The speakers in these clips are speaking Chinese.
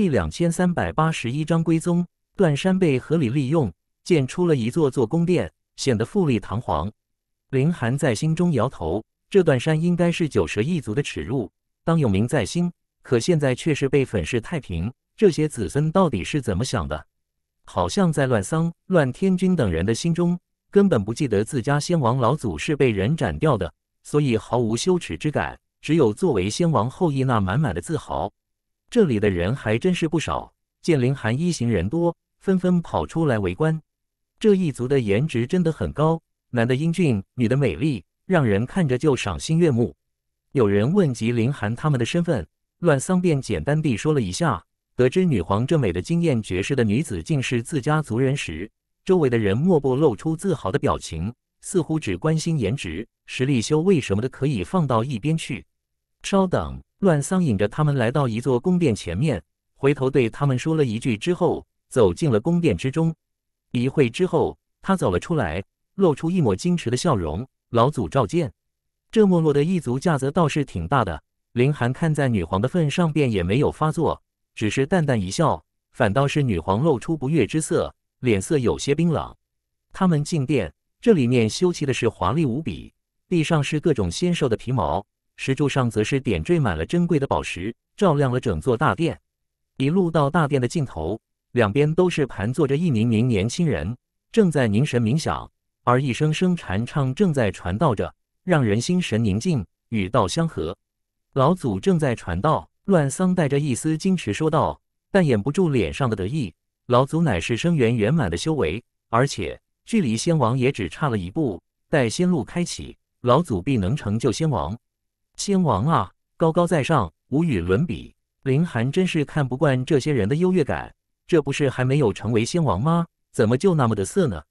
第两千三百八十一章归宗。断山被合理利用，建出了一座座宫殿，显得富丽堂皇。林寒在心中摇头，这段山应该是九蛇一族的耻辱，当有名在心，可现在却是被粉饰太平。这些子孙到底是怎么想的？好像在乱桑、乱天君等人的心中，根本不记得自家先王老祖是被人斩掉的，所以毫无羞耻之感，只有作为先王后裔那满满的自豪。这里的人还真是不少，见林寒一行人多，纷纷跑出来围观。这一族的颜值真的很高，男的英俊，女的美丽，让人看着就赏心悦目。有人问及林寒他们的身份，乱桑便简单地说了一下。得知女皇这美的惊艳绝世的女子竟是自家族人时，周围的人莫不露出自豪的表情，似乎只关心颜值、实力、修为什么的可以放到一边去。稍等。乱桑引着他们来到一座宫殿前面，回头对他们说了一句之后，走进了宫殿之中。一会之后，他走了出来，露出一抹矜持的笑容。老祖召见，这没落的异族架子倒是挺大的。林寒看在女皇的份上，便也没有发作，只是淡淡一笑。反倒是女皇露出不悦之色，脸色有些冰冷。他们进殿，这里面修葺的是华丽无比，地上是各种纤瘦的皮毛。石柱上则是点缀满了珍贵的宝石，照亮了整座大殿。一路到大殿的尽头，两边都是盘坐着一名名年轻人，正在凝神冥想，而一声声禅唱正在传道着，让人心神宁静，与道相合。老祖正在传道，乱桑带着一丝矜持说道，但掩不住脸上的得意。老祖乃是生源圆满的修为，而且距离仙王也只差了一步。待仙路开启，老祖必能成就仙王。仙王啊，高高在上，无与伦比。林寒真是看不惯这些人的优越感，这不是还没有成为仙王吗？怎么就那么的色呢？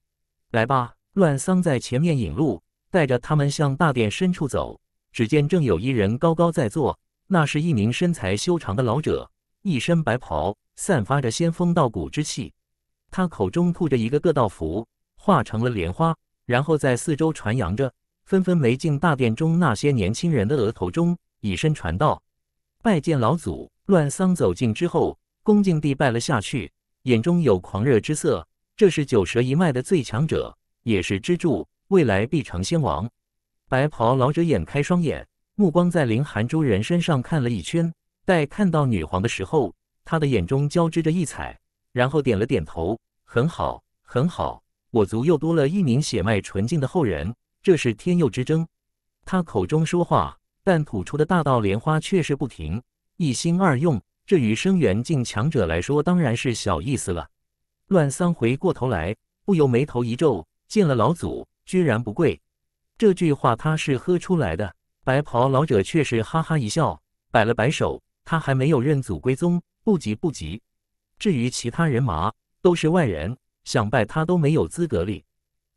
来吧，乱桑在前面引路，带着他们向大殿深处走。只见正有一人高高在坐，那是一名身材修长的老者，一身白袍，散发着仙风道骨之气。他口中吐着一个个道符，化成了莲花，然后在四周传扬着。纷纷没进大殿中，那些年轻人的额头中以身传道，拜见老祖。乱桑走近之后，恭敬地拜了下去，眼中有狂热之色。这是九蛇一脉的最强者，也是支柱，未来必成仙王。白袍老者眼开双眼，目光在林寒珠人身上看了一圈，待看到女皇的时候，他的眼中交织着异彩，然后点了点头：“很好，很好，我族又多了一名血脉纯净的后人。”这是天佑之争，他口中说话，但吐出的大道莲花却是不停。一心二用，这与生元境强者来说当然是小意思了。乱桑回过头来，不由眉头一皱，见了老祖居然不跪。这句话他是喝出来的。白袍老者却是哈哈一笑，摆了摆手，他还没有认祖归宗，不急不急。至于其他人马，都是外人，想拜他都没有资格哩。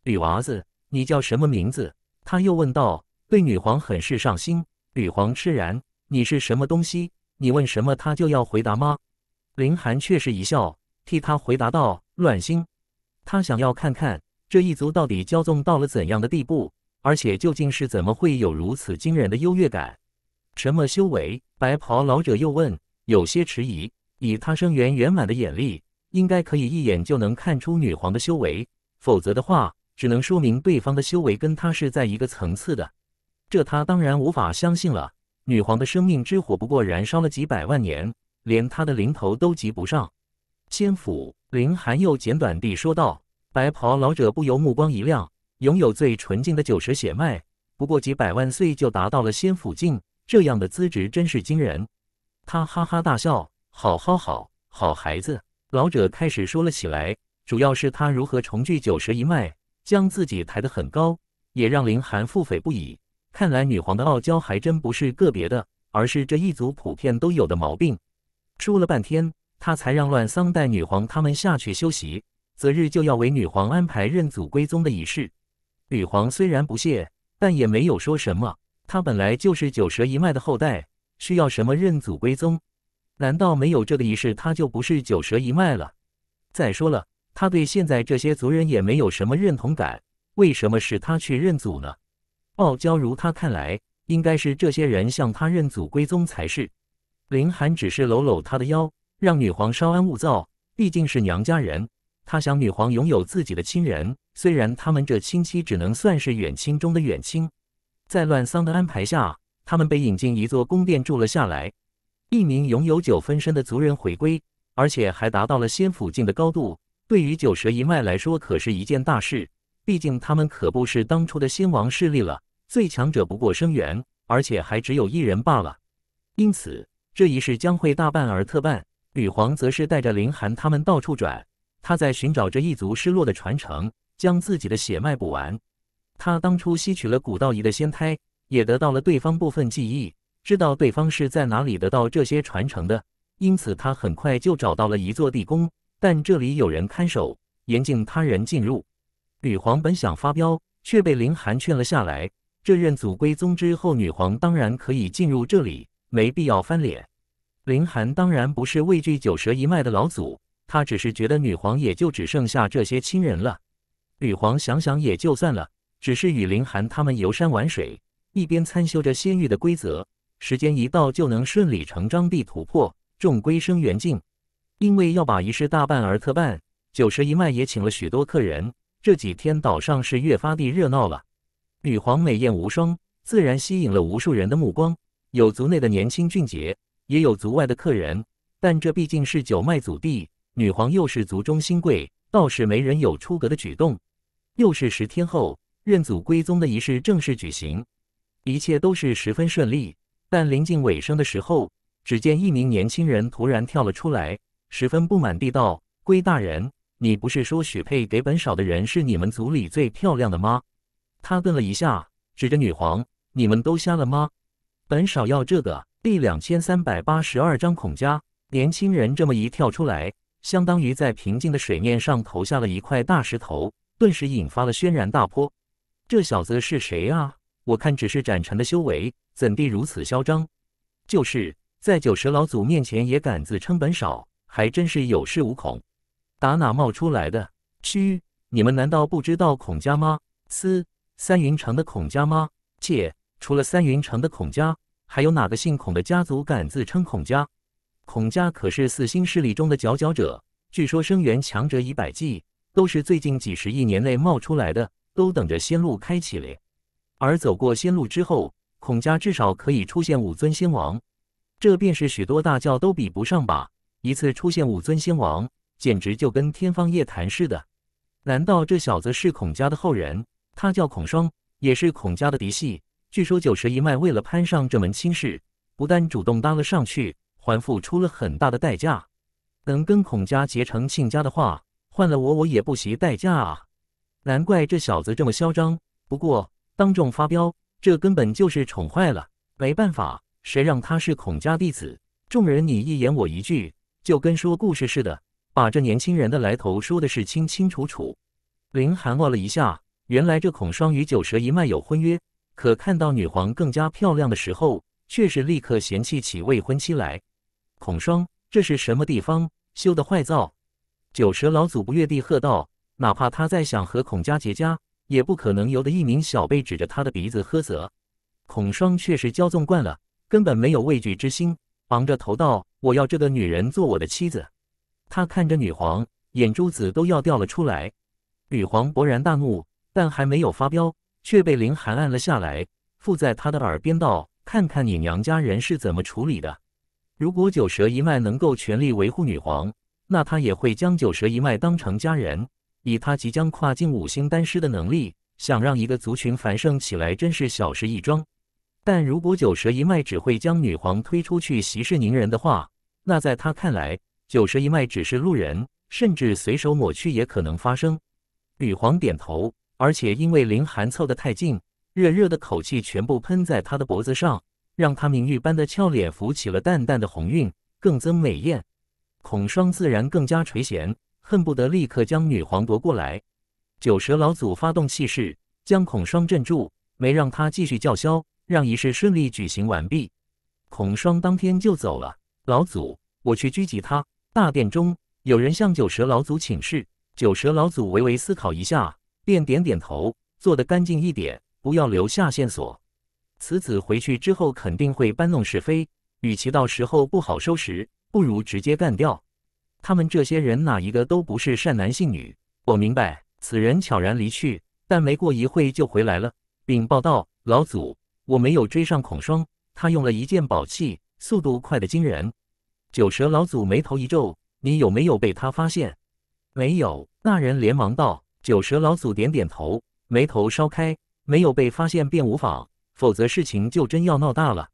女娃子。你叫什么名字？他又问道。对女皇很是上心。女皇吃然，你是什么东西？你问什么，他就要回答吗？林寒却是一笑，替他回答道：“乱心。”他想要看看这一族到底骄纵到了怎样的地步，而且究竟是怎么会有如此惊人的优越感？什么修为？白袍老者又问，有些迟疑。以他生源圆满的眼力，应该可以一眼就能看出女皇的修为，否则的话。只能说明对方的修为跟他是在一个层次的，这他当然无法相信了。女皇的生命之火不过燃烧了几百万年，连他的零头都及不上。仙府林寒又简短地说道：“白袍老者不由目光一亮，拥有最纯净的九蛇血脉，不过几百万岁就达到了仙府境，这样的资质真是惊人。”他哈哈大笑：“好，好，好，好孩子。”老者开始说了起来，主要是他如何重聚九蛇一脉。将自己抬得很高，也让凌寒腹诽不已。看来女皇的傲娇还真不是个别的，而是这一族普遍都有的毛病。说了半天，他才让乱桑带女皇他们下去休息。择日就要为女皇安排认祖归宗的仪式。女皇虽然不屑，但也没有说什么。她本来就是九蛇一脉的后代，需要什么认祖归宗？难道没有这个仪式，她就不是九蛇一脉了？再说了。他对现在这些族人也没有什么认同感，为什么是他去认祖呢？傲娇如他看来，应该是这些人向他认祖归宗才是。林寒只是搂搂他的腰，让女皇稍安勿躁，毕竟是娘家人。他想，女皇拥有自己的亲人，虽然他们这亲戚只能算是远亲中的远亲。在乱桑的安排下，他们被引进一座宫殿住了下来。一名拥有九分身的族人回归，而且还达到了仙府境的高度。对于九蛇一脉来说，可是一件大事。毕竟他们可不是当初的仙王势力了，最强者不过生源，而且还只有一人罢了。因此，这一世将会大办而特办。女皇则是带着林寒他们到处转，她在寻找着一族失落的传承，将自己的血脉补完。她当初吸取了古道仪的仙胎，也得到了对方部分记忆，知道对方是在哪里得到这些传承的。因此，她很快就找到了一座地宫。但这里有人看守，严禁他人进入。女皇本想发飙，却被林寒劝了下来。这认祖归宗之后，女皇当然可以进入这里，没必要翻脸。林寒当然不是畏惧九蛇一脉的老祖，他只是觉得女皇也就只剩下这些亲人了。女皇想想也就算了，只是与林寒他们游山玩水，一边参修着仙域的规则，时间一到就能顺理成章地突破，众归生元境。因为要把仪式大办而特办，九十一脉也请了许多客人。这几天岛上是越发地热闹了。女皇美艳无双，自然吸引了无数人的目光，有族内的年轻俊杰，也有族外的客人。但这毕竟是九脉祖地，女皇又是族中新贵，倒是没人有出格的举动。又是十天后，认祖归宗的仪式正式举行，一切都是十分顺利。但临近尾声的时候，只见一名年轻人突然跳了出来。十分不满地道：“龟大人，你不是说许配给本少的人是你们族里最漂亮的吗？”他顿了一下，指着女皇：“你们都瞎了吗？本少要这个。”第两千三百八十二章孔家年轻人这么一跳出来，相当于在平静的水面上投下了一块大石头，顿时引发了轩然大波。这小子是谁啊？我看只是展陈的修为，怎地如此嚣张？就是在九蛇老祖面前也敢自称本少？还真是有恃无恐，打哪冒出来的？嘘，你们难道不知道孔家吗？嘶，三云城的孔家吗？切，除了三云城的孔家，还有哪个姓孔的家族敢自称孔家？孔家可是四星势力中的佼佼者，据说声援强者以百计，都是最近几十亿年内冒出来的，都等着仙路开启嘞。而走过仙路之后，孔家至少可以出现五尊仙王，这便是许多大教都比不上吧。一次出现五尊仙王，简直就跟天方夜谭似的。难道这小子是孔家的后人？他叫孔双，也是孔家的嫡系。据说九十一脉为了攀上这门亲事，不但主动搭了上去，还付出了很大的代价。能跟孔家结成亲家的话，换了我，我也不惜代价啊！难怪这小子这么嚣张。不过当众发飙，这根本就是宠坏了。没办法，谁让他是孔家弟子？众人你一言我一句。就跟说故事似的，把这年轻人的来头说的是清清楚楚。林寒愣了一下，原来这孔双与九蛇一脉有婚约，可看到女皇更加漂亮的时候，却是立刻嫌弃起未婚妻来。孔双，这是什么地方，修的坏造！九蛇老祖不悦地喝道：“哪怕他再想和孔家结交，也不可能由得一名小辈指着他的鼻子喝责。”孔双却是骄纵惯了，根本没有畏惧之心。昂着头道：“我要这个女人做我的妻子。”他看着女皇，眼珠子都要掉了出来。女皇勃然大怒，但还没有发飙，却被林寒按了下来，附在他的耳边道：“看看你娘家人是怎么处理的。如果九蛇一脉能够全力维护女皇，那他也会将九蛇一脉当成家人。以他即将跨进五星丹师的能力，想让一个族群繁盛起来，真是小事一桩。”但如果九蛇一脉只会将女皇推出去息事宁人的话，那在他看来，九蛇一脉只是路人，甚至随手抹去也可能发生。女皇点头，而且因为凌寒凑得太近，热热的口气全部喷在他的脖子上，让他明玉般的俏脸浮起了淡淡的红晕，更增美艳。孔双自然更加垂涎，恨不得立刻将女皇夺过来。九蛇老祖发动气势，将孔双镇住，没让他继续叫嚣。让仪式顺利举行完毕，孔双当天就走了。老祖，我去狙击他。大殿中有人向九蛇老祖请示，九蛇老祖微微思考一下，便点点头。做得干净一点，不要留下线索。此子回去之后肯定会搬弄是非，与其到时候不好收拾，不如直接干掉。他们这些人哪一个都不是善男信女。我明白，此人悄然离去，但没过一会就回来了，并报道老祖。我没有追上孔双，他用了一件宝器，速度快得惊人。九蛇老祖眉头一皱：“你有没有被他发现？”“没有。”那人连忙道。九蛇老祖点点头，眉头稍开：“没有被发现便无妨，否则事情就真要闹大了。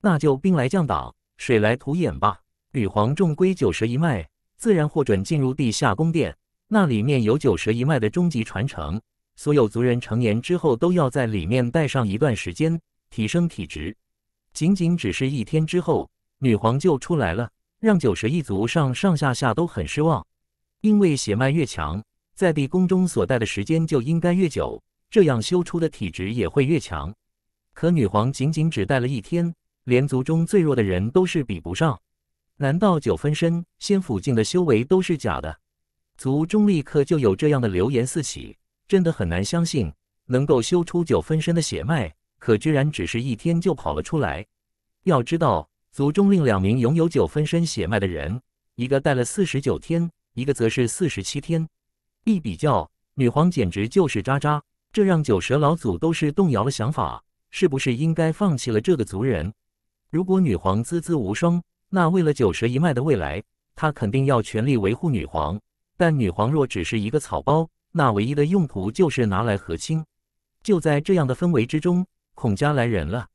那就兵来将挡，水来土掩吧。女皇重归九蛇一脉，自然获准进入地下宫殿，那里面有九蛇一脉的终极传承，所有族人成年之后都要在里面待上一段时间。”提升体质，仅仅只是一天之后，女皇就出来了，让九十一族上上下下都很失望。因为血脉越强，在地宫中所待的时间就应该越久，这样修出的体质也会越强。可女皇仅仅只待了一天，连族中最弱的人都是比不上。难道九分身仙府境的修为都是假的？族中立刻就有这样的流言四起，真的很难相信能够修出九分身的血脉。可居然只是一天就跑了出来。要知道，族中另两名拥有九分身血脉的人，一个待了四十九天，一个则是四十七天。一比较，女皇简直就是渣渣。这让九蛇老祖都是动摇了想法，是不是应该放弃了这个族人？如果女皇资孜无双，那为了九蛇一脉的未来，他肯定要全力维护女皇。但女皇若只是一个草包，那唯一的用途就是拿来和亲。就在这样的氛围之中。孔家来人了，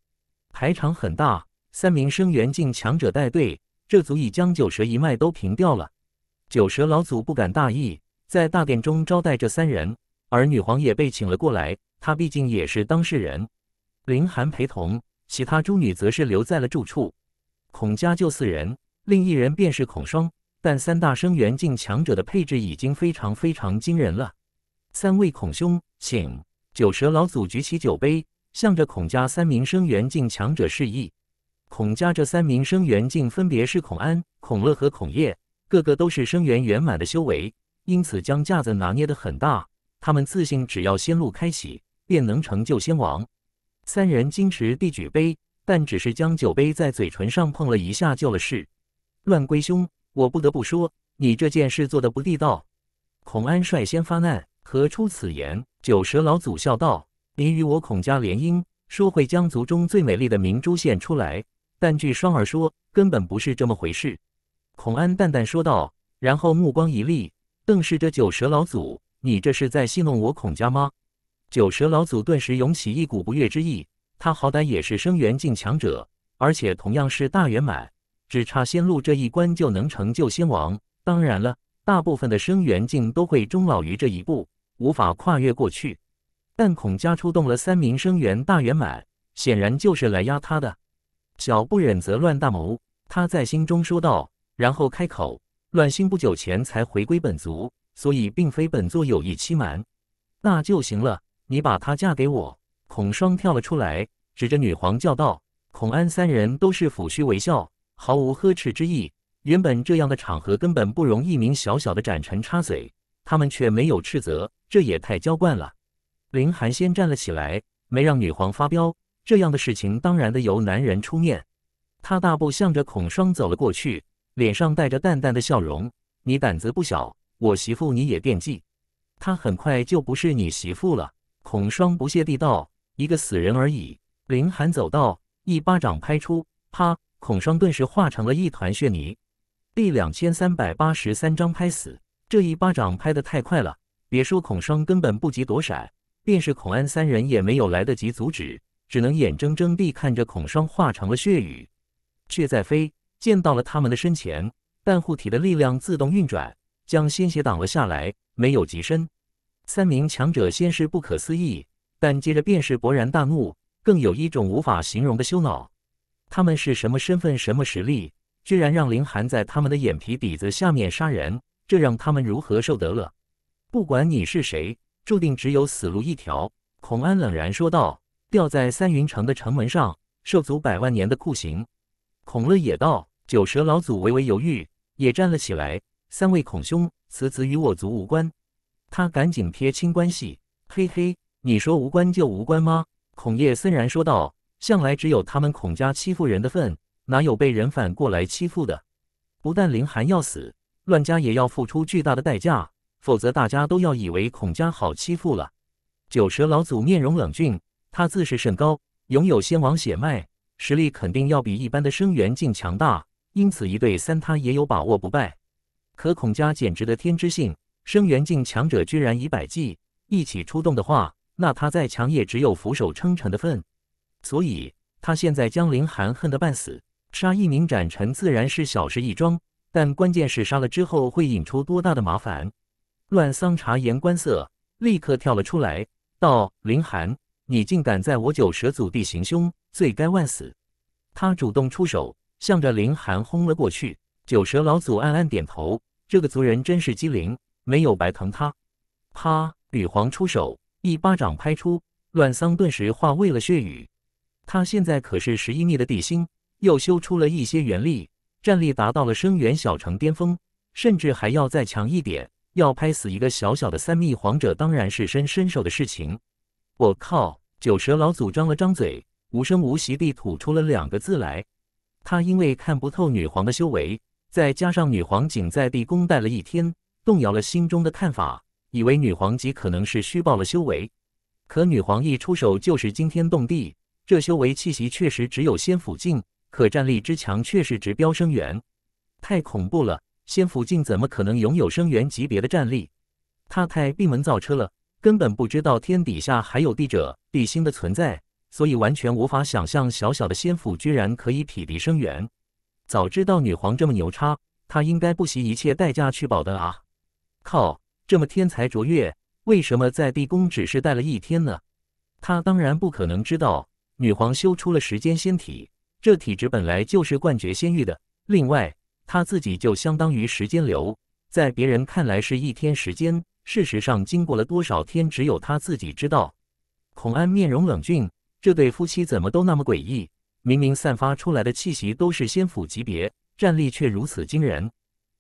排场很大，三名生元境强者带队，这足以将九蛇一脉都平掉了。九蛇老祖不敢大意，在大殿中招待这三人，而女皇也被请了过来，她毕竟也是当事人。林寒陪同，其他诸女则是留在了住处。孔家就四人，另一人便是孔双，但三大生元境强者的配置已经非常非常惊人了。三位孔兄，请九蛇老祖举起酒杯。向着孔家三名生元境强者示意。孔家这三名生元境分别是孔安、孔乐和孔业，个个都是生元圆满的修为，因此将架子拿捏得很大。他们自信只要仙路开启，便能成就仙王。三人矜持地举杯，但只是将酒杯在嘴唇上碰了一下就了事。乱龟兄，我不得不说，你这件事做得不地道。孔安率先发难，何出此言？九蛇老祖笑道。你与我孔家联姻，说会将族中最美丽的明珠献出来，但据双儿说，根本不是这么回事。孔安淡淡说道，然后目光一厉，瞪视着九蛇老祖：“你这是在戏弄我孔家吗？”九蛇老祖顿时涌起一股不悦之意。他好歹也是生元境强者，而且同样是大圆满，只差仙路这一关就能成就仙王。当然了，大部分的生元境都会终老于这一步，无法跨越过去。但孔家出动了三名生源大圆满显然就是来压他的。小不忍则乱大谋，他在心中说道，然后开口：“阮心不久前才回归本族，所以并非本座有意欺瞒。”那就行了，你把她嫁给我。”孔双跳了出来，指着女皇叫道：“孔安三人都是抚须微笑，毫无呵斥之意。原本这样的场合根本不容一名小小的展臣插嘴，他们却没有斥责，这也太娇惯了。”林寒先站了起来，没让女皇发飙。这样的事情当然得由男人出面。他大步向着孔双走了过去，脸上带着淡淡的笑容：“你胆子不小，我媳妇你也惦记。”他很快就不是你媳妇了。孔双不屑地道：“一个死人而已。”林寒走到，一巴掌拍出，啪！孔双顿时化成了一团血泥。第两千三百八十三章拍死。这一巴掌拍得太快了，别说孔双根本不及躲闪。便是孔安三人也没有来得及阻止，只能眼睁睁地看着孔双化成了血雨，血在飞，溅到了他们的身前，但护体的力量自动运转，将鲜血挡了下来，没有及身。三名强者先是不可思议，但接着便是勃然大怒，更有一种无法形容的羞恼。他们是什么身份，什么实力，居然让林寒在他们的眼皮底子下面杀人，这让他们如何受得了？不管你是谁。注定只有死路一条。”孔安冷然说道，“吊在三云城的城门上，受足百万年的酷刑。”孔乐也道：“九蛇老祖微微犹豫，也站了起来。”“三位孔兄，此子与我族无关。”他赶紧撇清关系。“嘿嘿，你说无关就无关吗？”孔业森然说道，“向来只有他们孔家欺负人的份，哪有被人反过来欺负的？不但凌寒要死，乱家也要付出巨大的代价。”否则，大家都要以为孔家好欺负了。九蛇老祖面容冷峻，他自视甚高，拥有先王血脉，实力肯定要比一般的生元境强大，因此一对三他也有把握不败。可孔家简直的天之性，生元境强者居然以百计一起出动的话，那他再强也只有俯首称臣的份。所以，他现在将林寒恨得半死，杀一名斩臣自然是小事一桩，但关键是杀了之后会引出多大的麻烦。乱桑察言观色，立刻跳了出来，道：“林寒，你竟敢在我九蛇祖地行凶，罪该万死！”他主动出手，向着林寒轰了过去。九蛇老祖暗暗点头，这个族人真是机灵，没有白疼他。啪！吕皇出手，一巴掌拍出，乱桑顿时化为了血雨。他现在可是十一逆的地心，又修出了一些元力，战力达到了生元小城巅峰，甚至还要再强一点。要拍死一个小小的三秘皇者，当然是伸伸手的事情。我靠！九蛇老祖张了张嘴，无声无息地吐出了两个字来。他因为看不透女皇的修为，再加上女皇仅在地宫待了一天，动摇了心中的看法，以为女皇极可能是虚报了修为。可女皇一出手就是惊天动地，这修为气息确实只有仙府境，可战力之强却是直飙升元，太恐怖了！仙府境怎么可能拥有生元级别的战力？他太闭门造车了，根本不知道天底下还有地者地心的存在，所以完全无法想象小小的仙府居然可以匹敌生元。早知道女皇这么牛叉，他应该不惜一切代价去保的啊！靠，这么天才卓越，为什么在地宫只是待了一天呢？他当然不可能知道女皇修出了时间仙体，这体质本来就是冠绝仙域的。另外，他自己就相当于时间流，在别人看来是一天时间，事实上经过了多少天，只有他自己知道。孔安面容冷峻，这对夫妻怎么都那么诡异，明明散发出来的气息都是仙府级别，战力却如此惊人，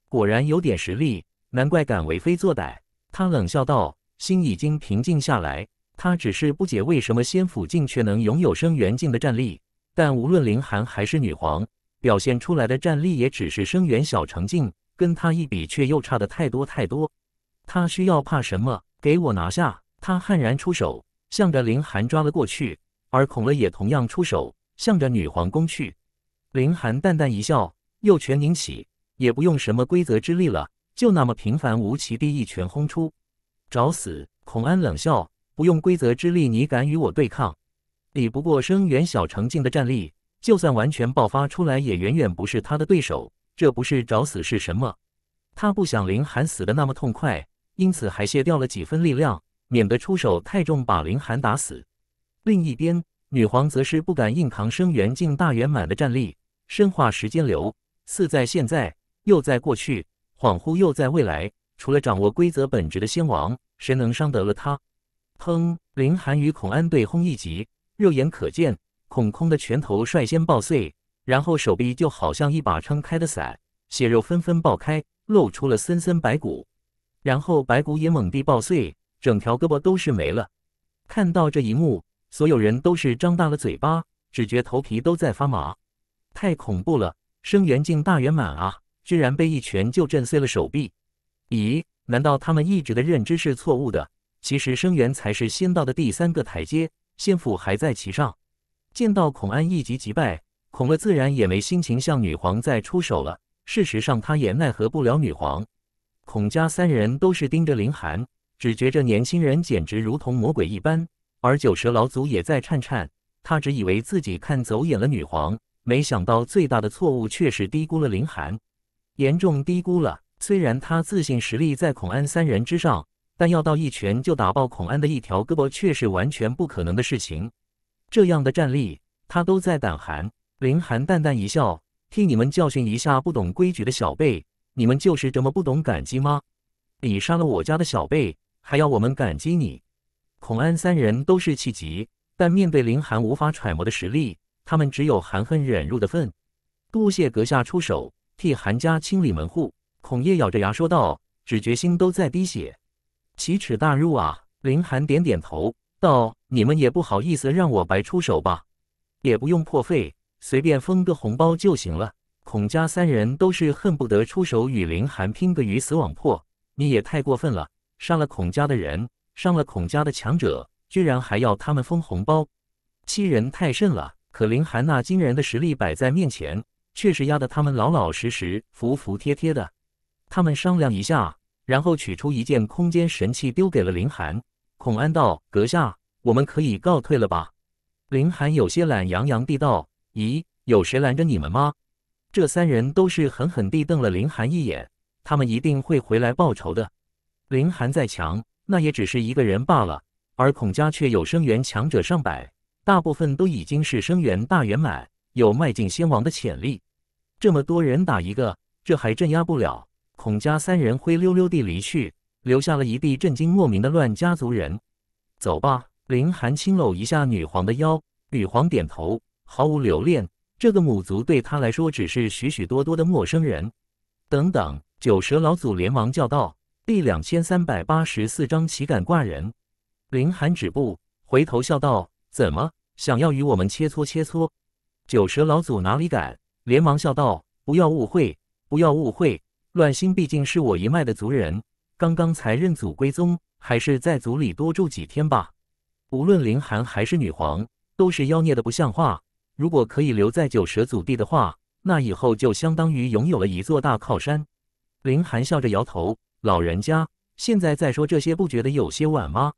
果然有点实力，难怪敢为非作歹。他冷笑道，心已经平静下来，他只是不解为什么仙府境却能拥有生元境的战力，但无论凌寒还是女皇。表现出来的战力也只是声援小成境，跟他一比却又差的太多太多。他需要怕什么？给我拿下！他悍然出手，向着林寒抓了过去。而孔乐也同样出手，向着女皇宫去。林寒淡淡一笑，右拳拧起，也不用什么规则之力了，就那么平凡无奇地一拳轰出。找死！孔安冷笑，不用规则之力，你敢与我对抗？比不过声援小成境的战力。就算完全爆发出来，也远远不是他的对手。这不是找死是什么？他不想林寒死的那么痛快，因此还卸掉了几分力量，免得出手太重把林寒打死。另一边，女皇则是不敢硬扛生元境大圆满的战力，深化时间流，似在现在，又在过去，恍惚又在未来。除了掌握规则本质的仙王，谁能伤得了他？砰！林寒与孔安对轰一击，肉眼可见。孔空的拳头率先爆碎，然后手臂就好像一把撑开的伞，血肉纷纷爆开，露出了森森白骨。然后白骨也猛地爆碎，整条胳膊都是没了。看到这一幕，所有人都是张大了嘴巴，只觉头皮都在发麻，太恐怖了！生元境大圆满啊，居然被一拳就震碎了手臂？咦，难道他们一直的认知是错误的？其实生元才是仙道的第三个台阶，仙府还在其上。见到孔安一击即败，孔了自然也没心情向女皇再出手了。事实上，他也奈何不了女皇。孔家三人都是盯着林寒，只觉着年轻人简直如同魔鬼一般。而九蛇老祖也在颤颤，他只以为自己看走眼了女皇，没想到最大的错误却是低估了林寒，严重低估了。虽然他自信实力在孔安三人之上，但要到一拳就打爆孔安的一条胳膊，却是完全不可能的事情。这样的战力，他都在胆寒。林寒淡淡一笑，替你们教训一下不懂规矩的小辈。你们就是这么不懂感激吗？你杀了我家的小辈，还要我们感激你？孔安三人都是气急，但面对林寒无法揣摩的实力，他们只有含恨忍辱的份。多谢阁下出手，替韩家清理门户。孔叶咬着牙说道，只觉心都在滴血。奇耻大辱啊！林寒点点头。道：“你们也不好意思让我白出手吧？也不用破费，随便封个红包就行了。”孔家三人都是恨不得出手与林寒拼个鱼死网破。你也太过分了，伤了孔家的人，伤了孔家的强者，居然还要他们封红包，欺人太甚了。可林寒那惊人的实力摆在面前，确实压得他们老老实实、服服帖帖的。他们商量一下，然后取出一件空间神器，丢给了林寒。孔安道：“阁下，我们可以告退了吧？”林寒有些懒洋洋地道：“咦，有谁拦着你们吗？”这三人都是狠狠地瞪了林寒一眼，他们一定会回来报仇的。林寒再强，那也只是一个人罢了，而孔家却有生源强者上百，大部分都已经是生源大圆满，有迈进仙王的潜力。这么多人打一个，这还镇压不了。孔家三人灰溜溜地离去。留下了一地震惊莫名的乱家族人，走吧！林寒轻搂一下女皇的腰，女皇点头，毫无留恋。这个母族对他来说只是许许多多的陌生人。等等！九蛇老祖连忙叫道：“第两千三百八十四章，岂敢挂人！”林寒止步，回头笑道：“怎么，想要与我们切磋切磋？”九蛇老祖哪里敢，连忙笑道：“不要误会，不要误会，乱心毕竟是我一脉的族人。”刚刚才认祖归宗，还是在族里多住几天吧。无论林寒还是女皇，都是妖孽的不像话。如果可以留在九蛇祖地的话，那以后就相当于拥有了一座大靠山。林寒笑着摇头：“老人家，现在再说这些，不觉得有些晚吗？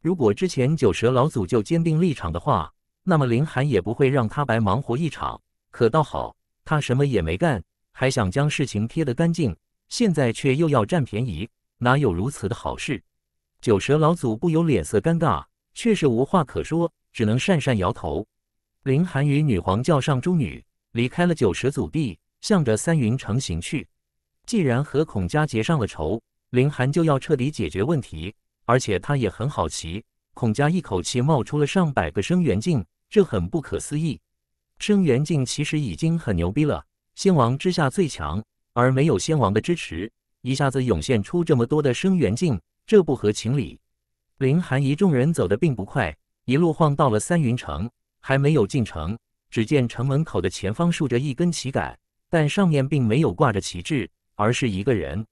如果之前九蛇老祖就坚定立场的话，那么林寒也不会让他白忙活一场。可倒好，他什么也没干，还想将事情撇得干净，现在却又要占便宜。”哪有如此的好事？九蛇老祖不由脸色尴尬，却是无话可说，只能讪讪摇头。林寒与女皇叫上诸女，离开了九蛇祖地，向着三云城行去。既然和孔家结上了仇，林寒就要彻底解决问题。而且他也很好奇，孔家一口气冒出了上百个生元境，这很不可思议。生元境其实已经很牛逼了，仙王之下最强，而没有仙王的支持。一下子涌现出这么多的生元境，这不合情理。林寒一众人走得并不快，一路晃到了三云城，还没有进城，只见城门口的前方竖着一根旗杆，但上面并没有挂着旗帜，而是一个人。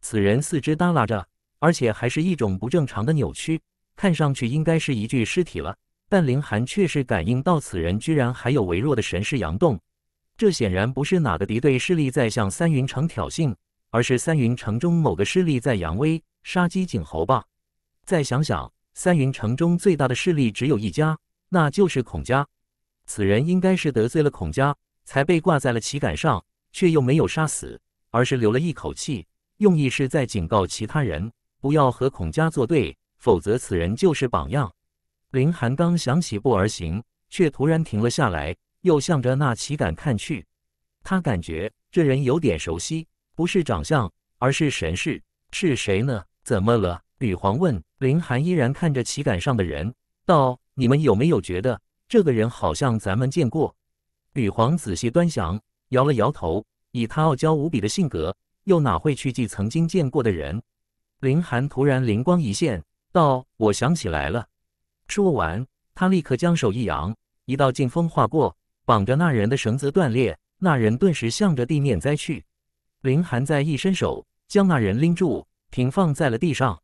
此人四肢耷拉着，而且还是一种不正常的扭曲，看上去应该是一具尸体了。但林寒却是感应到此人居然还有微弱的神识阳动，这显然不是哪个敌对势力在向三云城挑衅。而是三云城中某个势力在扬威，杀鸡儆猴吧。再想想，三云城中最大的势力只有一家，那就是孔家。此人应该是得罪了孔家，才被挂在了旗杆上，却又没有杀死，而是留了一口气，用意是在警告其他人不要和孔家作对，否则此人就是榜样。林寒刚想起步而行，却突然停了下来，又向着那旗杆看去。他感觉这人有点熟悉。不是长相，而是神似。是谁呢？怎么了？吕皇问。林寒依然看着旗杆上的人，道：“你们有没有觉得这个人好像咱们见过？”吕皇仔细端详，摇了摇头。以他傲娇无比的性格，又哪会去记曾经见过的人？林寒突然灵光一现，道：“我想起来了。”说完，他立刻将手一扬，一道劲风划过，绑着那人的绳子断裂，那人顿时向着地面栽去。林寒再一伸手，将那人拎住，平放在了地上。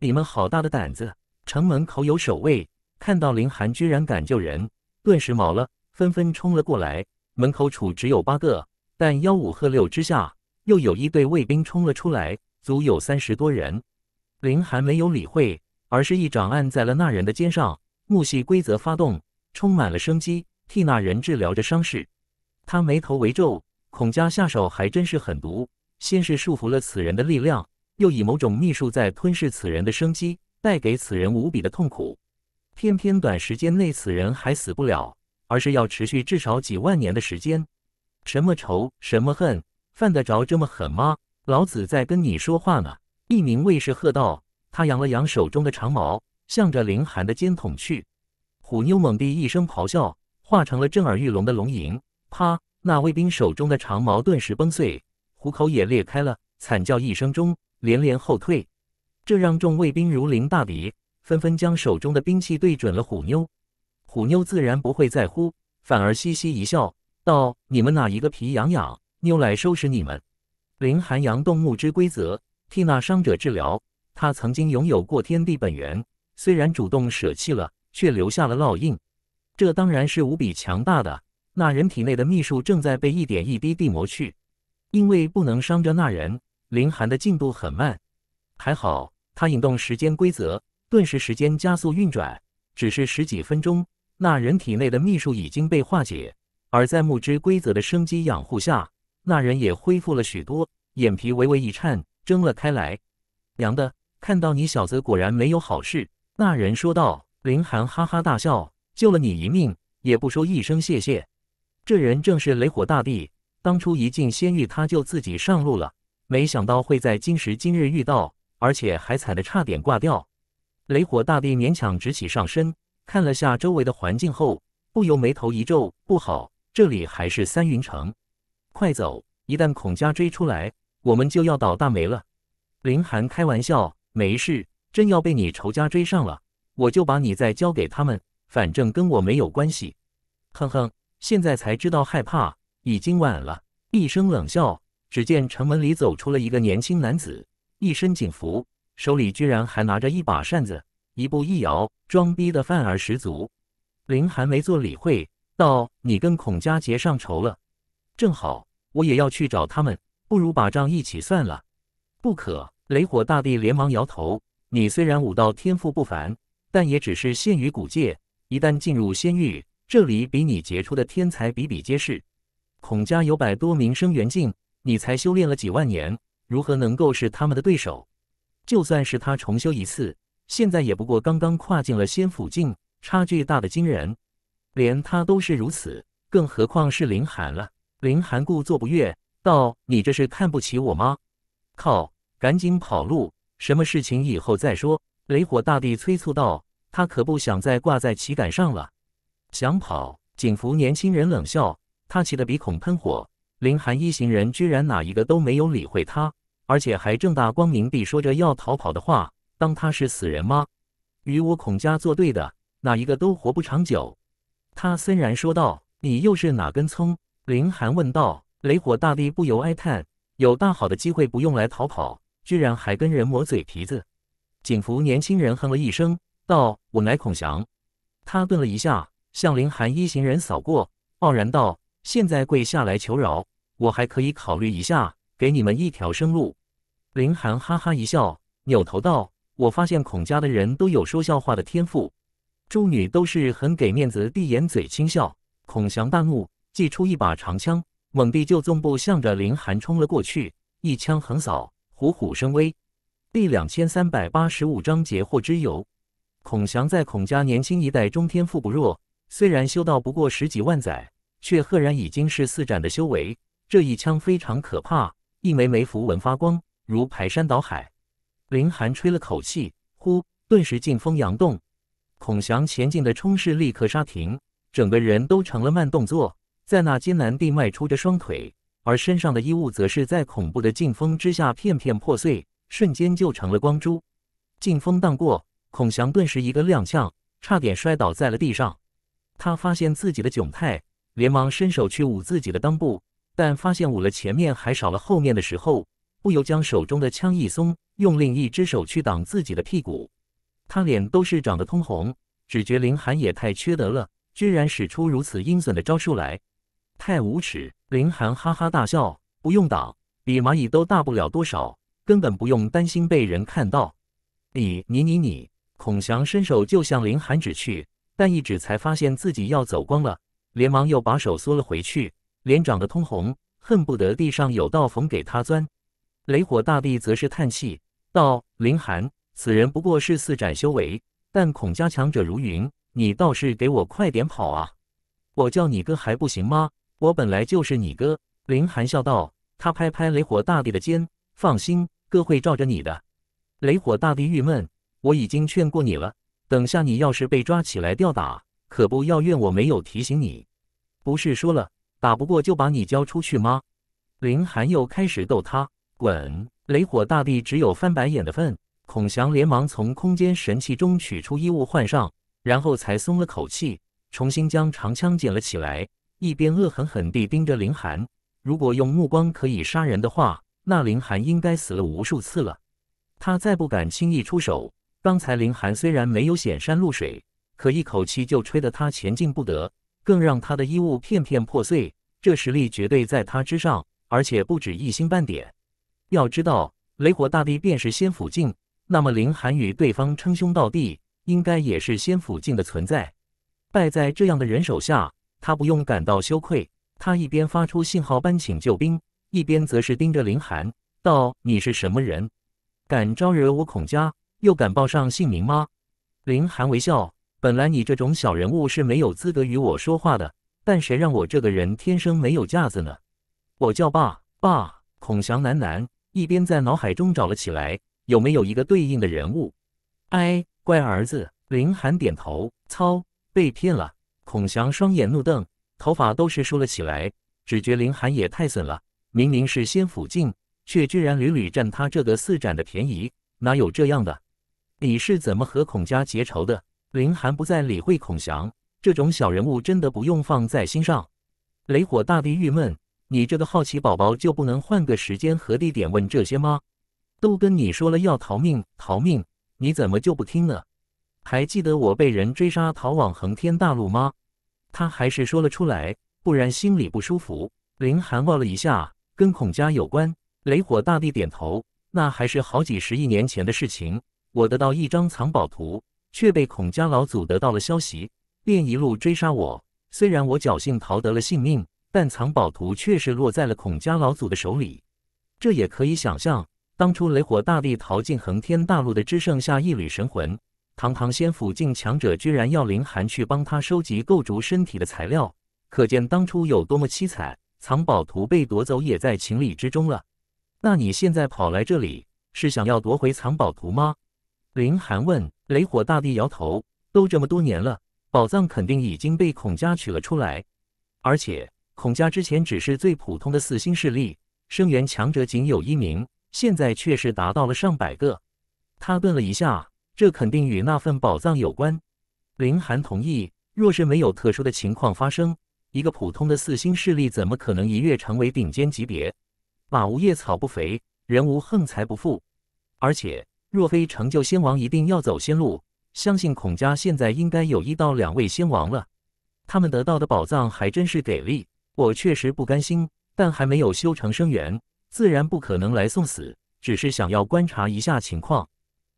你们好大的胆子！城门口有守卫，看到林寒居然敢救人，顿时毛了，纷纷冲了过来。门口处只有八个，但吆五喝六之下，又有一队卫兵冲了出来，足有三十多人。林寒没有理会，而是一掌按在了那人的肩上。木系规则发动，充满了生机，替那人治疗着伤势。他眉头微皱。孔家下手还真是狠毒，先是束缚了此人的力量，又以某种秘术在吞噬此人的生机，带给此人无比的痛苦。偏偏短时间内此人还死不了，而是要持续至少几万年的时间。什么仇，什么恨，犯得着这么狠吗？老子在跟你说话呢！”一名卫士喝道，他扬了扬手中的长矛，向着林寒的肩捅去。虎妞猛地一声咆哮，化成了震耳欲聋的龙吟，啪！那卫兵手中的长矛顿时崩碎，虎口也裂开了，惨叫一声中连连后退。这让众卫兵如临大敌，纷纷将手中的兵器对准了虎妞。虎妞自然不会在乎，反而嘻嘻一笑，道：“你们哪一个皮痒痒，妞来收拾你们！”林寒阳动木之规则，替那伤者治疗。他曾经拥有过天地本源，虽然主动舍弃了，却留下了烙印。这当然是无比强大的。那人体内的秘术正在被一点一滴地磨去，因为不能伤着那人，林寒的进度很慢。还好他引动时间规则，顿时时间加速运转，只是十几分钟，那人体内的秘术已经被化解。而在木之规则的生机养护下，那人也恢复了许多，眼皮微微一颤，睁了开来。娘的，看到你小子果然没有好事，那人说道。林寒哈哈大笑，救了你一命，也不说一声谢谢。这人正是雷火大帝。当初一进仙域，他就自己上路了，没想到会在今时今日遇到，而且还踩的差点挂掉。雷火大帝勉强直起上身，看了下周围的环境后，不由眉头一皱：“不好，这里还是三云城，快走！一旦孔家追出来，我们就要倒大霉了。”林寒开玩笑：“没事，真要被你仇家追上了，我就把你再交给他们，反正跟我没有关系。”哼哼。现在才知道害怕，已经晚了。一声冷笑，只见城门里走出了一个年轻男子，一身警服，手里居然还拿着一把扇子，一步一摇，装逼的范儿十足。林寒没做理会，道：“你跟孔家结上仇了，正好我也要去找他们，不如把账一起算了。”不可！雷火大帝连忙摇头：“你虽然武道天赋不凡，但也只是限于古界，一旦进入仙域……”这里比你杰出的天才比比皆是，孔家有百多名生元境，你才修炼了几万年，如何能够是他们的对手？就算是他重修一次，现在也不过刚刚跨进了仙府境，差距大的惊人，连他都是如此，更何况是林寒了。林寒故作不悦道：“你这是看不起我吗？”靠，赶紧跑路，什么事情以后再说。雷火大帝催促道：“他可不想再挂在旗杆上了。”想跑？警服年轻人冷笑，他气得鼻孔喷火。林寒一行人居然哪一个都没有理会他，而且还正大光明地说着要逃跑的话，当他是死人吗？与我孔家作对的哪一个都活不长久。他森然说道：“你又是哪根葱？”林寒问道。雷火大帝不由哀叹：有大好的机会不用来逃跑，居然还跟人磨嘴皮子。警服年轻人哼了一声，道：“我乃孔祥。”他顿了一下。向林寒一行人扫过，傲然道：“现在跪下来求饶，我还可以考虑一下，给你们一条生路。”林寒哈哈一笑，扭头道：“我发现孔家的人都有说笑话的天赋。”众女都是很给面子，闭眼嘴轻笑。孔祥大怒，祭出一把长枪，猛地就纵步向着林寒冲了过去，一枪横扫，虎虎生威。第两千三百八十五章节：祸之由。孔祥在孔家年轻一代中天赋不弱。虽然修道不过十几万载，却赫然已经是四斩的修为。这一枪非常可怕，一枚枚符文发光，如排山倒海。林寒吹了口气，呼，顿时劲风扬动。孔祥前进的冲势立刻刹停，整个人都成了慢动作，在那艰难地迈出着双腿，而身上的衣物则是在恐怖的劲风之下片片破碎，瞬间就成了光珠。劲风荡过，孔祥顿时一个踉跄，差点摔倒在了地上。他发现自己的窘态，连忙伸手去捂自己的裆部，但发现捂了前面还少了后面的时候，不由将手中的枪一松，用另一只手去挡自己的屁股。他脸都是涨得通红，只觉林寒也太缺德了，居然使出如此阴损的招数来，太无耻！林寒哈哈大笑，不用挡，比蚂蚁都大不了多少，根本不用担心被人看到。你你你你！孔祥伸手就向林寒指去。但一指才发现自己要走光了，连忙又把手缩了回去，脸涨得通红，恨不得地上有道缝给他钻。雷火大帝则是叹气道：“林寒，此人不过是四斩修为，但孔家强者如云，你倒是给我快点跑啊！我叫你哥还不行吗？我本来就是你哥。”林寒笑道，他拍拍雷火大帝的肩：“放心，哥会罩着你的。”雷火大帝郁闷：“我已经劝过你了。”等下，你要是被抓起来吊打，可不要怨我没有提醒你。不是说了，打不过就把你交出去吗？林寒又开始逗他，滚！雷火大帝只有翻白眼的份。孔祥连忙从空间神器中取出衣物换上，然后才松了口气，重新将长枪捡了起来，一边恶狠狠地盯着林寒。如果用目光可以杀人的话，那林寒应该死了无数次了。他再不敢轻易出手。刚才林寒虽然没有显山露水，可一口气就吹得他前进不得，更让他的衣物片片破碎。这实力绝对在他之上，而且不止一星半点。要知道，雷火大帝便是仙府境，那么林寒与对方称兄道弟，应该也是仙府境的存在。败在这样的人手下，他不用感到羞愧。他一边发出信号般请救兵，一边则是盯着林寒道：“你是什么人？敢招惹我孔家？”又敢报上姓名吗？林寒微笑。本来你这种小人物是没有资格与我说话的，但谁让我这个人天生没有架子呢？我叫爸。爸，孔祥喃喃，一边在脑海中找了起来，有没有一个对应的人物？哎，乖儿子。林寒点头。操，被骗了！孔祥双眼怒瞪，头发都是竖了起来。只觉林寒也太损了，明明是先府境，却居然屡屡占他这个四盏的便宜，哪有这样的？你是怎么和孔家结仇的？林寒不再理会孔祥这种小人物，真的不用放在心上。雷火大帝郁闷：你这个好奇宝宝就不能换个时间和地点问这些吗？都跟你说了要逃命，逃命，你怎么就不听呢？还记得我被人追杀，逃往恒天大陆吗？他还是说了出来，不然心里不舒服。林寒望了一下，跟孔家有关。雷火大帝点头：那还是好几十亿年前的事情。我得到一张藏宝图，却被孔家老祖得到了消息，便一路追杀我。虽然我侥幸逃得了性命，但藏宝图却是落在了孔家老祖的手里。这也可以想象，当初雷火大帝逃进恒天大陆的，只剩下一缕神魂。堂堂仙府境强者，居然要林寒去帮他收集构筑身体的材料，可见当初有多么凄惨。藏宝图被夺走也在情理之中了。那你现在跑来这里，是想要夺回藏宝图吗？林寒问雷火大帝，摇头。都这么多年了，宝藏肯定已经被孔家取了出来。而且，孔家之前只是最普通的四星势力，生源强者仅有一名，现在却是达到了上百个。他顿了一下，这肯定与那份宝藏有关。林寒同意。若是没有特殊的情况发生，一个普通的四星势力怎么可能一跃成为顶尖级别？马无夜草不肥，人无横财不富。而且。若非成就仙王，一定要走仙路。相信孔家现在应该有一到两位仙王了，他们得到的宝藏还真是给力。我确实不甘心，但还没有修成生源，自然不可能来送死，只是想要观察一下情况。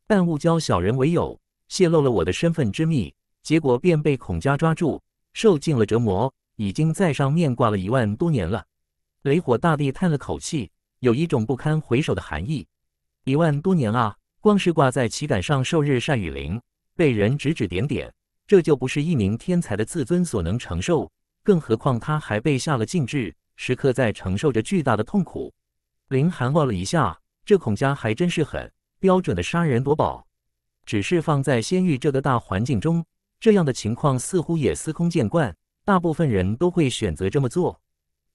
但误交小人为友，泄露了我的身份之秘，结果便被孔家抓住，受尽了折磨，已经在上面挂了一万多年了。雷火大帝叹了口气，有一种不堪回首的寒意。一万多年啊！光是挂在旗杆上受日晒雨淋，被人指指点点，这就不是一名天才的自尊所能承受。更何况他还被下了禁制，时刻在承受着巨大的痛苦。林寒望了一下，这孔家还真是狠，标准的杀人夺宝。只是放在仙域这个大环境中，这样的情况似乎也司空见惯，大部分人都会选择这么做。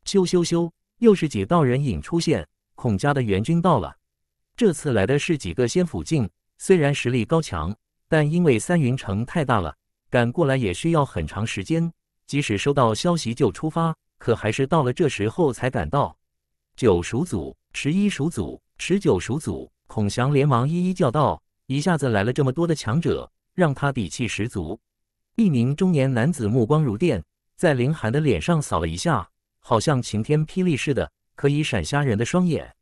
咻咻咻，又是几道人影出现，孔家的援军到了。这次来的是几个仙府境，虽然实力高强，但因为三云城太大了，赶过来也需要很长时间。即使收到消息就出发，可还是到了这时候才赶到。九属祖、十一属祖、十九属祖，孔祥连忙一一叫道。一下子来了这么多的强者，让他底气十足。一名中年男子目光如电，在凌寒的脸上扫了一下，好像晴天霹雳似的，可以闪瞎人的双眼。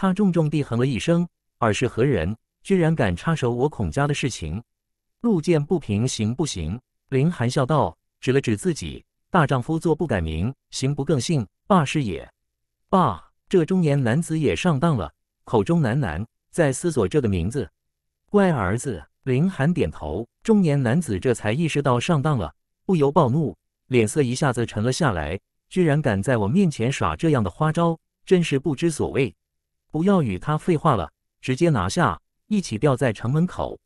他重重地哼了一声：“尔是何人？居然敢插手我孔家的事情？路见不平，行不行？”林寒笑道，指了指自己：“大丈夫坐不改名，行不更姓，霸是也。”爸，这中年男子也上当了，口中喃喃，在思索这个名字。乖儿子，林寒点头。中年男子这才意识到上当了，不由暴怒，脸色一下子沉了下来：“居然敢在我面前耍这样的花招，真是不知所谓！”不要与他废话了，直接拿下，一起吊在城门口。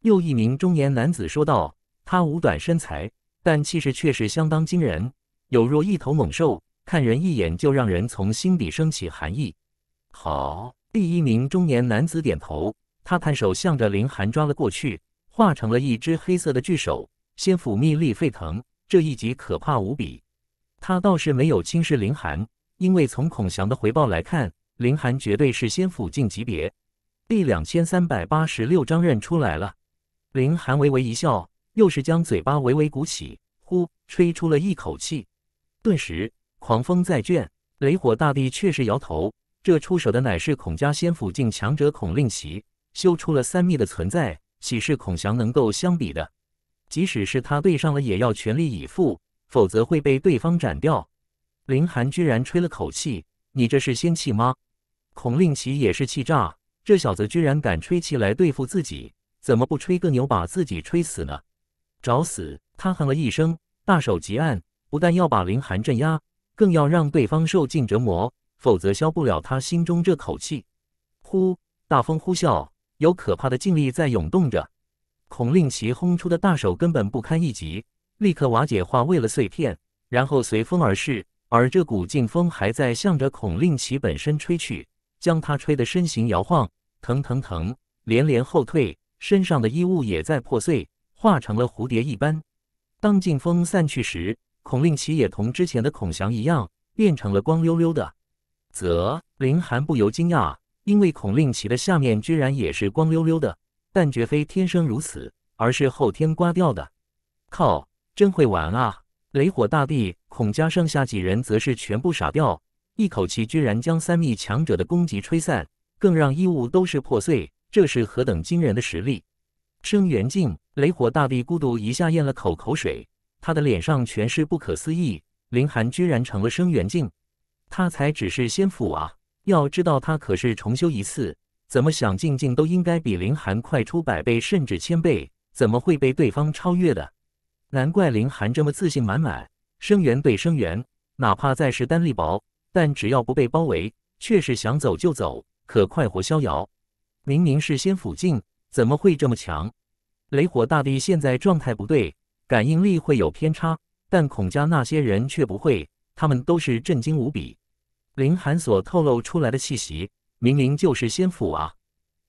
又一名中年男子说道：“他五短身材，但气势却是相当惊人，有若一头猛兽，看人一眼就让人从心底升起寒意。”好，第一名中年男子点头，他探手向着林寒抓了过去，化成了一只黑色的巨手，仙府密力沸腾，这一击可怕无比。他倒是没有轻视林寒，因为从孔祥的回报来看。林寒绝对是仙府境级别。第两千三百八十六章认出来了。林寒微微一笑，又是将嘴巴微微鼓起，呼，吹出了一口气。顿时狂风在卷，雷火大帝却是摇头。这出手的乃是孔家仙府境强者孔令奇，修出了三秘的存在，岂是孔祥能够相比的？即使是他对上了，也要全力以赴，否则会被对方斩掉。林寒居然吹了口气，你这是仙气吗？孔令奇也是气炸，这小子居然敢吹气来对付自己，怎么不吹个牛把自己吹死呢？找死！他哼了一声，大手急按，不但要把林寒镇压，更要让对方受尽折磨，否则消不了他心中这口气。呼！大风呼啸，有可怕的劲力在涌动着。孔令奇轰出的大手根本不堪一击，立刻瓦解化为了碎片，然后随风而逝。而这股劲风还在向着孔令奇本身吹去。将他吹得身形摇晃，疼疼疼，连连后退，身上的衣物也在破碎，化成了蝴蝶一般。当劲风散去时，孔令奇也同之前的孔祥一样，变成了光溜溜的。啧，林寒不由惊讶，因为孔令奇的下面居然也是光溜溜的，但绝非天生如此，而是后天刮掉的。靠，真会玩啊！雷火大帝，孔家剩下几人则是全部傻掉。一口气居然将三密强者的攻击吹散，更让衣物都是破碎，这是何等惊人的实力！生元境，雷火大帝孤独一下咽了口口水，他的脸上全是不可思议。林寒居然成了生元境，他才只是仙府啊！要知道他可是重修一次，怎么想进境都应该比林寒快出百倍甚至千倍，怎么会被对方超越的？难怪林寒这么自信满满，生元对生元，哪怕再是单力薄。但只要不被包围，却是想走就走，可快活逍遥。明明是仙府境，怎么会这么强？雷火大帝现在状态不对，感应力会有偏差，但孔家那些人却不会，他们都是震惊无比。林寒所透露出来的气息，明明就是仙府啊！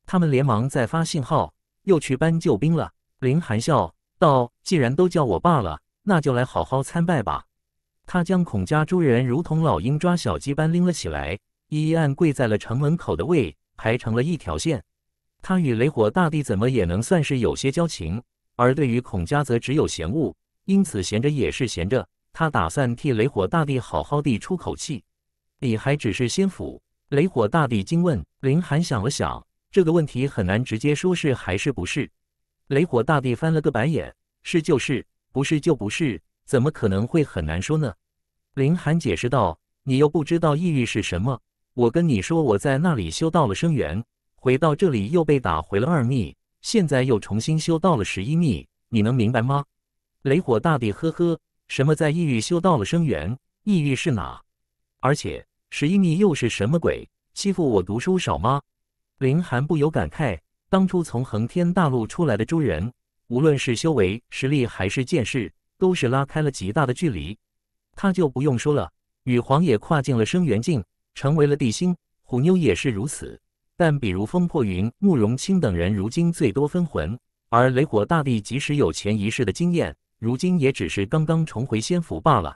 他们连忙再发信号，又去搬救兵了。林寒笑道：“既然都叫我爸了，那就来好好参拜吧。”他将孔家诸人如同老鹰抓小鸡般拎了起来，一一按跪在了城门口的位，排成了一条线。他与雷火大帝怎么也能算是有些交情，而对于孔家则只有嫌恶，因此闲着也是闲着。他打算替雷火大帝好好地出口气。你还只是仙府？雷火大帝惊问。林寒想了想，这个问题很难直接说是还是不是。雷火大帝翻了个白眼：是就是，不是就不是。怎么可能会很难说呢？林寒解释道：“你又不知道异域是什么，我跟你说，我在那里修到了生元，回到这里又被打回了二秘，现在又重新修到了十一秘，你能明白吗？”雷火大帝，呵呵，什么在异域修到了生元？异域是哪？而且十一秘又是什么鬼？欺负我读书少吗？林寒不由感慨：当初从恒天大陆出来的诸人，无论是修为、实力还是见识。都是拉开了极大的距离，他就不用说了。与黄也跨进了生元境，成为了地心虎妞也是如此。但比如风破云、慕容清等人，如今最多分魂；而雷火大帝即使有前一世的经验，如今也只是刚刚重回仙府罢了。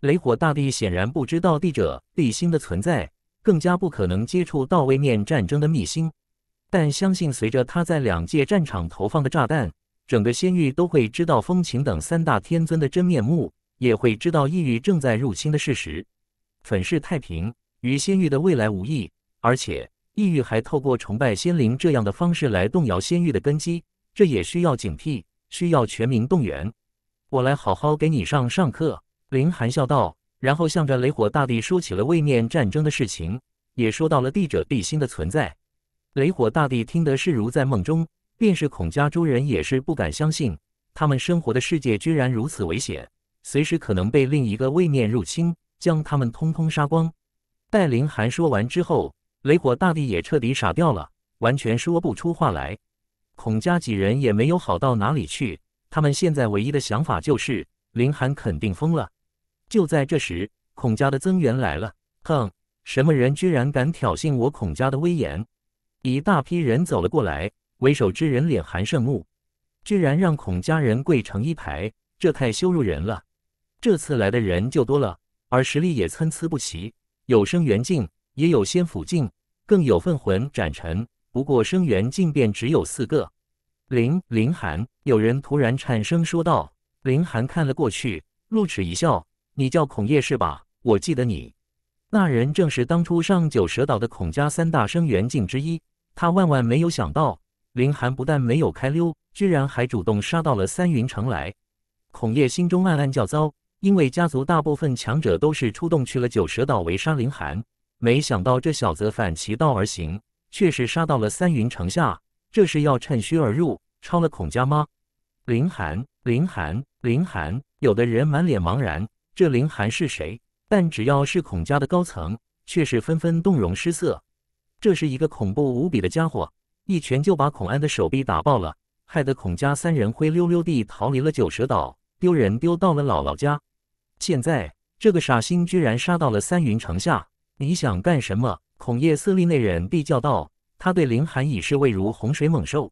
雷火大帝显然不知道地者地心的存在，更加不可能接触到位面战争的秘辛。但相信随着他在两界战场投放的炸弹。整个仙域都会知道风情等三大天尊的真面目，也会知道异域正在入侵的事实，粉饰太平与仙域的未来无异。而且，异域还透过崇拜仙灵这样的方式来动摇仙域的根基，这也需要警惕，需要全民动员。我来好好给你上上课。”林寒笑道，然后向着雷火大帝说起了位面战争的事情，也说到了地者地心的存在。雷火大帝听得是如在梦中。便是孔家诸人也是不敢相信，他们生活的世界居然如此危险，随时可能被另一个位面入侵，将他们通通杀光。戴凌寒说完之后，雷火大帝也彻底傻掉了，完全说不出话来。孔家几人也没有好到哪里去，他们现在唯一的想法就是凌寒肯定疯了。就在这时，孔家的增援来了。哼，什么人居然敢挑衅我孔家的威严？一大批人走了过来。为首之人脸含圣怒，居然让孔家人跪成一排，这太羞辱人了。这次来的人就多了，而实力也参差不齐，有生元境，也有仙府境，更有分魂斩尘。不过生元境便只有四个。林林寒，有人突然颤声说道。林寒看了过去，露齿一笑：“你叫孔叶是吧？我记得你。”那人正是当初上九蛇岛的孔家三大生元境之一。他万万没有想到。林寒不但没有开溜，居然还主动杀到了三云城来。孔叶心中暗暗叫糟，因为家族大部分强者都是出动去了九蛇岛围杀林寒，没想到这小子反其道而行，却是杀到了三云城下，这是要趁虚而入，抄了孔家吗？林寒，林寒，林寒！有的人满脸茫然，这林寒是谁？但只要是孔家的高层，却是纷纷动容失色，这是一个恐怖无比的家伙。一拳就把孔安的手臂打爆了，害得孔家三人灰溜溜地逃离了九蛇岛，丢人丢到了姥姥家。现在这个傻星居然杀到了三云城下，你想干什么？孔叶色厉那人地叫道。他对林寒已是畏如洪水猛兽。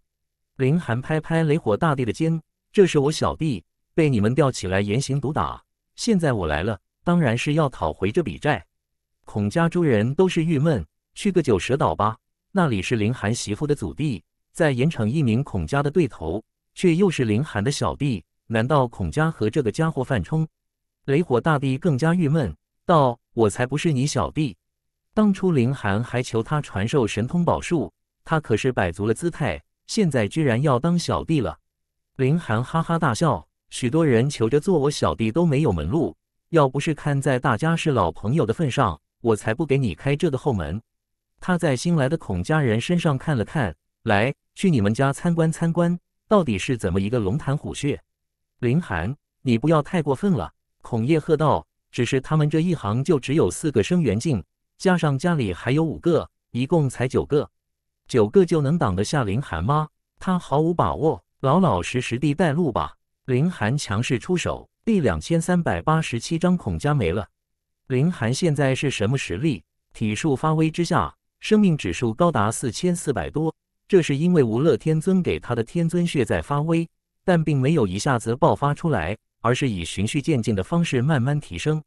林寒拍拍雷火大帝的肩：“这是我小弟被你们吊起来严刑毒打，现在我来了，当然是要讨回这笔债。”孔家诸人都是郁闷：“去个九蛇岛吧。”那里是林寒媳妇的祖地，在盐城一名孔家的对头，却又是林寒的小弟。难道孔家和这个家伙犯冲？雷火大帝更加郁闷道：“我才不是你小弟！当初林寒还求他传授神通宝术，他可是摆足了姿态，现在居然要当小弟了！”林寒哈哈大笑：“许多人求着做我小弟都没有门路，要不是看在大家是老朋友的份上，我才不给你开这个后门。”他在新来的孔家人身上看了看，来去你们家参观参观，到底是怎么一个龙潭虎穴？林寒，你不要太过分了！孔叶喝道：“只是他们这一行就只有四个生元境，加上家里还有五个，一共才九个，九个就能挡得下林寒吗？他毫无把握，老老实实地带路吧。”林寒强势出手，第两千三百八十七章孔家没了。林寒现在是什么实力？体术发威之下。生命指数高达四千四百多，这是因为无乐天尊给他的天尊血在发威，但并没有一下子爆发出来，而是以循序渐进的方式慢慢提升。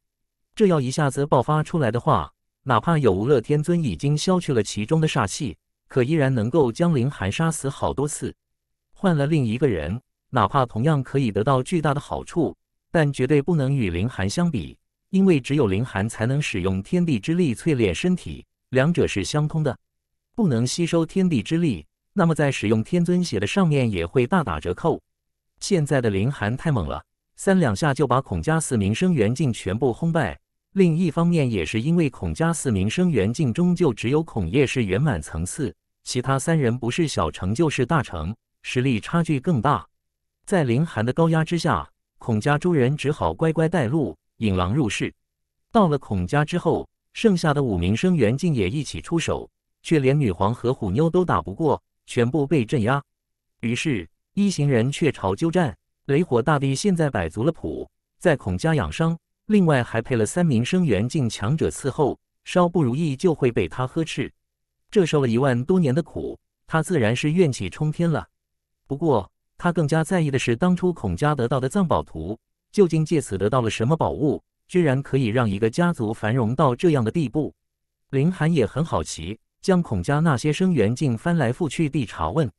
这要一下子爆发出来的话，哪怕有无乐天尊已经消去了其中的煞气，可依然能够将林寒杀死好多次。换了另一个人，哪怕同样可以得到巨大的好处，但绝对不能与林寒相比，因为只有林寒才能使用天地之力淬炼身体。两者是相通的，不能吸收天地之力，那么在使用天尊血的上面也会大打折扣。现在的凌寒太猛了，三两下就把孔家四名生元境全部轰败。另一方面，也是因为孔家四名生元境终究只有孔业是圆满层次，其他三人不是小成就是大成，实力差距更大。在凌寒的高压之下，孔家诸人只好乖乖带路，引狼入室。到了孔家之后。剩下的五名生元竟也一起出手，却连女皇和虎妞都打不过，全部被镇压。于是，一行人却朝鸠战。雷火大帝现在摆足了谱，在孔家养伤，另外还配了三名生元进强者伺候，稍不如意就会被他呵斥。这受了一万多年的苦，他自然是怨气冲天了。不过，他更加在意的是，当初孔家得到的藏宝图，究竟借此得到了什么宝物？居然可以让一个家族繁荣到这样的地步，林寒也很好奇，将孔家那些生源境翻来覆去地查问。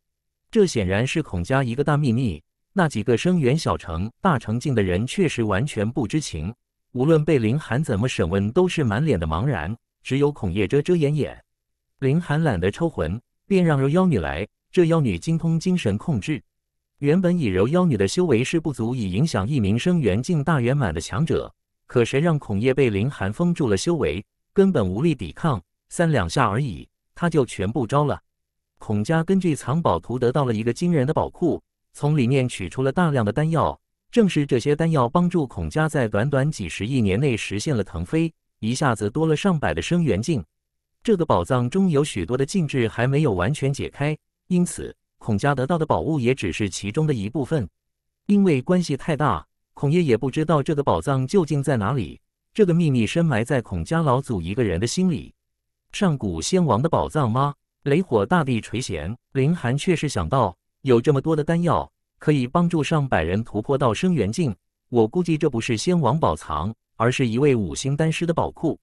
这显然是孔家一个大秘密。那几个生源小城、大城境的人确实完全不知情，无论被林寒怎么审问，都是满脸的茫然。只有孔叶遮遮掩掩。林寒懒得抽魂，便让柔妖女来。这妖女精通精神控制，原本以柔妖女的修为是不足以影响一名生元境大圆满的强者。可谁让孔叶被林寒封住了修为，根本无力抵抗，三两下而已，他就全部招了。孔家根据藏宝图得到了一个惊人的宝库，从里面取出了大量的丹药。正是这些丹药帮助孔家在短短几十亿年内实现了腾飞，一下子多了上百的生元境。这个宝藏中有许多的禁制还没有完全解开，因此孔家得到的宝物也只是其中的一部分，因为关系太大。孔爷也不知道这个宝藏究竟在哪里，这个秘密深埋在孔家老祖一个人的心里。上古仙王的宝藏吗？雷火大帝垂涎。林寒却是想到，有这么多的丹药，可以帮助上百人突破到生元境。我估计这不是仙王宝藏，而是一位五星丹师的宝库。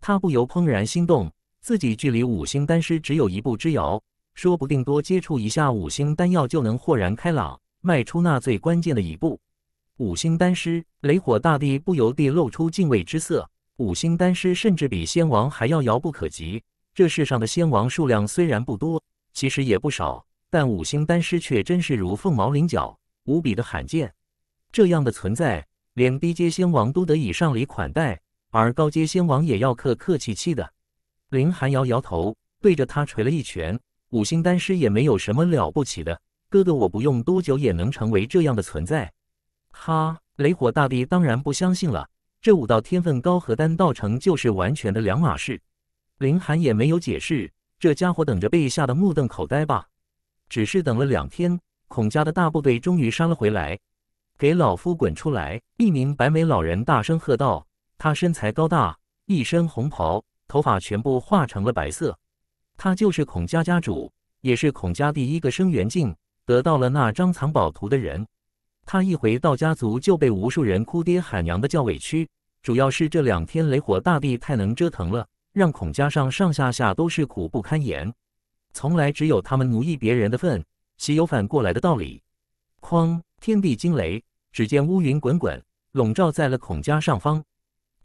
他不由怦然心动，自己距离五星丹师只有一步之遥，说不定多接触一下五星丹药，就能豁然开朗，迈出那最关键的一步。五星丹师雷火大帝不由得露出敬畏之色。五星丹师甚至比仙王还要遥不可及。这世上的仙王数量虽然不多，其实也不少，但五星丹师却真是如凤毛麟角，无比的罕见。这样的存在，连低阶仙王都得以上礼款待，而高阶仙王也要客客气气的。林寒摇摇头，对着他捶了一拳。五星丹师也没有什么了不起的，哥哥，我不用多久也能成为这样的存在。哈！雷火大帝当然不相信了。这武道天分高和丹道成就是完全的两码事。林寒也没有解释，这家伙等着被吓得目瞪口呆吧。只是等了两天，孔家的大部队终于杀了回来。给老夫滚出来！一名白眉老人大声喝道。他身材高大，一身红袍，头发全部化成了白色。他就是孔家家主，也是孔家第一个升元境，得到了那张藏宝图的人。他一回到家族，就被无数人哭爹喊娘的叫委屈。主要是这两天雷火大帝太能折腾了，让孔家上上下下都是苦不堪言。从来只有他们奴役别人的份，岂有反过来的道理？哐！天地惊雷，只见乌云滚滚，笼罩在了孔家上方。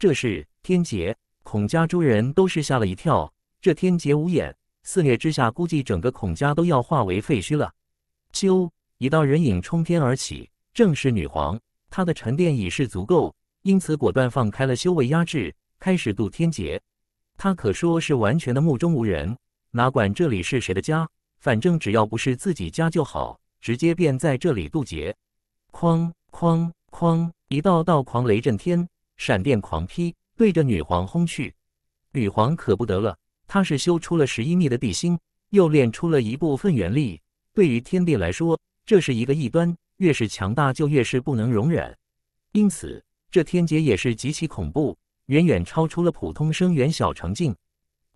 这是天劫，孔家诸人都是吓了一跳。这天劫无眼，肆虐之下，估计整个孔家都要化为废墟了。咻！一道人影冲天而起。正是女皇，她的沉淀已是足够，因此果断放开了修为压制，开始渡天劫。她可说是完全的目中无人，哪管这里是谁的家，反正只要不是自己家就好，直接便在这里渡劫。哐哐哐，一道道狂雷震天，闪电狂劈，对着女皇轰去。女皇可不得了，她是修出了十一逆的地心，又练出了一部分元力，对于天地来说，这是一个异端。越是强大，就越是不能容忍，因此这天劫也是极其恐怖，远远超出了普通生元小成境。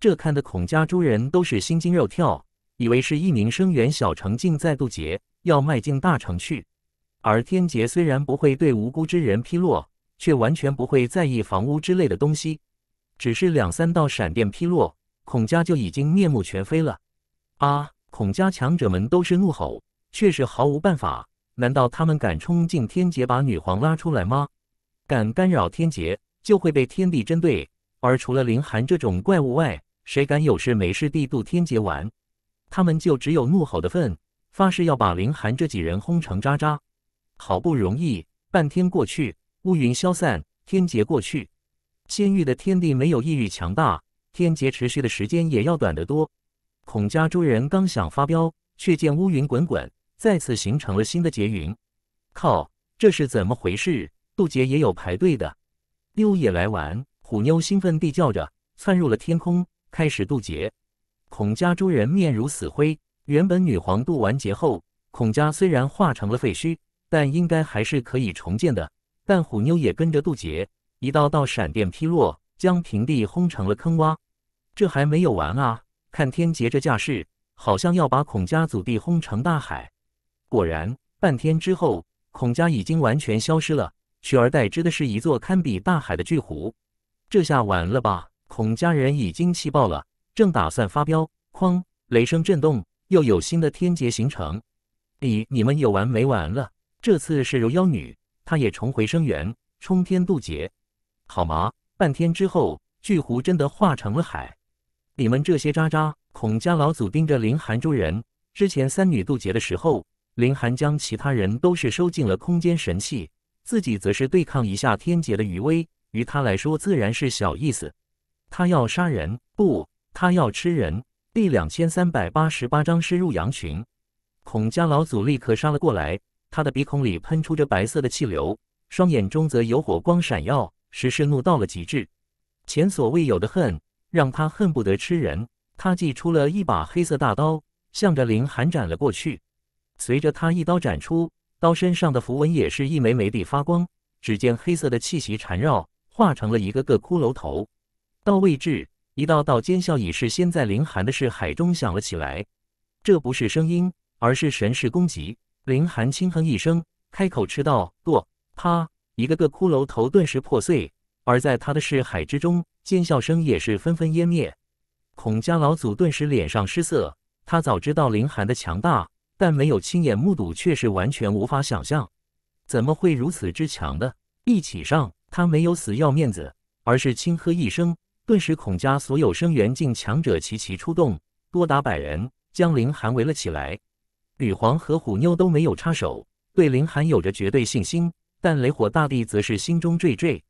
这看得孔家诸人都是心惊肉跳，以为是一名生元小成境在渡劫，要迈进大城去。而天劫虽然不会对无辜之人劈落，却完全不会在意房屋之类的东西，只是两三道闪电劈落，孔家就已经面目全非了。啊！孔家强者们都是怒吼，却是毫无办法。难道他们敢冲进天劫把女皇拉出来吗？敢干扰天劫，就会被天帝针对。而除了林寒这种怪物外，谁敢有事没事地渡天劫玩？他们就只有怒吼的份，发誓要把林寒这几人轰成渣渣。好不容易，半天过去，乌云消散，天劫过去。监狱的天地没有异域强大，天劫持续的时间也要短得多。孔家诸人刚想发飙，却见乌云滚滚。再次形成了新的劫云，靠，这是怎么回事？渡劫也有排队的。妞也来玩，虎妞兴奋地叫着，窜入了天空，开始渡劫。孔家诸人面如死灰。原本女皇渡完劫后，孔家虽然化成了废墟，但应该还是可以重建的。但虎妞也跟着渡劫，一道道闪电劈落，将平地轰成了坑洼。这还没有完啊！看天劫这架势，好像要把孔家祖地轰成大海。果然，半天之后，孔家已经完全消失了，取而代之的是一座堪比大海的巨湖。这下完了吧？孔家人已经气爆了，正打算发飙。哐！雷声震动，又有新的天劫形成。你你们有完没完了？这次是柔妖女，她也重回生源，冲天渡劫，好吗？半天之后，巨湖真的化成了海。你们这些渣渣！孔家老祖盯着林寒洲人，之前三女渡劫的时候。林寒将其他人都是收进了空间神器，自己则是对抗一下天劫的余威。于他来说，自然是小意思。他要杀人，不，他要吃人。第两千三百八十八章：尸入羊群。孔家老祖立刻杀了过来，他的鼻孔里喷出着白色的气流，双眼中则有火光闪耀，实是怒到了极致。前所未有的恨，让他恨不得吃人。他祭出了一把黑色大刀，向着林寒斩了过去。随着他一刀斩出，刀身上的符文也是一枚枚地发光。只见黑色的气息缠绕，化成了一个个骷髅头。到位置，一道道尖啸已是先在林寒的视海中响了起来。这不是声音，而是神识攻击。林寒轻哼一声，开口斥道：“剁！”啪，一个个骷髅头顿时破碎。而在他的视海之中，尖啸声也是纷纷湮灭。孔家老祖顿时脸上失色，他早知道林寒的强大。但没有亲眼目睹，却是完全无法想象，怎么会如此之强的？一起上！他没有死要面子，而是轻喝一声，顿时孔家所有生元境强者齐齐出动，多达百人，将林寒围了起来。吕皇和虎妞都没有插手，对林寒有着绝对信心。但雷火大帝则是心中惴惴，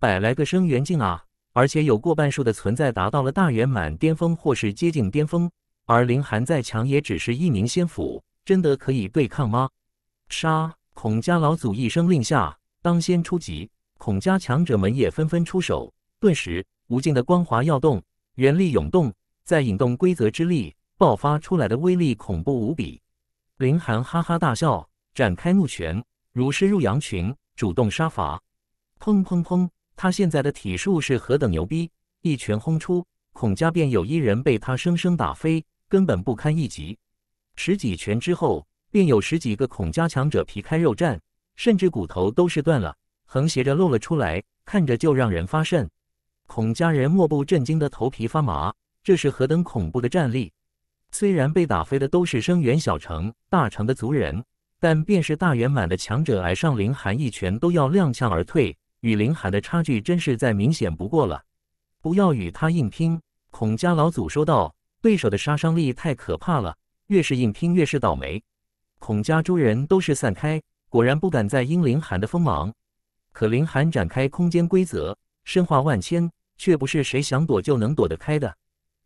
百来个生元境啊，而且有过半数的存在达到了大圆满巅峰或是接近巅峰。而林寒再强，也只是一名仙府，真的可以对抗吗？杀！孔家老祖一声令下，当先出击。孔家强者们也纷纷出手，顿时无尽的光华耀动，元力涌动，在引动规则之力爆发出来的威力恐怖无比。林寒哈哈大笑，展开怒拳，如深入羊群，主动杀伐。砰砰砰！他现在的体术是何等牛逼！一拳轰出，孔家便有一人被他生生打飞。根本不堪一击，十几拳之后，便有十几个孔家强者皮开肉绽，甚至骨头都是断了，横斜着露了出来，看着就让人发瘆。孔家人莫不震惊的头皮发麻，这是何等恐怖的战力！虽然被打飞的都是生源小城、大城的族人，但便是大圆满的强者挨上林寒一拳都要踉跄而退，与林寒的差距真是再明显不过了。不要与他硬拼，孔家老祖说道。对手的杀伤力太可怕了，越是硬拼越是倒霉。孔家诸人都是散开，果然不敢再因凌寒的锋芒。可凌寒展开空间规则，身化万千，却不是谁想躲就能躲得开的。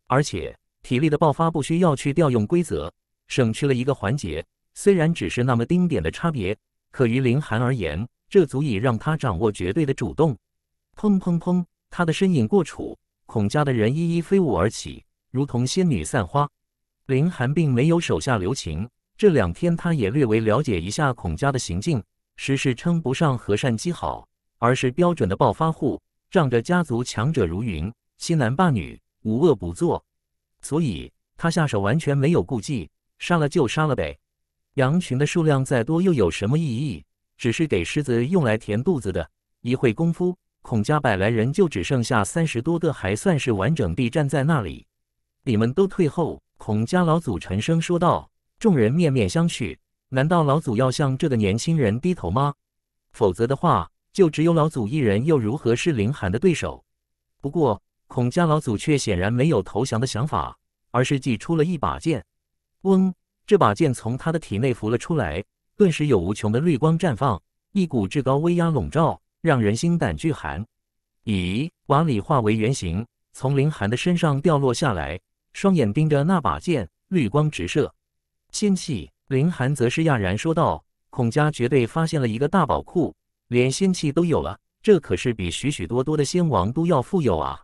而且体力的爆发不需要去调用规则，省去了一个环节。虽然只是那么丁点的差别，可于凌寒而言，这足以让他掌握绝对的主动。砰砰砰，他的身影过处，孔家的人一一飞舞而起。如同仙女散花，林寒并没有手下留情。这两天，他也略微了解一下孔家的行径，实是称不上和善积好，而是标准的暴发户，仗着家族强者如云，欺男霸女，无恶不作。所以，他下手完全没有顾忌，杀了就杀了呗。羊群的数量再多又有什么意义？只是给狮子用来填肚子的。一会功夫，孔家百来人就只剩下三十多个，还算是完整地站在那里。你们都退后！”孔家老祖沉声说道。众人面面相觑，难道老祖要向这个年轻人低头吗？否则的话，就只有老祖一人，又如何是林寒的对手？不过，孔家老祖却显然没有投降的想法，而是祭出了一把剑。嗡！这把剑从他的体内浮了出来，顿时有无穷的绿光绽放，一股至高威压笼罩，让人心胆俱寒。咦？往里化为原形，从林寒的身上掉落下来。双眼盯着那把剑，绿光直射，仙气。林寒则是讶然说道：“孔家绝对发现了一个大宝库，连仙气都有了，这可是比许许多多的仙王都要富有啊！”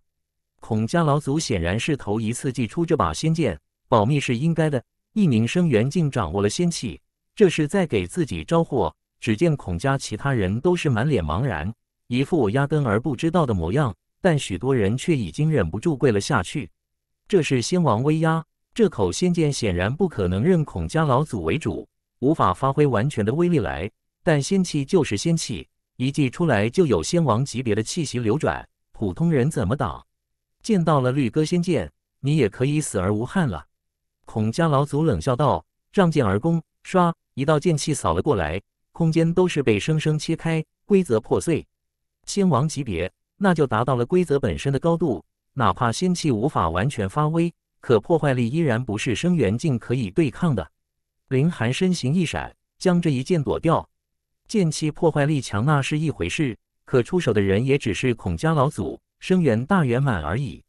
孔家老祖显然是头一次祭出这把仙剑，保密是应该的。一名生元竟掌握了仙气，这是在给自己招祸。只见孔家其他人都是满脸茫然，一副压根儿不知道的模样，但许多人却已经忍不住跪了下去。这是仙王威压，这口仙剑显然不可能认孔家老祖为主，无法发挥完全的威力来。但仙气就是仙气，一记出来就有仙王级别的气息流转，普通人怎么挡？见到了绿哥仙剑，你也可以死而无憾了。孔家老祖冷笑道：“让剑而攻，刷！”一道剑气扫了过来，空间都是被生生切开，规则破碎。仙王级别，那就达到了规则本身的高度。哪怕仙气无法完全发威，可破坏力依然不是生元境可以对抗的。林寒身形一闪，将这一剑躲掉。剑气破坏力强那是一回事，可出手的人也只是孔家老祖，生元大圆满而已。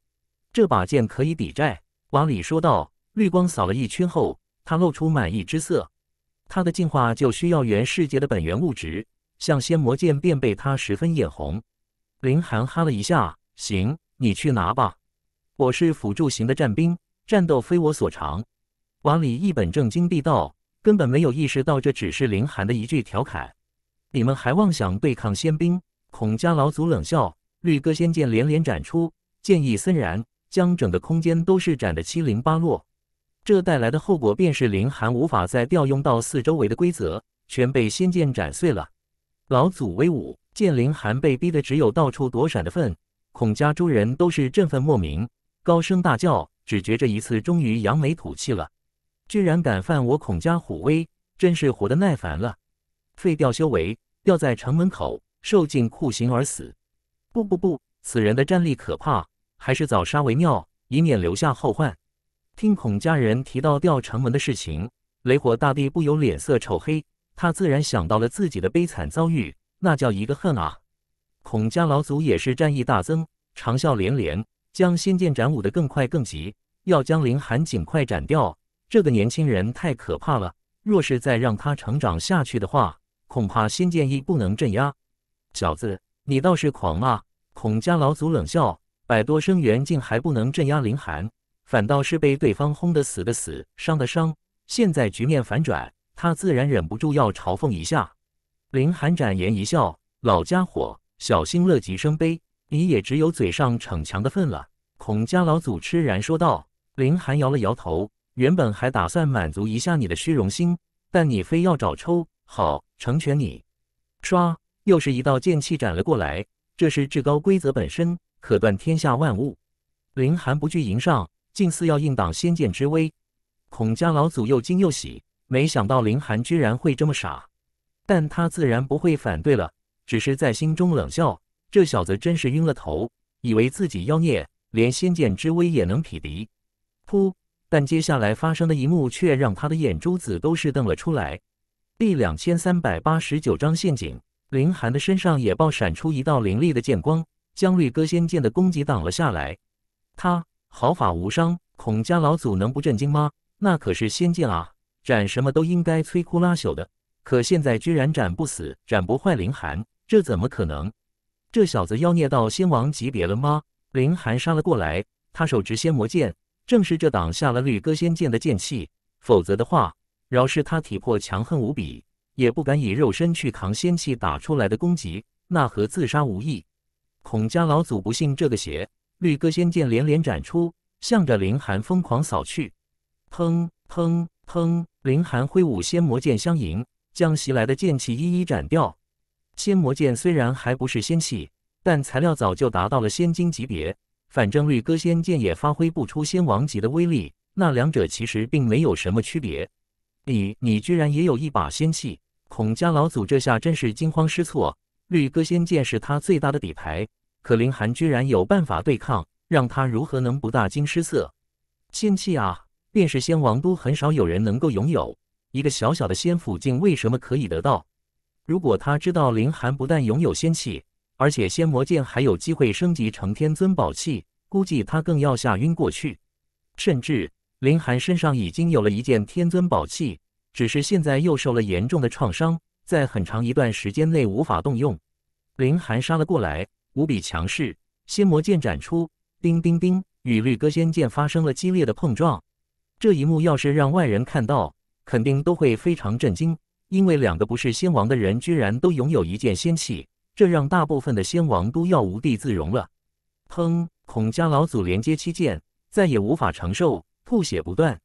这把剑可以抵债。瓦里说道。绿光扫了一圈后，他露出满意之色。他的进化就需要原世界的本源物质，像仙魔剑便被他十分眼红。林寒哈了一下，行。你去拿吧，我是辅助型的战兵，战斗非我所长。”王里一本正经地道，根本没有意识到这只是林寒的一句调侃。你们还妄想对抗仙兵？孔家老祖冷笑，绿哥仙剑连连斩出，剑意森然，将整个空间都是斩得七零八落。这带来的后果便是林寒无法再调用到四周围的规则，全被仙剑斩碎了。老祖威武，剑林寒被逼得只有到处躲闪的份。孔家诸人都是振奋莫名，高声大叫，只觉这一次终于扬眉吐气了。居然敢犯我孔家虎威，真是活得耐烦了！废掉修为，吊在城门口，受尽酷刑而死。不不不，此人的战力可怕，还是早杀为妙，以免留下后患。听孔家人提到吊城门的事情，雷火大帝不由脸色丑黑，他自然想到了自己的悲惨遭遇，那叫一个恨啊！孔家老祖也是战意大增，长啸连连，将仙剑斩舞得更快更急，要将林寒尽快斩掉。这个年轻人太可怕了，若是再让他成长下去的话，恐怕仙剑意不能镇压。小子，你倒是狂啊！孔家老祖冷笑，百多生元竟还不能镇压林寒，反倒是被对方轰得死的死，伤的伤。现在局面反转，他自然忍不住要嘲讽一下。林寒展颜一笑，老家伙。小心乐极生悲，你也只有嘴上逞强的份了。”孔家老祖痴然说道。林寒摇了摇头，原本还打算满足一下你的虚荣心，但你非要找抽，好成全你。唰！又是一道剑气斩了过来，这是至高规则本身，可断天下万物。林寒不惧迎上，竟似要硬挡仙剑之威。孔家老祖又惊又喜，没想到林寒居然会这么傻，但他自然不会反对了。只是在心中冷笑，这小子真是晕了头，以为自己妖孽，连仙剑之威也能匹敌。噗！但接下来发生的一幕却让他的眼珠子都是瞪了出来。第两千三百八十九章陷阱。林寒的身上也爆闪出一道凌厉的剑光，将绿哥仙剑的攻击挡了下来。他毫发无伤，孔家老祖能不震惊吗？那可是仙剑啊，斩什么都应该摧枯拉朽的，可现在居然斩不死、斩不坏林寒。这怎么可能？这小子妖孽到仙王级别了吗？林寒杀了过来，他手执仙魔剑，正是这挡下了绿歌仙剑的剑气。否则的话，饶是他体魄强横无比，也不敢以肉身去扛仙气打出来的攻击，那和自杀无异。孔家老祖不信这个邪，绿歌仙剑连连斩出，向着林寒疯狂扫去。砰砰砰！林寒挥舞仙魔剑相迎，将袭来的剑气一一斩掉。仙魔剑虽然还不是仙器，但材料早就达到了仙金级别。反正绿歌仙剑也发挥不出仙王级的威力，那两者其实并没有什么区别。你，你居然也有一把仙器！孔家老祖这下真是惊慌失措。绿歌仙剑是他最大的底牌，可林寒居然有办法对抗，让他如何能不大惊失色？仙器啊，便是仙王都很少有人能够拥有。一个小小的仙府竟为什么可以得到？如果他知道林寒不但拥有仙器，而且仙魔剑还有机会升级成天尊宝器，估计他更要吓晕过去。甚至林寒身上已经有了一件天尊宝器，只是现在又受了严重的创伤，在很长一段时间内无法动用。林寒杀了过来，无比强势，仙魔剑斩出，叮叮叮，与绿歌仙剑发生了激烈的碰撞。这一幕要是让外人看到，肯定都会非常震惊。因为两个不是仙王的人居然都拥有一件仙器，这让大部分的仙王都要无地自容了。砰！孔家老祖连接七剑，再也无法承受，吐血不断。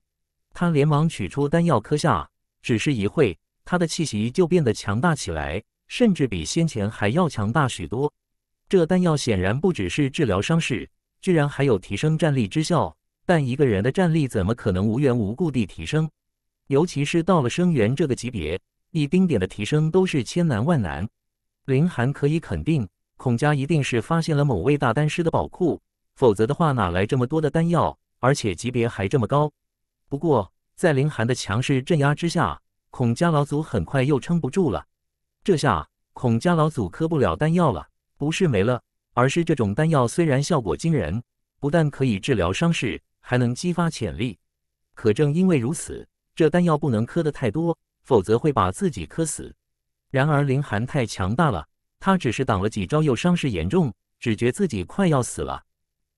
他连忙取出丹药磕下，只是一会，他的气息就变得强大起来，甚至比先前还要强大许多。这丹药显然不只是治疗伤势，居然还有提升战力之效。但一个人的战力怎么可能无缘无故地提升？尤其是到了生元这个级别。一丁点的提升都是千难万难。林寒可以肯定，孔家一定是发现了某位大丹师的宝库，否则的话哪来这么多的丹药，而且级别还这么高？不过，在林寒的强势镇压之下，孔家老祖很快又撑不住了。这下，孔家老祖磕不了丹药了，不是没了，而是这种丹药虽然效果惊人，不但可以治疗伤势，还能激发潜力，可正因为如此，这丹药不能磕得太多。否则会把自己磕死。然而林寒太强大了，他只是挡了几招，又伤势严重，只觉自己快要死了。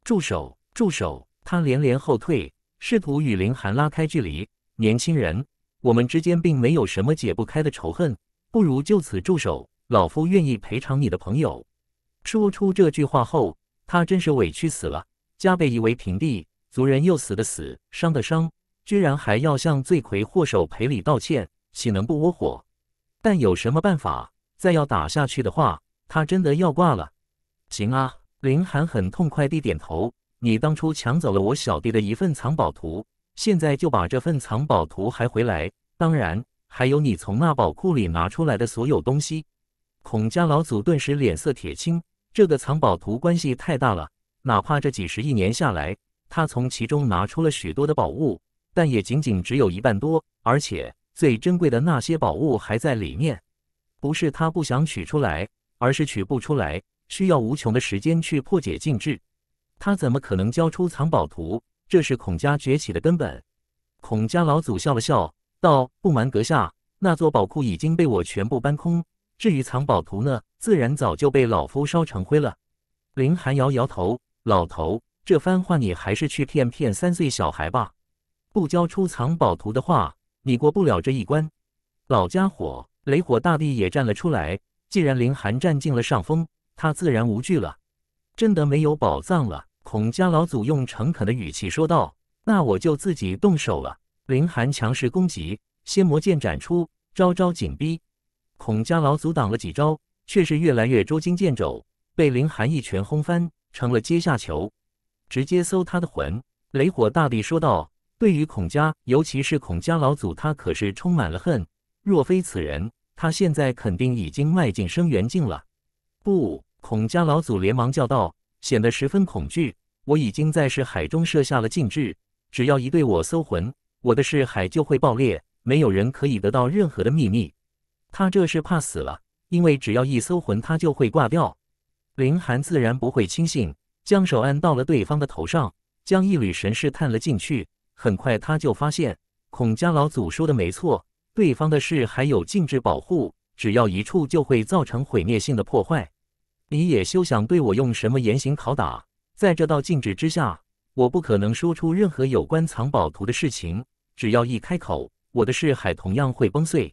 住手！住手！他连连后退，试图与林寒拉开距离。年轻人，我们之间并没有什么解不开的仇恨，不如就此住手。老夫愿意赔偿你的朋友。说出这句话后，他真是委屈死了。家被夷为平地，族人又死的死，伤的伤，居然还要向罪魁祸首赔礼道歉。岂能不窝火？但有什么办法？再要打下去的话，他真的要挂了。行啊，林寒很痛快地点头。你当初抢走了我小弟的一份藏宝图，现在就把这份藏宝图还回来。当然，还有你从那宝库里拿出来的所有东西。孔家老祖顿时脸色铁青。这个藏宝图关系太大了，哪怕这几十亿年下来，他从其中拿出了许多的宝物，但也仅仅只有一半多，而且。最珍贵的那些宝物还在里面，不是他不想取出来，而是取不出来，需要无穷的时间去破解禁制。他怎么可能交出藏宝图？这是孔家崛起的根本。孔家老祖笑了笑，道：“不瞒阁下，那座宝库已经被我全部搬空。至于藏宝图呢，自然早就被老夫烧成灰了。”林寒摇摇头：“老头，这番话你还是去骗骗三岁小孩吧。不交出藏宝图的话。”你过不了这一关，老家伙，雷火大帝也站了出来。既然林寒占尽了上风，他自然无惧了。真的没有宝藏了，孔家老祖用诚恳的语气说道。那我就自己动手了。林寒强势攻击，仙魔剑展出，招招紧逼。孔家老祖挡了几招，却是越来越捉襟见肘，被林寒一拳轰翻，成了阶下囚，直接搜他的魂。雷火大帝说道。对于孔家，尤其是孔家老祖，他可是充满了恨。若非此人，他现在肯定已经迈进生元境了。不，孔家老祖连忙叫道，显得十分恐惧。我已经在是海中设下了禁制，只要一对我搜魂，我的是海就会爆裂，没有人可以得到任何的秘密。他这是怕死了，因为只要一搜魂，他就会挂掉。林寒自然不会轻信，将手按到了对方的头上，将一缕神识探了进去。很快他就发现，孔家老祖说的没错，对方的事还有禁制保护，只要一触就会造成毁灭性的破坏，你也休想对我用什么严刑拷打。在这道禁制之下，我不可能说出任何有关藏宝图的事情，只要一开口，我的事海同样会崩碎。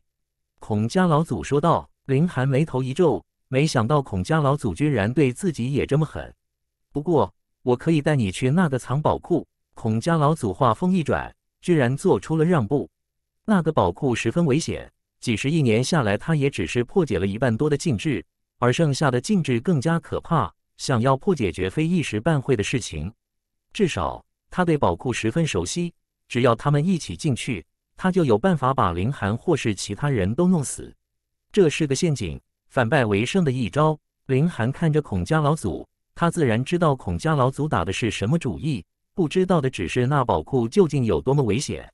孔家老祖说道。林寒眉头一皱，没想到孔家老祖居然对自己也这么狠。不过，我可以带你去那个藏宝库。孔家老祖话锋一转，居然做出了让步。那个宝库十分危险，几十亿年下来，他也只是破解了一半多的禁制，而剩下的禁制更加可怕，想要破解绝非一时半会的事情。至少他对宝库十分熟悉，只要他们一起进去，他就有办法把林寒或是其他人都弄死。这是个陷阱，反败为胜的一招。林寒看着孔家老祖，他自然知道孔家老祖打的是什么主意。不知道的只是那宝库究竟有多么危险，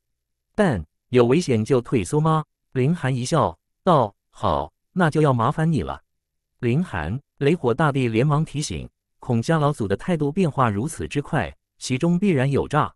但有危险就退缩吗？林寒一笑，道：“好，那就要麻烦你了。”林寒，雷火大帝连忙提醒：“孔家老祖的态度变化如此之快，其中必然有诈。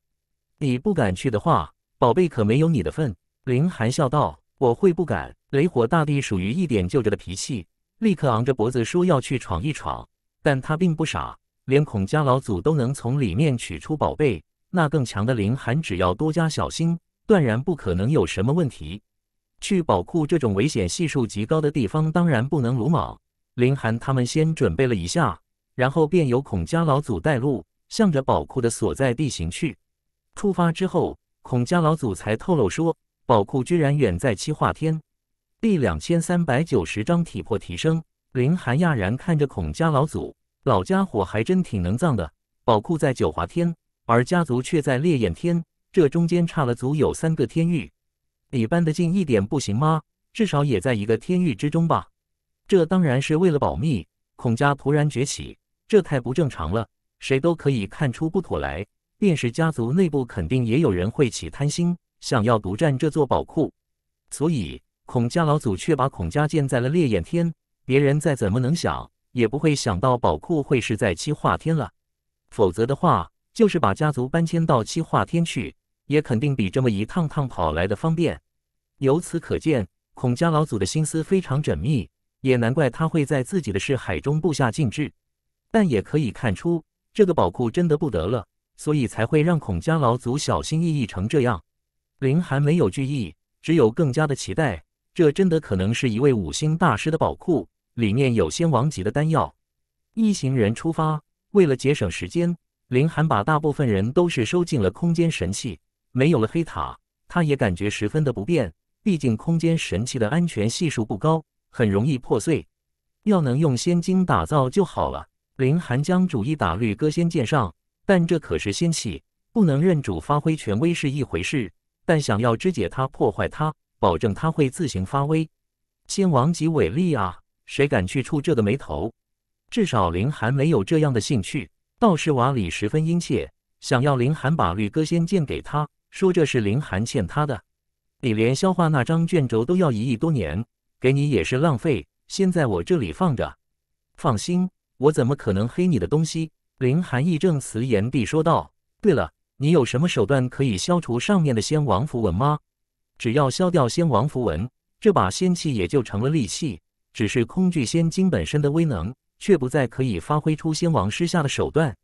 你不敢去的话，宝贝可没有你的份。”林寒笑道：“我会不敢。”雷火大帝属于一点就着的脾气，立刻昂着脖子说要去闯一闯。但他并不傻。连孔家老祖都能从里面取出宝贝，那更强的林寒只要多加小心，断然不可能有什么问题。去宝库这种危险系数极高的地方，当然不能鲁莽。林寒他们先准备了一下，然后便由孔家老祖带路，向着宝库的所在地行去。出发之后，孔家老祖才透露说，宝库居然远在七化天。第两千三百九十章体魄提升。林寒讶然看着孔家老祖。老家伙还真挺能藏的，宝库在九华天，而家族却在烈焰天，这中间差了足有三个天域。你搬得近一点不行吗？至少也在一个天域之中吧。这当然是为了保密。孔家突然崛起，这太不正常了，谁都可以看出不妥来。便是家族内部，肯定也有人会起贪心，想要独占这座宝库。所以孔家老祖却把孔家建在了烈焰天，别人再怎么能想。也不会想到宝库会是在七化天了，否则的话，就是把家族搬迁到七化天去，也肯定比这么一趟趟跑来的方便。由此可见，孔家老祖的心思非常缜密，也难怪他会在自己的事海中布下禁制。但也可以看出，这个宝库真的不得了，所以才会让孔家老祖小心翼翼成这样。林寒没有惧意，只有更加的期待。这真的可能是一位五星大师的宝库。里面有仙王级的丹药，一行人出发。为了节省时间，林寒把大部分人都是收进了空间神器。没有了黑塔，他也感觉十分的不便。毕竟空间神器的安全系数不高，很容易破碎。要能用仙晶打造就好了。林寒将主意打绿哥仙剑上，但这可是仙器，不能任主发挥权威是一回事，但想要肢解它、破坏它，保证它会自行发威，仙王级伟力啊！谁敢去触这个眉头？至少林寒没有这样的兴趣。倒是瓦里十分殷切，想要林寒把绿歌仙剑给他，说这是林寒欠他的。你连消化那张卷轴都要一亿多年，给你也是浪费。先在我这里放着，放心，我怎么可能黑你的东西？林寒义正辞严地说道。对了，你有什么手段可以消除上面的仙王符文吗？只要消掉仙王符文，这把仙器也就成了利器。只是空具仙金本身的威能，却不再可以发挥出仙王施下的手段。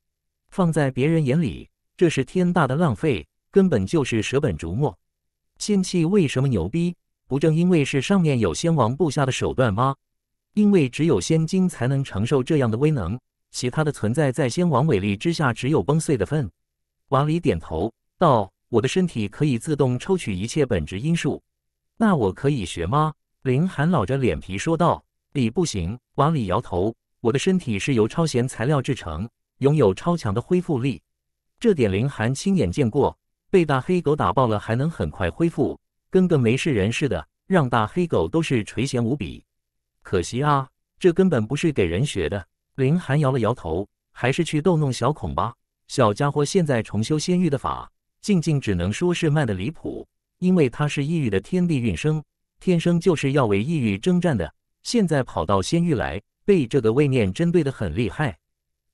放在别人眼里，这是天大的浪费，根本就是舍本逐末。仙器为什么牛逼？不正因为是上面有仙王布下的手段吗？因为只有仙金才能承受这样的威能，其他的存在在仙王伟力之下只有崩碎的份。瓦里点头道：“我的身体可以自动抽取一切本质因素，那我可以学吗？”林寒老着脸皮说道：“你不行。”瓦里摇头：“我的身体是由超弦材料制成，拥有超强的恢复力。”这点林寒亲眼见过，被大黑狗打爆了还能很快恢复，跟个没事人似的，让大黑狗都是垂涎无比。可惜啊，这根本不是给人学的。林寒摇了摇头，还是去逗弄小孔吧。小家伙现在重修仙域的法，静静只能说是慢的离谱，因为他是异域的天地运生。天生就是要为抑郁征战的，现在跑到仙域来，被这个位面针对的很厉害。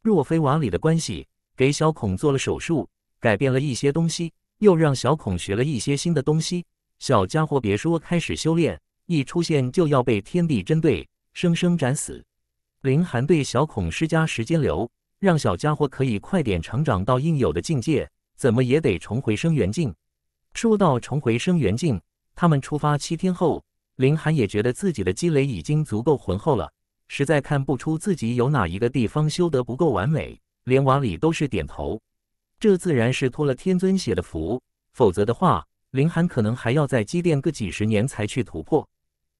若非瓦里的关系，给小孔做了手术，改变了一些东西，又让小孔学了一些新的东西，小家伙别说开始修炼，一出现就要被天地针对，生生斩死。林寒对小孔施加时间流，让小家伙可以快点成长到应有的境界，怎么也得重回生元境。说到重回生元境。他们出发七天后，林寒也觉得自己的积累已经足够浑厚了，实在看不出自己有哪一个地方修得不够完美，连瓦里都是点头。这自然是托了天尊写的福，否则的话，林寒可能还要再积淀个几十年才去突破。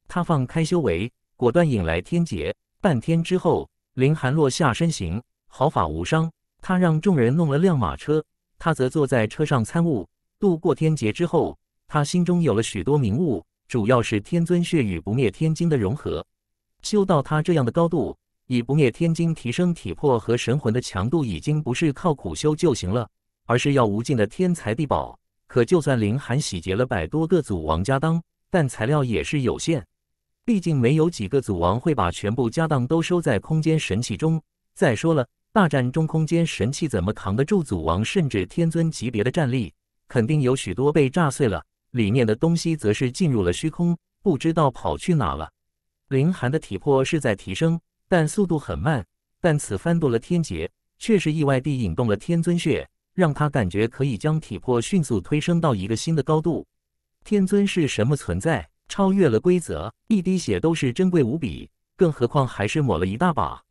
他放开修为，果断引来天劫。半天之后，林寒落下身形，毫发无伤。他让众人弄了辆马车，他则坐在车上参悟。度过天劫之后。他心中有了许多明悟，主要是天尊血与不灭天晶的融合。修到他这样的高度，以不灭天晶提升体魄和神魂的强度，已经不是靠苦修就行了，而是要无尽的天材地宝。可就算林寒洗劫了百多个祖王家当，但材料也是有限，毕竟没有几个祖王会把全部家当都收在空间神器中。再说了，大战中空间神器怎么扛得住祖王甚至天尊级别的战力？肯定有许多被炸碎了。里面的东西则是进入了虚空，不知道跑去哪了。林寒的体魄是在提升，但速度很慢。但此番渡了天劫，却是意外地引动了天尊穴，让他感觉可以将体魄迅速推升到一个新的高度。天尊是什么存在？超越了规则，一滴血都是珍贵无比，更何况还是抹了一大把。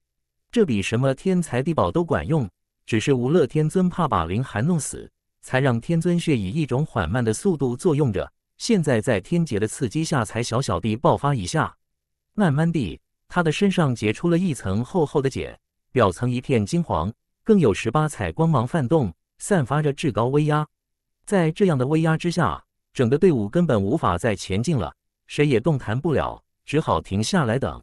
这比什么天材地宝都管用。只是无乐天尊怕把林寒弄死。才让天尊血以一种缓慢的速度作用着，现在在天劫的刺激下才小小的爆发一下。慢慢地，他的身上结出了一层厚厚的茧，表层一片金黄，更有十八彩光芒泛动，散发着至高威压。在这样的威压之下，整个队伍根本无法再前进了，谁也动弹不了，只好停下来等。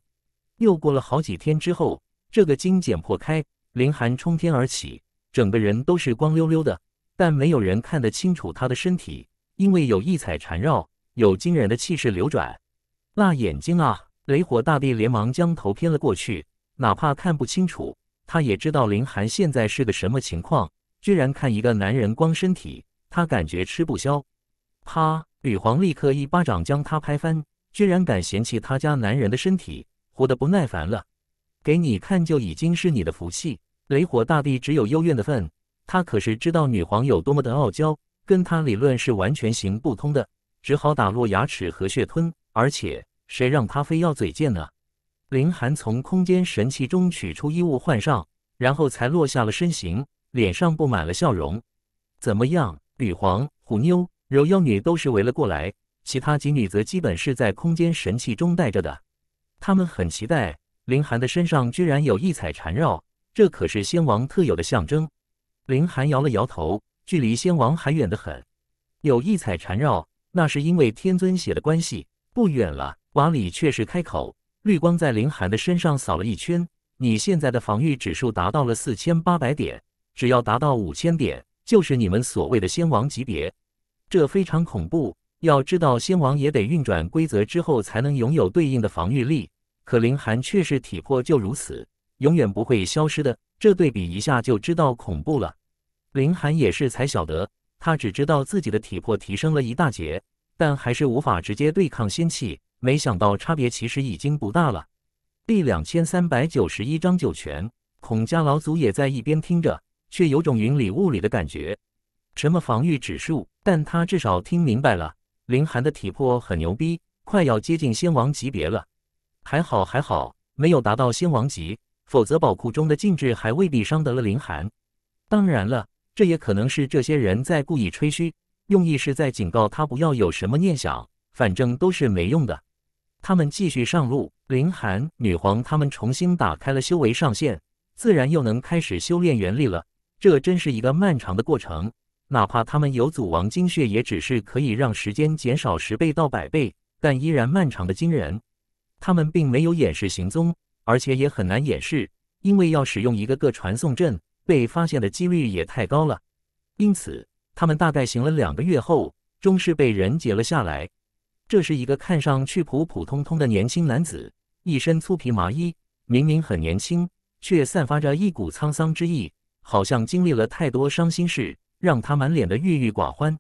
又过了好几天之后，这个金茧破开，凌寒冲天而起，整个人都是光溜溜的。但没有人看得清楚他的身体，因为有异彩缠绕，有惊人的气势流转，辣眼睛啊！雷火大帝连忙将头偏了过去，哪怕看不清楚，他也知道林寒现在是个什么情况。居然看一个男人光身体，他感觉吃不消。啪！女皇立刻一巴掌将他拍翻，居然敢嫌弃他家男人的身体，活得不耐烦了。给你看就已经是你的福气，雷火大帝只有幽怨的份。他可是知道女皇有多么的傲娇，跟他理论是完全行不通的，只好打落牙齿和血吞。而且谁让他非要嘴贱呢？林寒从空间神器中取出衣物换上，然后才落下了身形，脸上布满了笑容。怎么样，女皇、虎妞、柔妖女都是围了过来，其他几女则基本是在空间神器中待着的。她们很期待林寒的身上居然有异彩缠绕，这可是仙王特有的象征。林寒摇了摇头，距离仙王还远得很。有异彩缠绕，那是因为天尊血的关系。不远了，瓦里却是开口。绿光在林寒的身上扫了一圈，你现在的防御指数达到了四千八百点，只要达到五千点，就是你们所谓的仙王级别。这非常恐怖，要知道仙王也得运转规则之后才能拥有对应的防御力。可林寒却是体魄就如此，永远不会消失的。这对比一下就知道恐怖了。林寒也是才晓得，他只知道自己的体魄提升了一大截，但还是无法直接对抗仙气。没想到差别其实已经不大了。第两千三百九十一章九泉。孔家老祖也在一边听着，却有种云里雾里的感觉。什么防御指数，但他至少听明白了。林寒的体魄很牛逼，快要接近仙王级别了。还好还好，没有达到仙王级，否则宝库中的禁制还未必伤得了林寒。当然了。这也可能是这些人在故意吹嘘，用意是在警告他不要有什么念想，反正都是没用的。他们继续上路，林寒女皇他们重新打开了修为上限，自然又能开始修炼元力了。这真是一个漫长的过程，哪怕他们有祖王精血，也只是可以让时间减少十倍到百倍，但依然漫长的惊人。他们并没有掩饰行踪，而且也很难掩饰，因为要使用一个个传送阵。被发现的几率也太高了，因此他们大概行了两个月后，终是被人截了下来。这是一个看上去普普通通的年轻男子，一身粗皮麻衣，明明很年轻，却散发着一股沧桑之意，好像经历了太多伤心事，让他满脸的郁郁寡欢。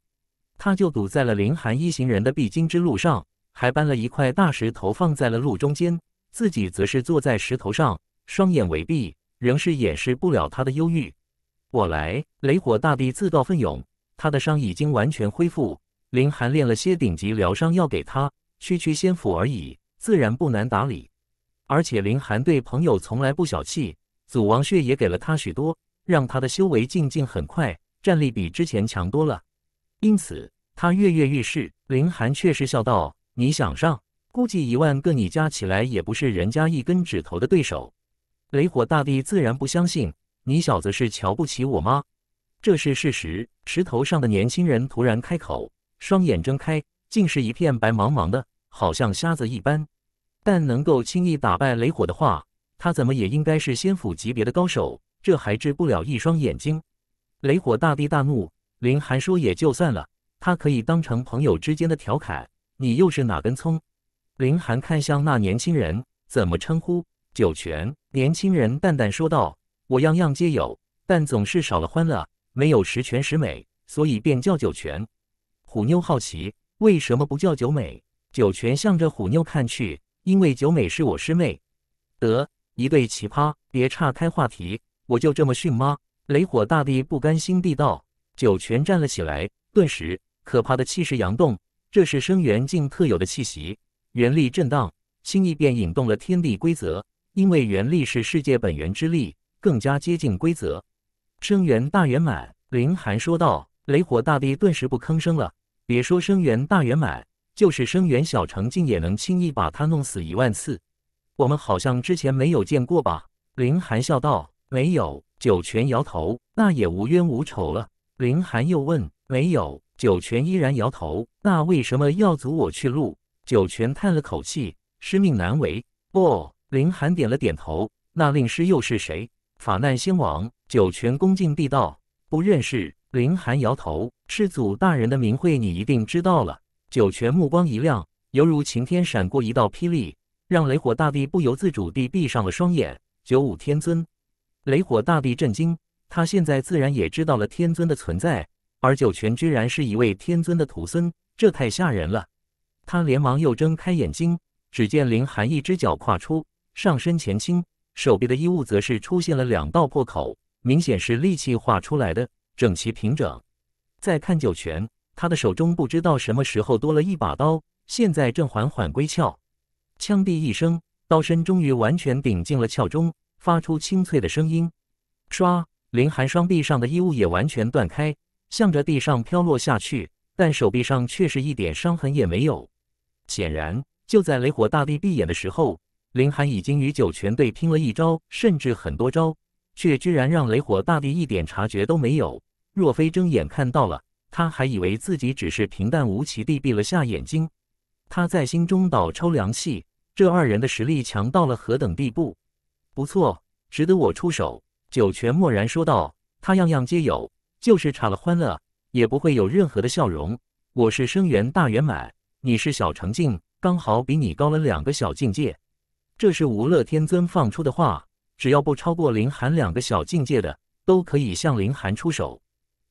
他就堵在了林寒一行人的必经之路上，还搬了一块大石头放在了路中间，自己则是坐在石头上，双眼微闭。仍是掩饰不了他的忧郁。我来，雷火大帝自告奋勇。他的伤已经完全恢复，林寒炼了些顶级疗伤药给他，区区仙府而已，自然不难打理。而且林寒对朋友从来不小气，祖王血也给了他许多，让他的修为进境很快，战力比之前强多了。因此他跃跃欲试。林寒却是笑道：“你想上？估计一万个你加起来，也不是人家一根指头的对手。”雷火大帝自然不相信，你小子是瞧不起我吗？这是事实。石头上的年轻人突然开口，双眼睁开，竟是一片白茫茫的，好像瞎子一般。但能够轻易打败雷火的话，他怎么也应该是仙府级别的高手，这还治不了一双眼睛？雷火大帝大怒，林寒说也就算了，他可以当成朋友之间的调侃。你又是哪根葱？林寒看向那年轻人，怎么称呼？酒泉，年轻人淡淡说道：“我样样皆有，但总是少了欢乐，没有十全十美，所以便叫酒泉。”虎妞好奇：“为什么不叫九美？”酒泉向着虎妞看去：“因为九美是我师妹。”得，一对奇葩，别岔开话题。我就这么训吗？雷火大帝不甘心地道。酒泉站了起来，顿时可怕的气势洋动，这是生元境特有的气息，元力震荡，轻易便引动了天地规则。因为原力是世界本源之力，更加接近规则。生源大圆满，林寒说道。雷火大帝顿时不吭声了。别说生源大圆满，就是生源小成，竟也能轻易把他弄死一万次。我们好像之前没有见过吧？林寒笑道。没有。酒泉摇头。那也无冤无仇了。林寒又问。没有。酒泉依然摇头。那为什么要阻我去路？酒泉叹了口气。师命难违。哦。林寒点了点头。那令师又是谁？法难星王九泉恭敬地道：“不认识。”林寒摇头：“师祖大人的名讳，你一定知道了。”九泉目光一亮，犹如晴天闪过一道霹雳，让雷火大帝不由自主地闭上了双眼。九五天尊，雷火大帝震惊，他现在自然也知道了天尊的存在，而九泉居然是一位天尊的徒孙，这太吓人了。他连忙又睁开眼睛，只见林寒一只脚跨出。上身前倾，手臂的衣物则是出现了两道破口，明显是利器画出来的，整齐平整。再看九泉，他的手中不知道什么时候多了一把刀，现在正缓缓归鞘。枪毙一声，刀身终于完全顶进了鞘中，发出清脆的声音。唰，林寒双臂上的衣物也完全断开，向着地上飘落下去，但手臂上却是一点伤痕也没有。显然，就在雷火大帝闭眼的时候。林寒已经与九泉对拼了一招，甚至很多招，却居然让雷火大帝一点察觉都没有。若非睁眼看到了，他还以为自己只是平淡无奇地闭了下眼睛。他在心中倒抽凉气：这二人的实力强到了何等地步？不错，值得我出手。九泉默然说道：“他样样皆有，就是差了欢乐，也不会有任何的笑容。我是生源大圆满，你是小成境，刚好比你高了两个小境界。”这是无乐天尊放出的话，只要不超过凌寒两个小境界的，都可以向凌寒出手。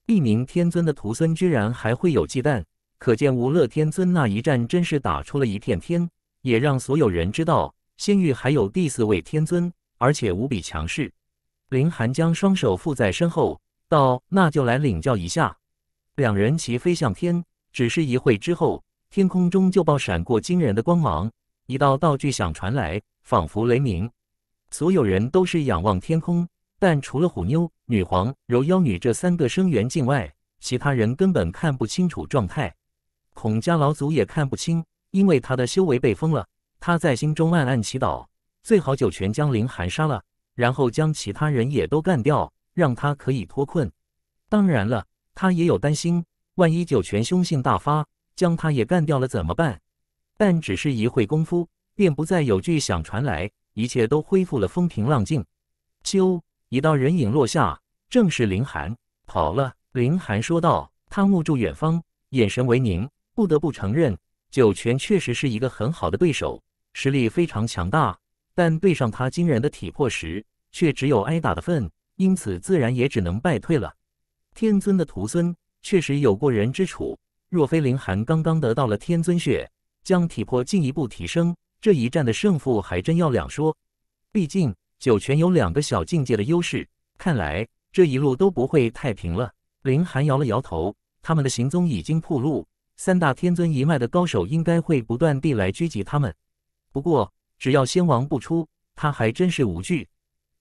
一名天尊的徒孙居然还会有忌惮，可见无乐天尊那一战真是打出了一片天，也让所有人知道仙域还有第四位天尊，而且无比强势。凌寒将双手附在身后，道：“那就来领教一下。”两人齐飞向天，只是一会之后，天空中就爆闪过惊人的光芒，一道道巨响传来。仿佛雷鸣，所有人都是仰望天空，但除了虎妞、女皇、柔妖女这三个生源境外，其他人根本看不清楚状态。孔家老祖也看不清，因为他的修为被封了。他在心中暗暗祈祷，最好九泉将林寒杀了，然后将其他人也都干掉，让他可以脱困。当然了，他也有担心，万一九泉凶性大发，将他也干掉了怎么办？但只是一会功夫。便不再有巨响传来，一切都恢复了风平浪静。啾，一道人影落下，正是林寒跑了。林寒说道：“他目注远方，眼神为凝。不得不承认，酒泉确实是一个很好的对手，实力非常强大。但对上他惊人的体魄时，却只有挨打的份。因此，自然也只能败退了。天尊的徒孙确实有过人之处，若非林寒刚刚得到了天尊血，将体魄进一步提升。”这一战的胜负还真要两说，毕竟酒泉有两个小境界的优势，看来这一路都不会太平了。林寒摇了摇头，他们的行踪已经暴露，三大天尊一脉的高手应该会不断地来追击他们。不过只要仙王不出，他还真是无惧。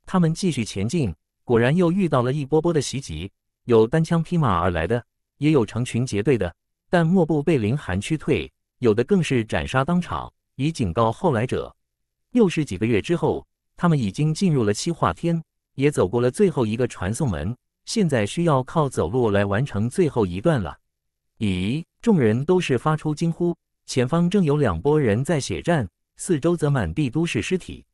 他们继续前进，果然又遇到了一波波的袭击，有单枪匹马而来的，也有成群结队的，但莫不被林寒驱退，有的更是斩杀当场。以警告后来者。又是几个月之后，他们已经进入了七化天，也走过了最后一个传送门。现在需要靠走路来完成最后一段了。咦！众人都是发出惊呼。前方正有两波人在血战，四周则满地都是尸体。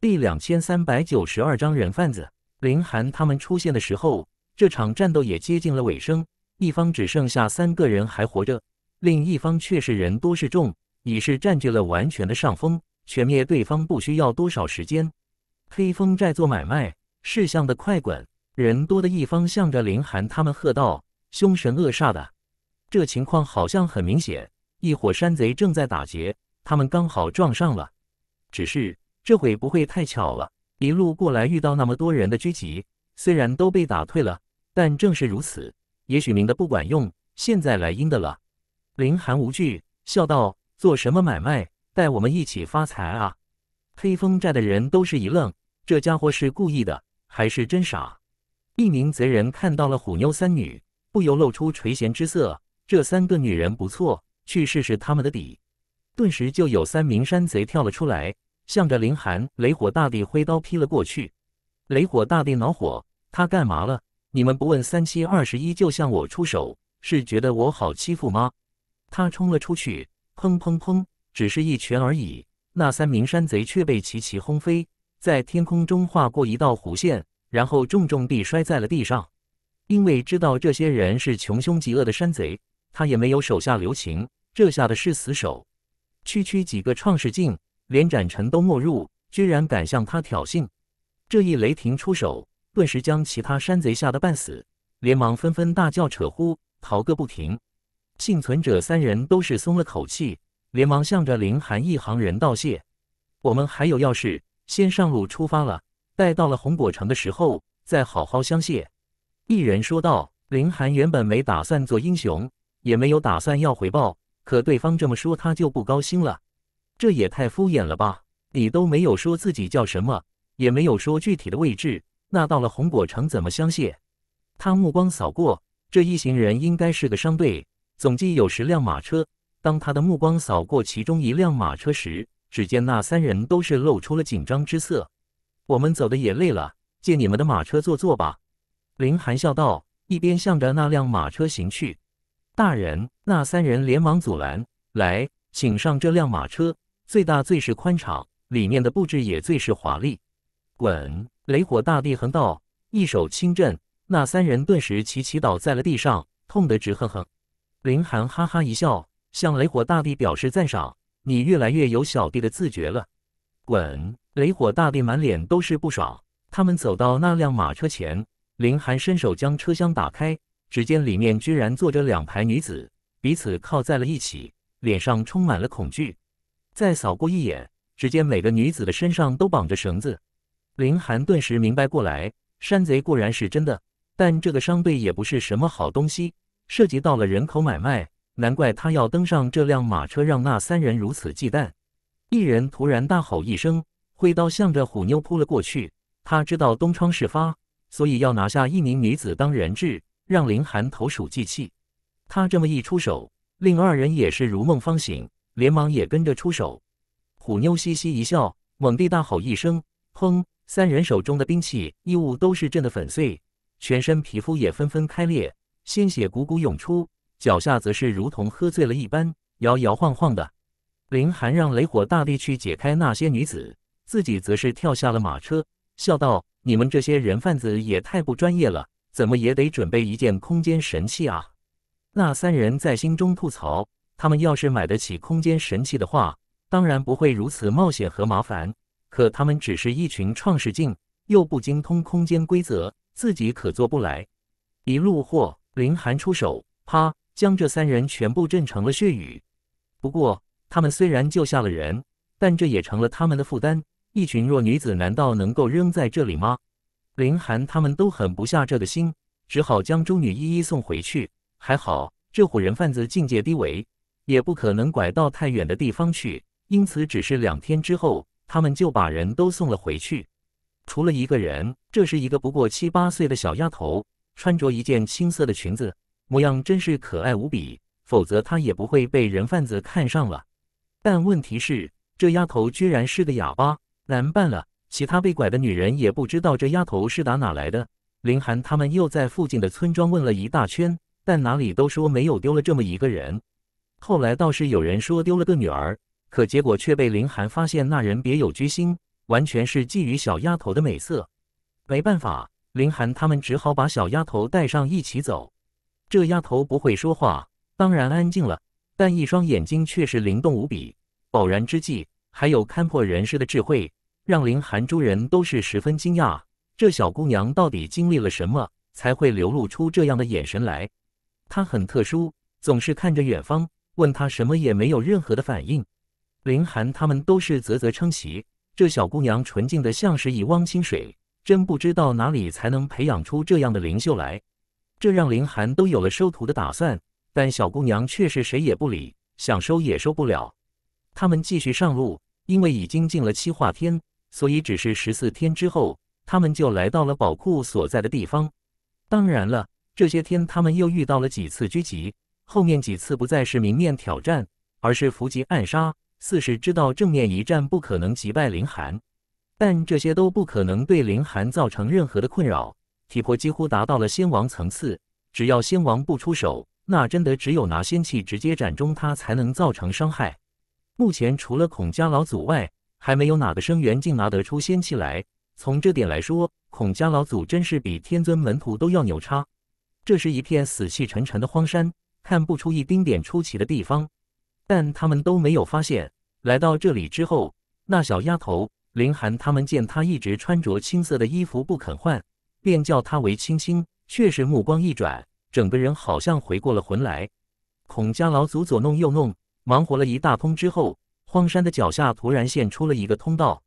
第两千三百九十二章人贩子。林寒他们出现的时候，这场战斗也接近了尾声。一方只剩下三个人还活着，另一方却是人多势众。已是占据了完全的上风，全灭对方不需要多少时间。黑风寨做买卖事项的快滚，人多的一方向着林寒他们喝道：“凶神恶煞的，这情况好像很明显，一伙山贼正在打劫，他们刚好撞上了。只是这回不会太巧了，一路过来遇到那么多人的狙击，虽然都被打退了，但正是如此，也许明的不管用，现在来阴的了。”林寒无惧，笑道。做什么买卖？带我们一起发财啊！黑风寨的人都是一愣，这家伙是故意的还是真傻？一名贼人看到了虎妞三女，不由露出垂涎之色。这三个女人不错，去试试他们的底。顿时就有三名山贼跳了出来，向着林寒雷火大帝挥刀劈了过去。雷火大帝恼火，他干嘛了？你们不问三七二十一就向我出手，是觉得我好欺负吗？他冲了出去。砰砰砰！只是一拳而已，那三名山贼却被齐齐轰飞，在天空中划过一道弧线，然后重重地摔在了地上。因为知道这些人是穷凶极恶的山贼，他也没有手下留情。这下的是死手，区区几个创世境，连斩臣都没入，居然敢向他挑衅！这一雷霆出手，顿时将其他山贼吓得半死，连忙纷纷大叫扯呼，逃个不停。幸存者三人都是松了口气，连忙向着林寒一行人道谢：“我们还有要事，先上路出发了。待到了红果城的时候，再好好相谢。”一人说道。林寒原本没打算做英雄，也没有打算要回报，可对方这么说，他就不高兴了。这也太敷衍了吧！你都没有说自己叫什么，也没有说具体的位置，那到了红果城怎么相谢？他目光扫过，这一行人应该是个商队。总计有十辆马车。当他的目光扫过其中一辆马车时，只见那三人都是露出了紧张之色。我们走的也累了，借你们的马车坐坐吧。”林寒笑道，一边向着那辆马车行去。大人，那三人连忙阻拦：“来，请上这辆马车，最大最是宽敞，里面的布置也最是华丽。”滚！雷火大帝横道，一手轻震，那三人顿时齐齐倒在了地上，痛得直哼哼。林寒哈哈一笑，向雷火大帝表示赞赏：“你越来越有小弟的自觉了。”滚！雷火大帝满脸都是不爽。他们走到那辆马车前，林寒伸手将车厢打开，只见里面居然坐着两排女子，彼此靠在了一起，脸上充满了恐惧。再扫过一眼，只见每个女子的身上都绑着绳子。林寒顿时明白过来：山贼固然是真的，但这个商队也不是什么好东西。涉及到了人口买卖，难怪他要登上这辆马车，让那三人如此忌惮。一人突然大吼一声，挥刀向着虎妞扑了过去。他知道东窗事发，所以要拿下一名女子当人质，让林寒投鼠忌器。他这么一出手，另二人也是如梦方醒，连忙也跟着出手。虎妞嘻嘻一笑，猛地大吼一声：“砰！”三人手中的兵器、衣物都是震得粉碎，全身皮肤也纷纷开裂。鲜血汩汩涌出，脚下则是如同喝醉了一般，摇摇晃晃的。林寒让雷火大力去解开那些女子，自己则是跳下了马车，笑道：“你们这些人贩子也太不专业了，怎么也得准备一件空间神器啊！”那三人在心中吐槽：他们要是买得起空间神器的话，当然不会如此冒险和麻烦。可他们只是一群创世境，又不精通空间规则，自己可做不来。一路货。林寒出手，啪！将这三人全部震成了血雨。不过，他们虽然救下了人，但这也成了他们的负担。一群弱女子，难道能够扔在这里吗？林寒他们都狠不下这个心，只好将周女一一送回去。还好，这伙人贩子境界低微，也不可能拐到太远的地方去，因此，只是两天之后，他们就把人都送了回去。除了一个人，这是一个不过七八岁的小丫头。穿着一件青色的裙子，模样真是可爱无比。否则她也不会被人贩子看上了。但问题是，这丫头居然是个哑巴，难办了。其他被拐的女人也不知道这丫头是打哪来的。林寒他们又在附近的村庄问了一大圈，但哪里都说没有丢了这么一个人。后来倒是有人说丢了个女儿，可结果却被林寒发现那人别有居心，完全是觊觎小丫头的美色。没办法。林寒他们只好把小丫头带上一起走。这丫头不会说话，当然安静了，但一双眼睛却是灵动无比，偶然之际还有看破人世的智慧，让林寒诸人都是十分惊讶。这小姑娘到底经历了什么，才会流露出这样的眼神来？她很特殊，总是看着远方，问他什么也没有任何的反应。林寒他们都是啧啧称奇，这小姑娘纯净的像是一汪清水。真不知道哪里才能培养出这样的灵秀来，这让林寒都有了收徒的打算。但小姑娘却是谁也不理，想收也收不了。他们继续上路，因为已经进了七化天，所以只是十四天之后，他们就来到了宝库所在的地方。当然了，这些天他们又遇到了几次狙击，后面几次不再是明面挑战，而是伏击暗杀。四是知道正面一战不可能击败林寒。但这些都不可能对林寒造成任何的困扰，体魄几乎达到了仙王层次。只要仙王不出手，那真的只有拿仙器直接斩中他才能造成伤害。目前除了孔家老祖外，还没有哪个生元竟拿得出仙器来。从这点来说，孔家老祖真是比天尊门徒都要牛叉。这是一片死气沉沉的荒山，看不出一丁点出奇的地方。但他们都没有发现，来到这里之后，那小丫头。林寒他们见他一直穿着青色的衣服不肯换，便叫他为青青。却是目光一转，整个人好像回过了魂来。孔家老祖左弄右弄，忙活了一大通之后，荒山的脚下突然现出了一个通道。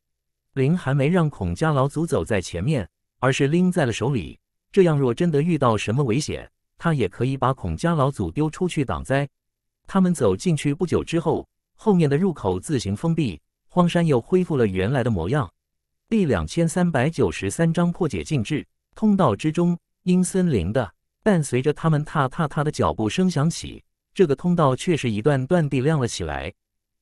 林寒没让孔家老祖走在前面，而是拎在了手里。这样，若真的遇到什么危险，他也可以把孔家老祖丢出去挡灾。他们走进去不久之后，后面的入口自行封闭。荒山又恢复了原来的模样。第两千三百九十三章破解禁制。通道之中阴森林的，伴随着他们踏踏踏的脚步声响起，这个通道却是一段段地亮了起来。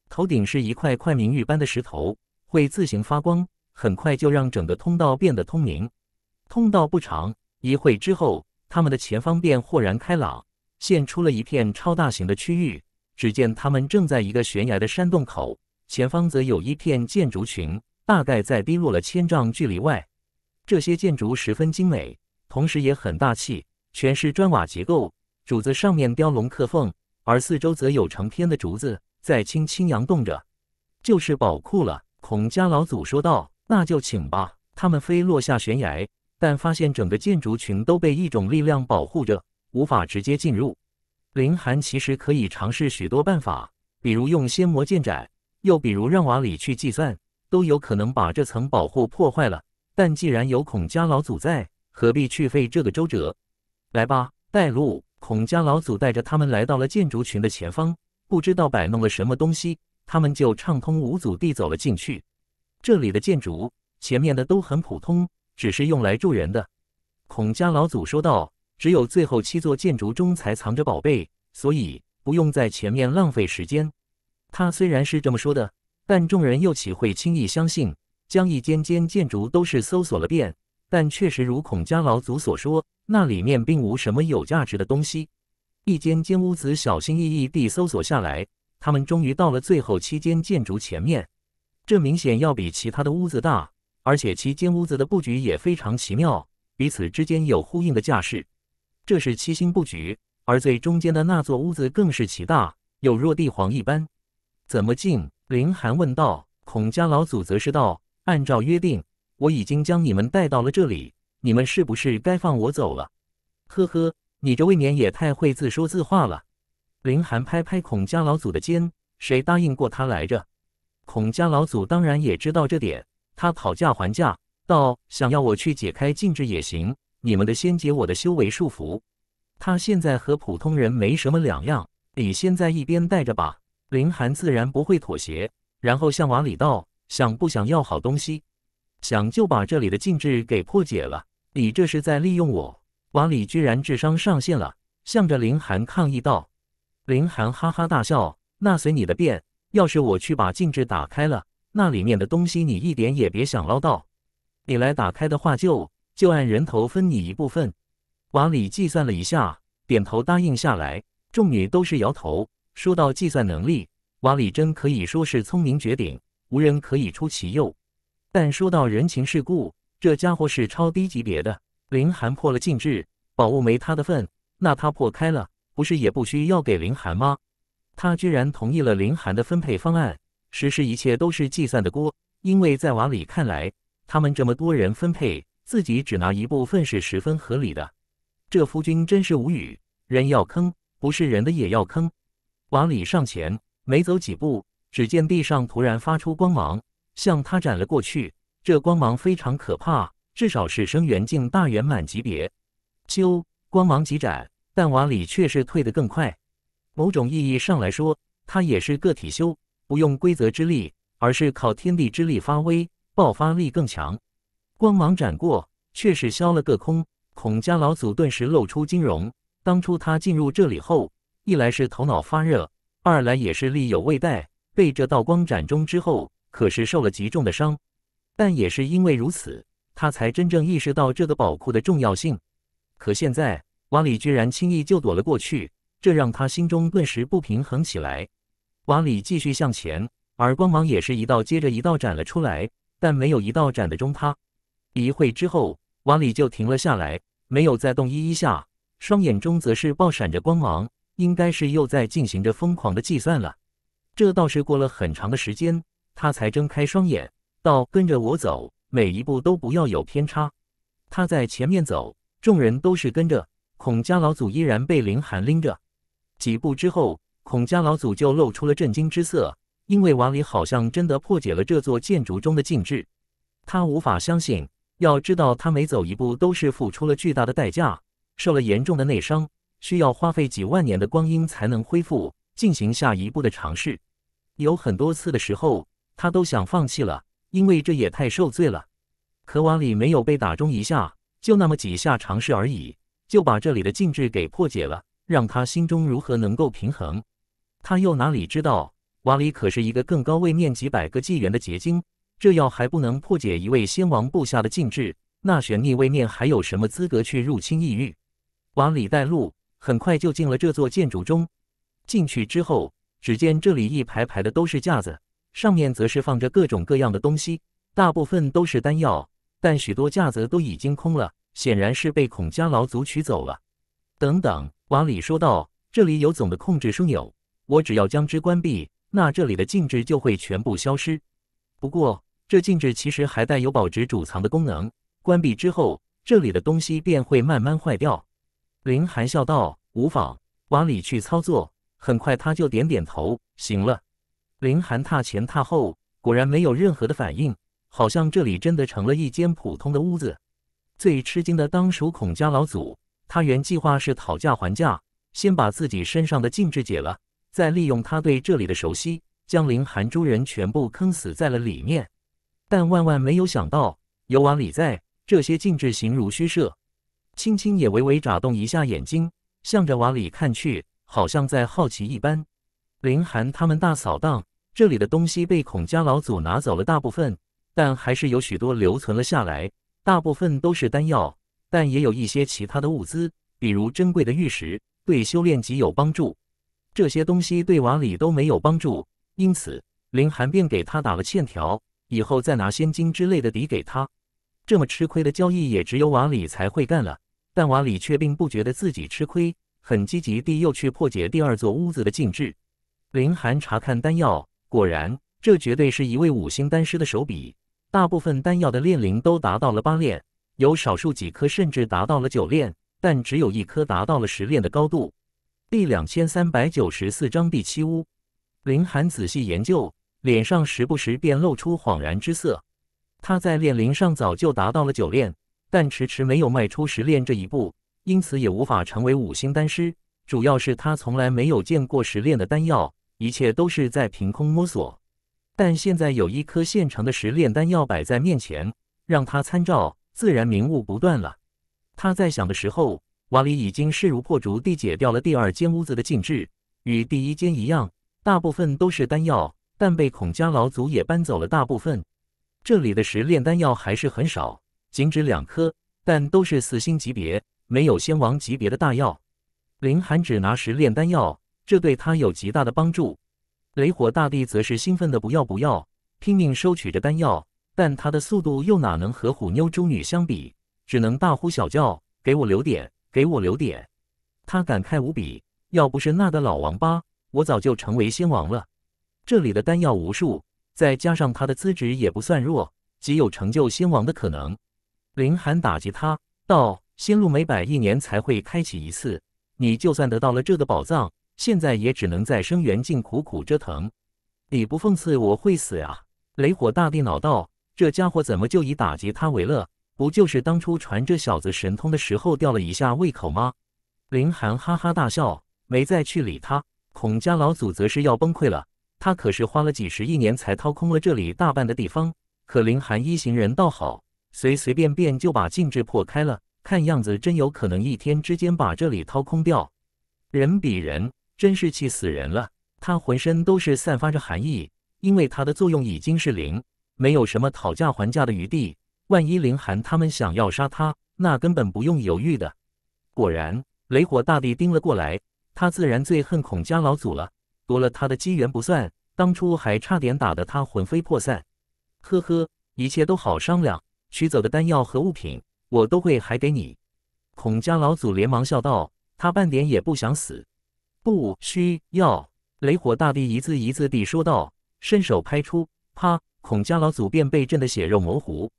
头顶是一块块明玉般的石头，会自行发光，很快就让整个通道变得通明。通道不长，一会之后，他们的前方便豁然开朗，现出了一片超大型的区域。只见他们正在一个悬崖的山洞口。前方则有一片建筑群，大概在低落了千丈距离外。这些建筑十分精美，同时也很大气，全是砖瓦结构，柱子上面雕龙刻凤，而四周则有成片的竹子在轻轻摇动着，就是宝库了。孔家老祖说道：“那就请吧。”他们飞落下悬崖，但发现整个建筑群都被一种力量保护着，无法直接进入。林寒其实可以尝试许多办法，比如用仙魔剑斩。又比如让瓦里去计算，都有可能把这层保护破坏了。但既然有孔家老祖在，何必去费这个周折？来吧，带路！孔家老祖带着他们来到了建筑群的前方，不知道摆弄了什么东西，他们就畅通无阻地走了进去。这里的建筑，前面的都很普通，只是用来住人的。孔家老祖说道：“只有最后七座建筑中才藏着宝贝，所以不用在前面浪费时间。”他虽然是这么说的，但众人又岂会轻易相信？将一间间建筑都是搜索了遍，但确实如孔家老祖所说，那里面并无什么有价值的东西。一间间屋子小心翼翼地搜索下来，他们终于到了最后七间建筑前面。这明显要比其他的屋子大，而且七间屋子的布局也非常奇妙，彼此之间有呼应的架势。这是七星布局，而最中间的那座屋子更是奇大，有若帝皇一般。怎么进？林寒问道。孔家老祖则是道：“按照约定，我已经将你们带到了这里，你们是不是该放我走了？”呵呵，你这未免也太会自说自话了。林寒拍拍孔家老祖的肩：“谁答应过他来着？”孔家老祖当然也知道这点，他讨价还价道：“想要我去解开禁制也行，你们的先解我的修为束缚。他现在和普通人没什么两样，你先在一边待着吧。”林寒自然不会妥协，然后向瓦里道：“想不想要好东西？想就把这里的禁制给破解了。你这是在利用我！”瓦里居然智商上线了，向着林寒抗议道。林寒哈哈大笑：“那随你的便。要是我去把禁制打开了，那里面的东西你一点也别想捞到。你来打开的话，就就按人头分你一部分。”瓦里计算了一下，点头答应下来。众女都是摇头。说到计算能力，瓦里真可以说是聪明绝顶，无人可以出其右。但说到人情世故，这家伙是超低级别的。林寒破了禁制，宝物没他的份，那他破开了，不是也不需要给林寒吗？他居然同意了林寒的分配方案，实施一切都是计算的锅。因为在瓦里看来，他们这么多人分配，自己只拿一部分是十分合理的。这夫君真是无语，人要坑，不是人的也要坑。瓦里上前，没走几步，只见地上突然发出光芒，向他斩了过去。这光芒非常可怕，至少是生元境大圆满级别。咻，光芒急斩，但瓦里却是退得更快。某种意义上来说，他也是个体修，不用规则之力，而是靠天地之力发威，爆发力更强。光芒斩过，却是消了个空。孔家老祖顿时露出惊容，当初他进入这里后。一来是头脑发热，二来也是力有未逮。被这道光斩中之后，可是受了极重的伤。但也是因为如此，他才真正意识到这个宝库的重要性。可现在，瓦里居然轻易就躲了过去，这让他心中顿时不平衡起来。瓦里继续向前，而光芒也是一道接着一道斩了出来，但没有一道斩的中他。一会之后，瓦里就停了下来，没有再动一下，双眼中则是爆闪着光芒。应该是又在进行着疯狂的计算了，这倒是过了很长的时间，他才睁开双眼，道：“跟着我走，每一步都不要有偏差。”他在前面走，众人都是跟着。孔家老祖依然被林寒拎着，几步之后，孔家老祖就露出了震惊之色，因为瓦里好像真的破解了这座建筑中的禁制，他无法相信。要知道，他每走一步都是付出了巨大的代价，受了严重的内伤。需要花费几万年的光阴才能恢复，进行下一步的尝试。有很多次的时候，他都想放弃了，因为这也太受罪了。可瓦里没有被打中一下，就那么几下尝试而已，就把这里的禁制给破解了，让他心中如何能够平衡？他又哪里知道，瓦里可是一个更高位面几百个纪元的结晶，这要还不能破解一位先王布下的禁制，那玄逆位面还有什么资格去入侵异域？瓦里带路。很快就进了这座建筑中，进去之后，只见这里一排排的都是架子，上面则是放着各种各样的东西，大部分都是丹药，但许多架子都已经空了，显然是被孔家老祖取走了。等等，瓦里说道：“这里有总的控制枢纽，我只要将之关闭，那这里的禁制就会全部消失。不过，这禁制其实还带有保值储藏的功能，关闭之后，这里的东西便会慢慢坏掉。”林寒笑道：“无妨，往里去操作。”很快，他就点点头：“行了。”林寒踏前踏后，果然没有任何的反应，好像这里真的成了一间普通的屋子。最吃惊的当属孔家老祖，他原计划是讨价还价，先把自己身上的禁制解了，再利用他对这里的熟悉，将林寒诸人全部坑死在了里面。但万万没有想到，有往里在，这些禁制形如虚设。青青也微微眨动一下眼睛，向着瓦里看去，好像在好奇一般。林寒他们大扫荡，这里的东西被孔家老祖拿走了大部分，但还是有许多留存了下来。大部分都是丹药，但也有一些其他的物资，比如珍贵的玉石，对修炼极有帮助。这些东西对瓦里都没有帮助，因此林寒便给他打了欠条，以后再拿仙金之类的抵给他。这么吃亏的交易也只有瓦里才会干了。但瓦里却并不觉得自己吃亏，很积极地又去破解第二座屋子的禁制。林寒查看丹药，果然，这绝对是一位五星丹师的手笔。大部分丹药的炼灵都达到了八炼，有少数几颗甚至达到了九炼，但只有一颗达到了十炼的高度。第两千三百九十四章第七屋。林寒仔细研究，脸上时不时便露出恍然之色。他在炼灵上早就达到了九炼。但迟迟没有迈出十炼这一步，因此也无法成为五星丹师。主要是他从来没有见过十炼的丹药，一切都是在凭空摸索。但现在有一颗现成的十炼丹药摆在面前，让他参照，自然明悟不断了。他在想的时候，瓦里已经势如破竹地解掉了第二间屋子的禁制，与第一间一样，大部分都是丹药，但被孔家老祖也搬走了大部分。这里的十炼丹药还是很少。仅止两颗，但都是四星级别，没有仙王级别的大药。林寒只拿石炼丹药，这对他有极大的帮助。雷火大帝则是兴奋的不要不要，拼命收取着丹药，但他的速度又哪能和虎妞、猪女相比？只能大呼小叫：“给我留点，给我留点！”他感慨无比：“要不是那个老王八，我早就成为仙王了。”这里的丹药无数，再加上他的资质也不算弱，极有成就仙王的可能。林寒打击他道：“仙路每百一年才会开启一次，你就算得到了这个宝藏，现在也只能在生元境苦苦折腾。你不讽刺我会死啊！”雷火大帝恼道：“这家伙怎么就以打击他为乐？不就是当初传这小子神通的时候吊了一下胃口吗？”林寒哈哈大笑，没再去理他。孔家老祖则是要崩溃了，他可是花了几十亿年才掏空了这里大半的地方，可林寒一行人倒好。随随便便就把禁制破开了，看样子真有可能一天之间把这里掏空掉。人比人，真是气死人了。他浑身都是散发着寒意，因为他的作用已经是零，没有什么讨价还价的余地。万一凌寒他们想要杀他，那根本不用犹豫的。果然，雷火大帝盯了过来，他自然最恨孔家老祖了，夺了他的机缘不算，当初还差点打得他魂飞魄散。呵呵，一切都好商量。取走的丹药和物品，我都会还给你。”孔家老祖连忙笑道：“他半点也不想死，不需要。”雷火大帝一字一字地说道，伸手拍出，啪！孔家老祖便被震得血肉模糊。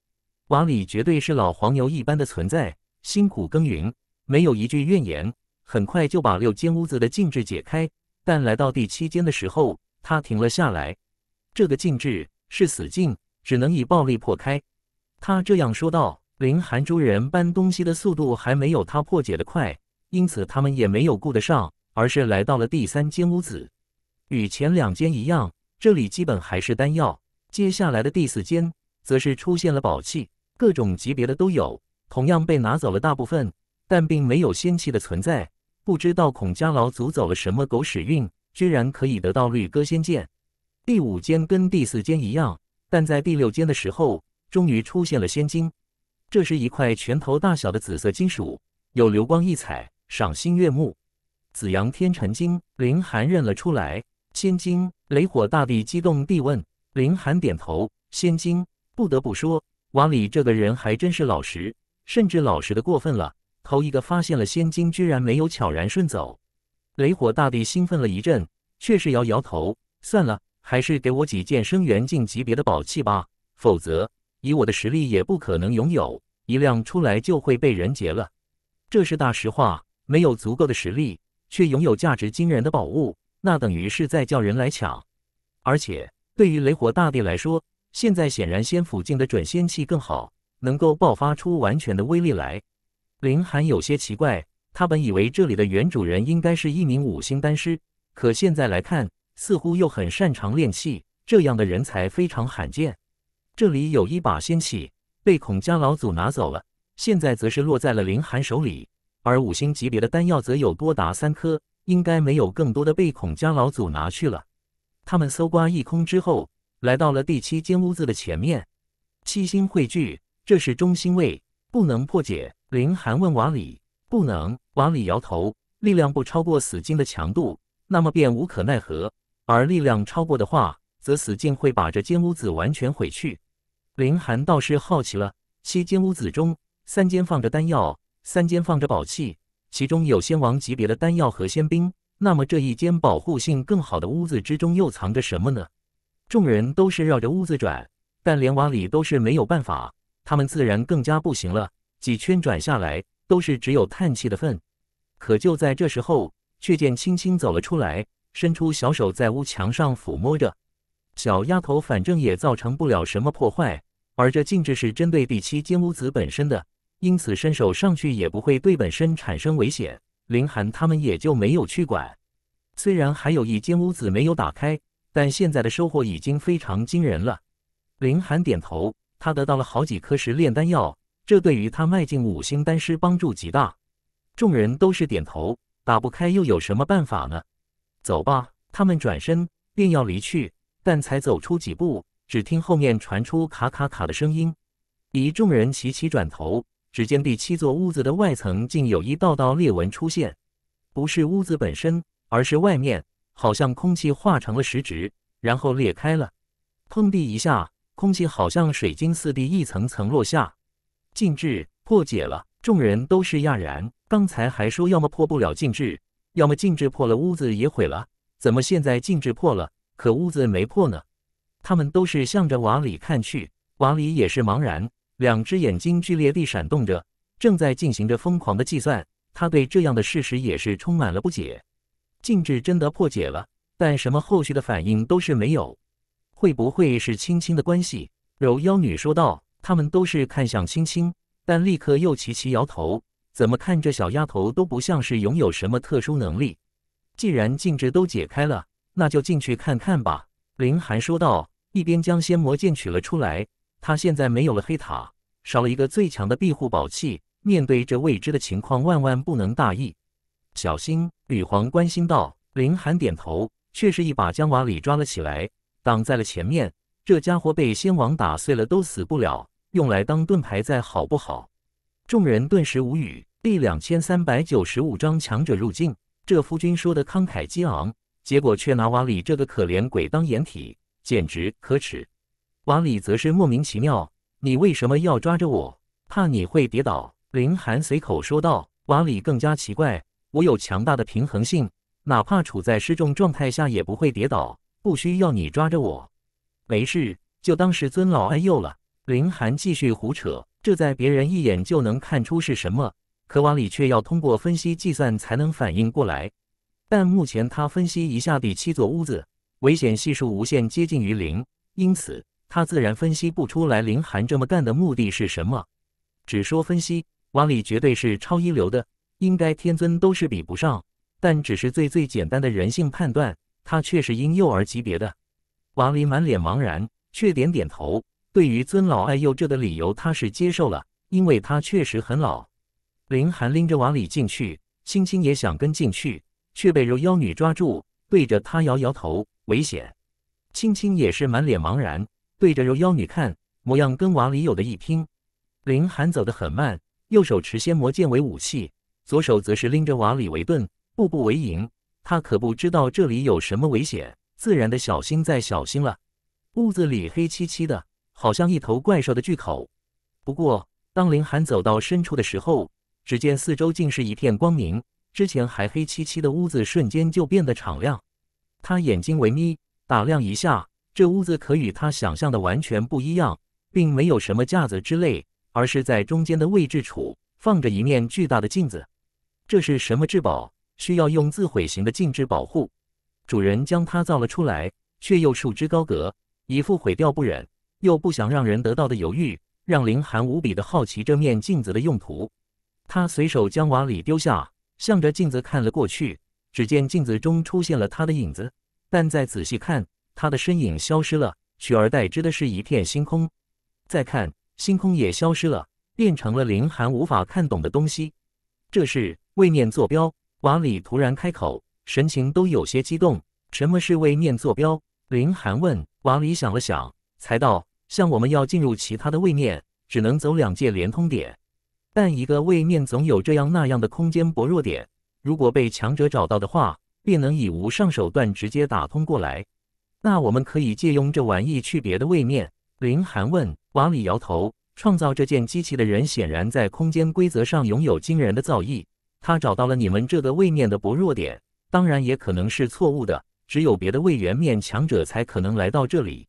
瓦里绝对是老黄牛一般的存在，辛苦耕耘，没有一句怨言。很快就把六间屋子的禁制解开，但来到第七间的时候，他停了下来。这个禁制是死禁，只能以暴力破开。他这样说道：“林寒珠人搬东西的速度还没有他破解的快，因此他们也没有顾得上，而是来到了第三间屋子。与前两间一样，这里基本还是丹药。接下来的第四间，则是出现了宝器，各种级别的都有，同样被拿走了大部分，但并没有仙器的存在。不知道孔家老祖走了什么狗屎运，居然可以得到绿歌仙剑。第五间跟第四间一样，但在第六间的时候。”终于出现了仙晶。这是一块拳头大小的紫色金属，有流光溢彩，赏心悦目。紫阳天辰金，林寒认了出来。仙晶，雷火大帝激动地问。林寒点头。仙晶，不得不说，瓦里这个人还真是老实，甚至老实的过分了。头一个发现了仙晶，居然没有悄然顺走。雷火大帝兴奋了一阵，却是摇摇头，算了，还是给我几件升元境级别的宝器吧，否则。以我的实力，也不可能拥有一辆出来就会被人劫了。这是大实话。没有足够的实力，却拥有价值惊人的宝物，那等于是在叫人来抢。而且，对于雷火大帝来说，现在显然仙府境的准仙器更好，能够爆发出完全的威力来。林寒有些奇怪，他本以为这里的原主人应该是一名五星丹师，可现在来看，似乎又很擅长炼器，这样的人才非常罕见。这里有一把仙器，被孔家老祖拿走了，现在则是落在了林寒手里。而五星级别的丹药则有多达三颗，应该没有更多的被孔家老祖拿去了。他们搜刮一空之后，来到了第七间屋子的前面。七星汇聚，这是中心位，不能破解。林寒问瓦里：“不能？”瓦里摇头。力量不超过死境的强度，那么便无可奈何；而力量超过的话，则死境会把这间屋子完全毁去。林寒倒是好奇了，七间屋子中，三间放着丹药，三间放着宝器，其中有仙王级别的丹药和仙兵。那么这一间保护性更好的屋子之中又藏着什么呢？众人都是绕着屋子转，但连王里都是没有办法，他们自然更加不行了。几圈转下来，都是只有叹气的份。可就在这时候，却见青青走了出来，伸出小手在屋墙上抚摸着。小丫头反正也造成不了什么破坏，而这禁制是针对第七间屋子本身的，因此伸手上去也不会对本身产生危险。林寒他们也就没有去管。虽然还有一间屋子没有打开，但现在的收获已经非常惊人了。林寒点头，他得到了好几颗石炼丹药，这对于他迈进五星丹师帮助极大。众人都是点头，打不开又有什么办法呢？走吧，他们转身便要离去。但才走出几步，只听后面传出卡卡卡的声音，一众人齐齐转头，只见第七座屋子的外层竟有一道道裂纹出现，不是屋子本身，而是外面，好像空气化成了石质，然后裂开了，碰地一下，空气好像水晶似的一层层落下，禁制破解了，众人都是讶然，刚才还说要么破不了禁制，要么禁制破了屋子也毁了，怎么现在禁制破了？可屋子没破呢，他们都是向着瓦里看去，瓦里也是茫然，两只眼睛剧烈地闪动着，正在进行着疯狂的计算。他对这样的事实也是充满了不解。禁制真的破解了，但什么后续的反应都是没有。会不会是青青的关系？柔妖女说道。他们都是看向青青，但立刻又齐齐摇头。怎么看这小丫头都不像是拥有什么特殊能力。既然禁制都解开了。那就进去看看吧，林寒说道，一边将仙魔剑取了出来。他现在没有了黑塔，少了一个最强的庇护宝器，面对这未知的情况，万万不能大意。小心！女皇关心道。林寒点头，却是一把将瓦里抓了起来，挡在了前面。这家伙被仙王打碎了都死不了，用来当盾牌在好不好？众人顿时无语。第两千三百九十五章强者入境。这夫君说的慷慨激昂。结果却拿瓦里这个可怜鬼当掩体，简直可耻。瓦里则是莫名其妙：“你为什么要抓着我？怕你会跌倒？”林寒随口说道。瓦里更加奇怪：“我有强大的平衡性，哪怕处在失重状态下也不会跌倒，不需要你抓着我。”“没事，就当是尊老爱幼了。”林寒继续胡扯。这在别人一眼就能看出是什么，可瓦里却要通过分析计算才能反应过来。但目前他分析一下第七座屋子，危险系数无限接近于零，因此他自然分析不出来林寒这么干的目的是什么。只说分析，瓦里绝对是超一流的，应该天尊都是比不上。但只是最最简单的人性判断，他却是婴幼儿级别的。瓦里满脸茫然，却点点头。对于尊老爱幼这的理由，他是接受了，因为他确实很老。林寒拎着瓦里进去，青青也想跟进去。却被柔妖女抓住，对着她摇摇头，危险。青青也是满脸茫然，对着柔妖女看，模样跟瓦里有的一拼。林寒走得很慢，右手持仙魔剑为武器，左手则是拎着瓦里为盾，步步为营。他可不知道这里有什么危险，自然的小心再小心了。屋子里黑漆漆的，好像一头怪兽的巨口。不过，当林寒走到深处的时候，只见四周竟是一片光明。之前还黑漆漆的屋子，瞬间就变得敞亮。他眼睛微眯，打量一下这屋子，可与他想象的完全不一样，并没有什么架子之类，而是在中间的位置处放着一面巨大的镜子。这是什么至宝？需要用自毁型的镜制保护？主人将它造了出来，却又束之高阁，一副毁掉不忍，又不想让人得到的犹豫，让凌寒无比的好奇这面镜子的用途。他随手将瓦里丢下。向着镜子看了过去，只见镜子中出现了他的影子，但再仔细看，他的身影消失了，取而代之的是一片星空。再看，星空也消失了，变成了林寒无法看懂的东西。这是位面坐标。瓦里突然开口，神情都有些激动。什么是位面坐标？林寒问。瓦里想了想，才道：像我们要进入其他的位面，只能走两界连通点。但一个位面总有这样那样的空间薄弱点，如果被强者找到的话，便能以无上手段直接打通过来。那我们可以借用这玩意去别的位面。林寒问瓦里，摇头。创造这件机器的人显然在空间规则上拥有惊人的造诣。他找到了你们这个位面的薄弱点，当然也可能是错误的。只有别的位元面强者才可能来到这里。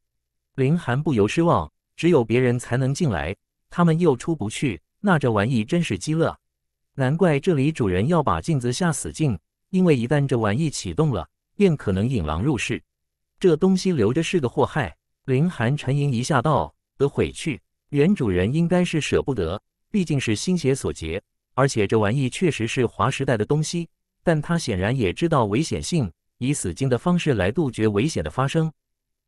林寒不由失望。只有别人才能进来，他们又出不去。那这玩意真是鸡肋，难怪这里主人要把镜子下死境，因为一旦这玩意启动了，便可能引狼入室。这东西留着是个祸害。林寒沉吟一下，道：“得回去。原主人应该是舍不得，毕竟是心血所结，而且这玩意确实是华时代的东西。但他显然也知道危险性，以死境的方式来杜绝危险的发生。”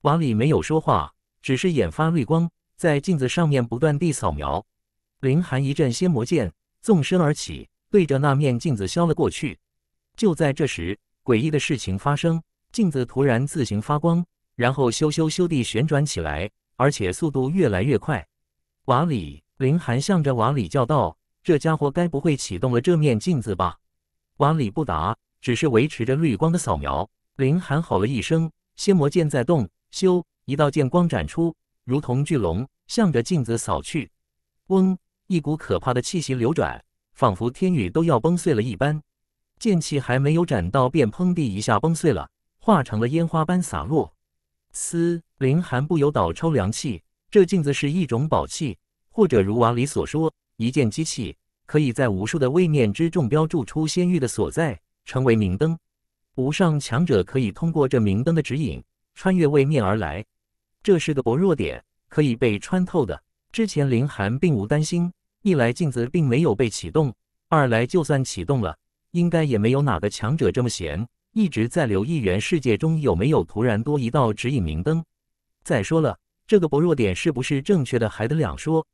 瓦里没有说话，只是眼发绿光，在镜子上面不断地扫描。林寒一阵仙魔剑，纵身而起，对着那面镜子削了过去。就在这时，诡异的事情发生，镜子突然自行发光，然后咻咻咻地旋转起来，而且速度越来越快。瓦里，林寒向着瓦里叫道：“这家伙该不会启动了这面镜子吧？”瓦里不答，只是维持着绿光的扫描。林寒吼了一声：“仙魔剑在动！”咻，一道剑光斩出，如同巨龙，向着镜子扫去。嗡。一股可怕的气息流转，仿佛天宇都要崩碎了一般。剑气还没有斩到，便砰地一下崩碎了，化成了烟花般洒落。嘶！林寒不由倒抽凉气。这镜子是一种宝器，或者如瓦里所说，一件机器，可以在无数的位面之中标注出仙域的所在，成为明灯。无上强者可以通过这明灯的指引，穿越位面而来。这是个薄弱点，可以被穿透的。之前林寒并无担心，一来镜子并没有被启动，二来就算启动了，应该也没有哪个强者这么闲，一直在留意元世界中有没有突然多一道指引明灯。再说了，这个薄弱点是不是正确的还得两说。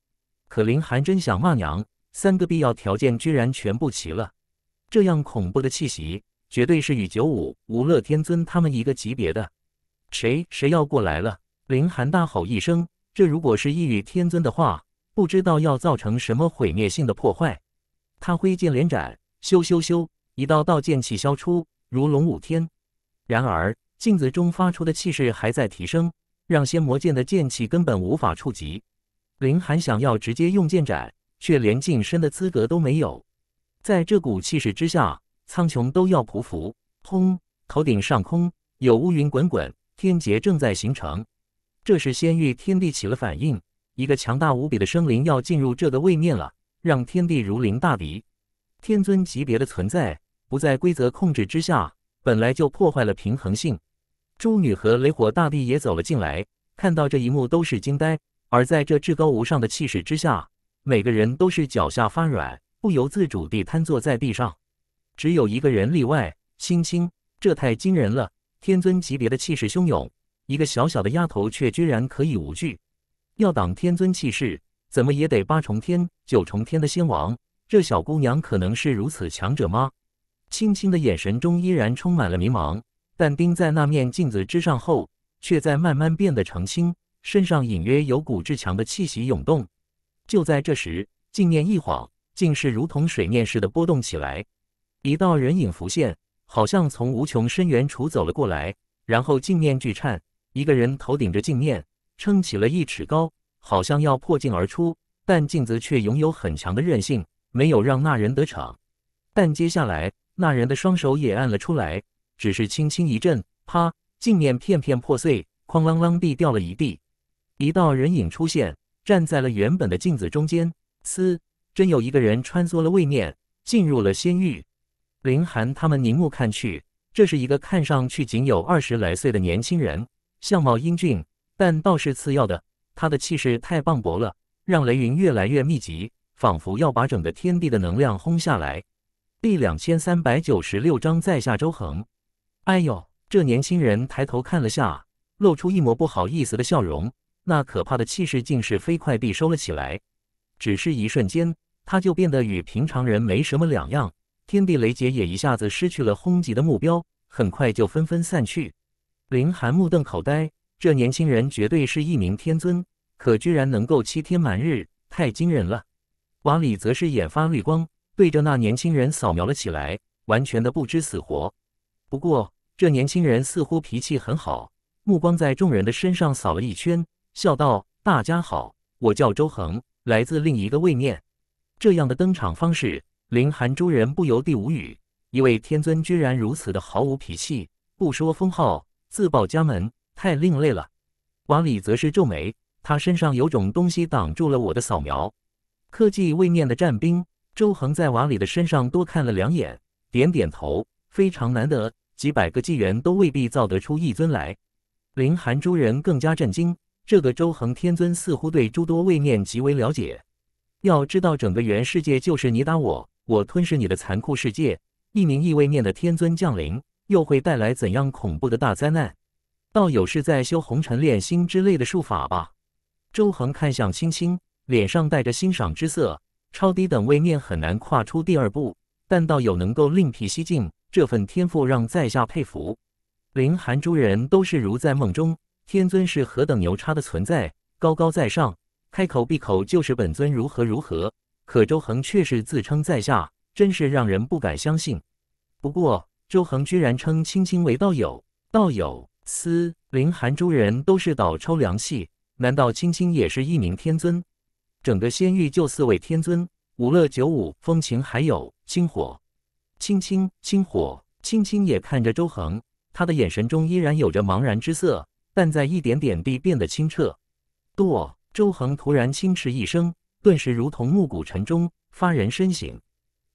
可林寒真想骂娘，三个必要条件居然全部齐了，这样恐怖的气息，绝对是与九五无乐天尊他们一个级别的。谁谁要过来了？林寒大吼一声。这如果是异域天尊的话，不知道要造成什么毁灭性的破坏。他挥剑连斩，咻咻咻，一道道剑气消出，如龙舞天。然而镜子中发出的气势还在提升，让仙魔剑的剑气根本无法触及。林寒想要直接用剑斩，却连近身的资格都没有。在这股气势之下，苍穹都要匍匐。轰！头顶上空有乌云滚滚，天劫正在形成。这时，仙域天地起了反应，一个强大无比的生灵要进入这个位面了，让天地如临大敌。天尊级别的存在不在规则控制之下，本来就破坏了平衡性。朱女和雷火大帝也走了进来，看到这一幕都是惊呆。而在这至高无上的气势之下，每个人都是脚下发软，不由自主地瘫坐在地上。只有一个人例外，青青，这太惊人了！天尊级别的气势汹涌。一个小小的丫头，却居然可以无惧，要挡天尊气势，怎么也得八重天、九重天的仙王。这小姑娘可能是如此强者吗？青青的眼神中依然充满了迷茫，但盯在那面镜子之上后，却在慢慢变得澄清，身上隐约有股至强的气息涌动。就在这时，镜面一晃，竟是如同水面似的波动起来，一道人影浮现，好像从无穷深渊处走了过来，然后镜面巨颤。一个人头顶着镜面，撑起了一尺高，好像要破镜而出，但镜子却拥有很强的韧性，没有让那人得逞。但接下来，那人的双手也按了出来，只是轻轻一震，啪，镜面片片破碎，哐啷啷地掉了一地。一道人影出现，站在了原本的镜子中间。嘶，真有一个人穿梭了位面，进入了仙域。林寒他们凝目看去，这是一个看上去仅有二十来岁的年轻人。相貌英俊，但倒是次要的。他的气势太磅礴了，让雷云越来越密集，仿佛要把整个天地的能量轰下来。第两千三百九十六章，在下周恒。哎呦，这年轻人抬头看了下，露出一抹不好意思的笑容。那可怕的气势竟是飞快地收了起来。只是一瞬间，他就变得与平常人没什么两样。天地雷劫也一下子失去了轰击的目标，很快就纷纷散去。林寒目瞪口呆，这年轻人绝对是一名天尊，可居然能够欺天瞒日，太惊人了。瓦里则是眼发绿光，对着那年轻人扫描了起来，完全的不知死活。不过这年轻人似乎脾气很好，目光在众人的身上扫了一圈，笑道：“大家好，我叫周恒，来自另一个位面。”这样的登场方式，林寒诸人不由地无语，一位天尊居然如此的毫无脾气，不说封号。自报家门太另类了，瓦里则是皱眉，他身上有种东西挡住了我的扫描。科技位面的战兵周恒在瓦里的身上多看了两眼，点点头，非常难得，几百个纪元都未必造得出一尊来。林寒诸人更加震惊，这个周恒天尊似乎对诸多位面极为了解。要知道，整个原世界就是你打我，我吞噬你的残酷世界。一名异位面的天尊降临。又会带来怎样恐怖的大灾难？道友是在修红尘炼心之类的术法吧？周恒看向青青，脸上带着欣赏之色。超低等位面很难跨出第二步，但道友能够另辟蹊径，这份天赋让在下佩服。凌寒诸人都是如在梦中，天尊是何等牛叉的存在，高高在上，开口闭口就是本尊如何如何。可周恒却是自称在下，真是让人不敢相信。不过。周恒居然称青青为道友，道友，司林寒诸人都是倒抽凉气，难道青青也是一名天尊？整个仙域就四位天尊，五乐九五风情，还有清火，青青，青火，青青也看着周恒，他的眼神中依然有着茫然之色，但在一点点地变得清澈。剁！周恒突然轻斥一声，顿时如同暮鼓晨钟，发人深省。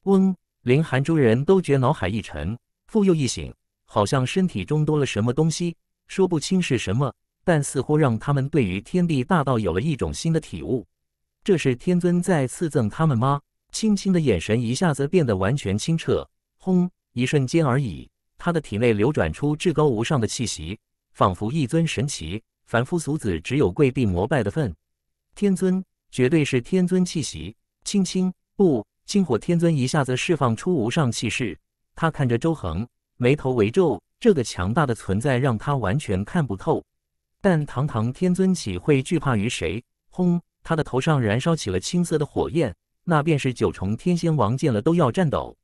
嗡！林寒诸人都觉脑海一沉。复又一醒，好像身体中多了什么东西，说不清是什么，但似乎让他们对于天地大道有了一种新的体悟。这是天尊在赐赠他们吗？青青的眼神一下子变得完全清澈。轰！一瞬间而已，他的体内流转出至高无上的气息，仿佛一尊神奇，凡夫俗子只有跪地膜拜的份。天尊，绝对是天尊气息。青青，不，青火天尊一下子释放出无上气势。他看着周恒，眉头微皱。这个强大的存在让他完全看不透。但堂堂天尊岂会惧怕于谁？轰！他的头上燃烧起了青色的火焰，那便是九重天仙王，见了都要颤抖。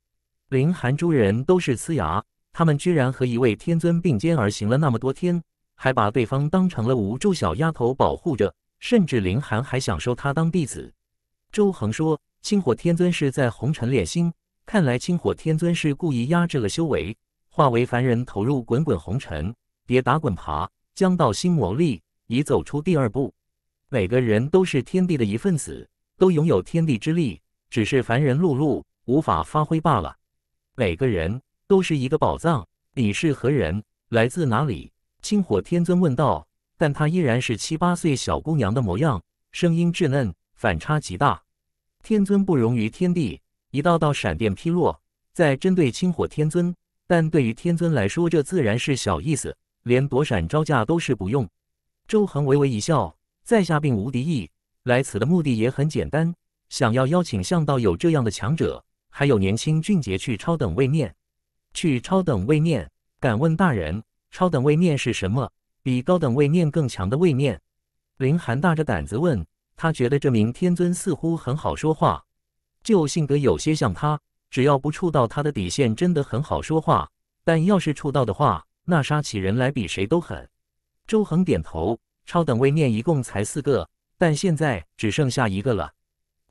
凌寒诸人都是呲牙，他们居然和一位天尊并肩而行了那么多天，还把对方当成了无助小丫头保护着，甚至凌寒还想收他当弟子。周恒说：“星火天尊是在红尘炼心。”看来清火天尊是故意压制了修为，化为凡人投入滚滚红尘，别打滚爬，将道心磨砺，已走出第二步。每个人都是天地的一份子，都拥有天地之力，只是凡人碌碌，无法发挥罢了。每个人都是一个宝藏，你是何人，来自哪里？清火天尊问道。但他依然是七八岁小姑娘的模样，声音稚嫩，反差极大。天尊不容于天地。一道道闪电劈落，在针对青火天尊，但对于天尊来说，这自然是小意思，连躲闪招架都是不用。周恒微微一笑，在下并无敌意，来此的目的也很简单，想要邀请向道友这样的强者，还有年轻俊杰去超等位面。去超等位面？敢问大人，超等位面是什么？比高等位面更强的位面？林寒大着胆子问，他觉得这名天尊似乎很好说话。就性格有些像他，只要不触到他的底线，真的很好说话。但要是触到的话，那杀起人来比谁都狠。周恒点头，超等位面一共才四个，但现在只剩下一个了。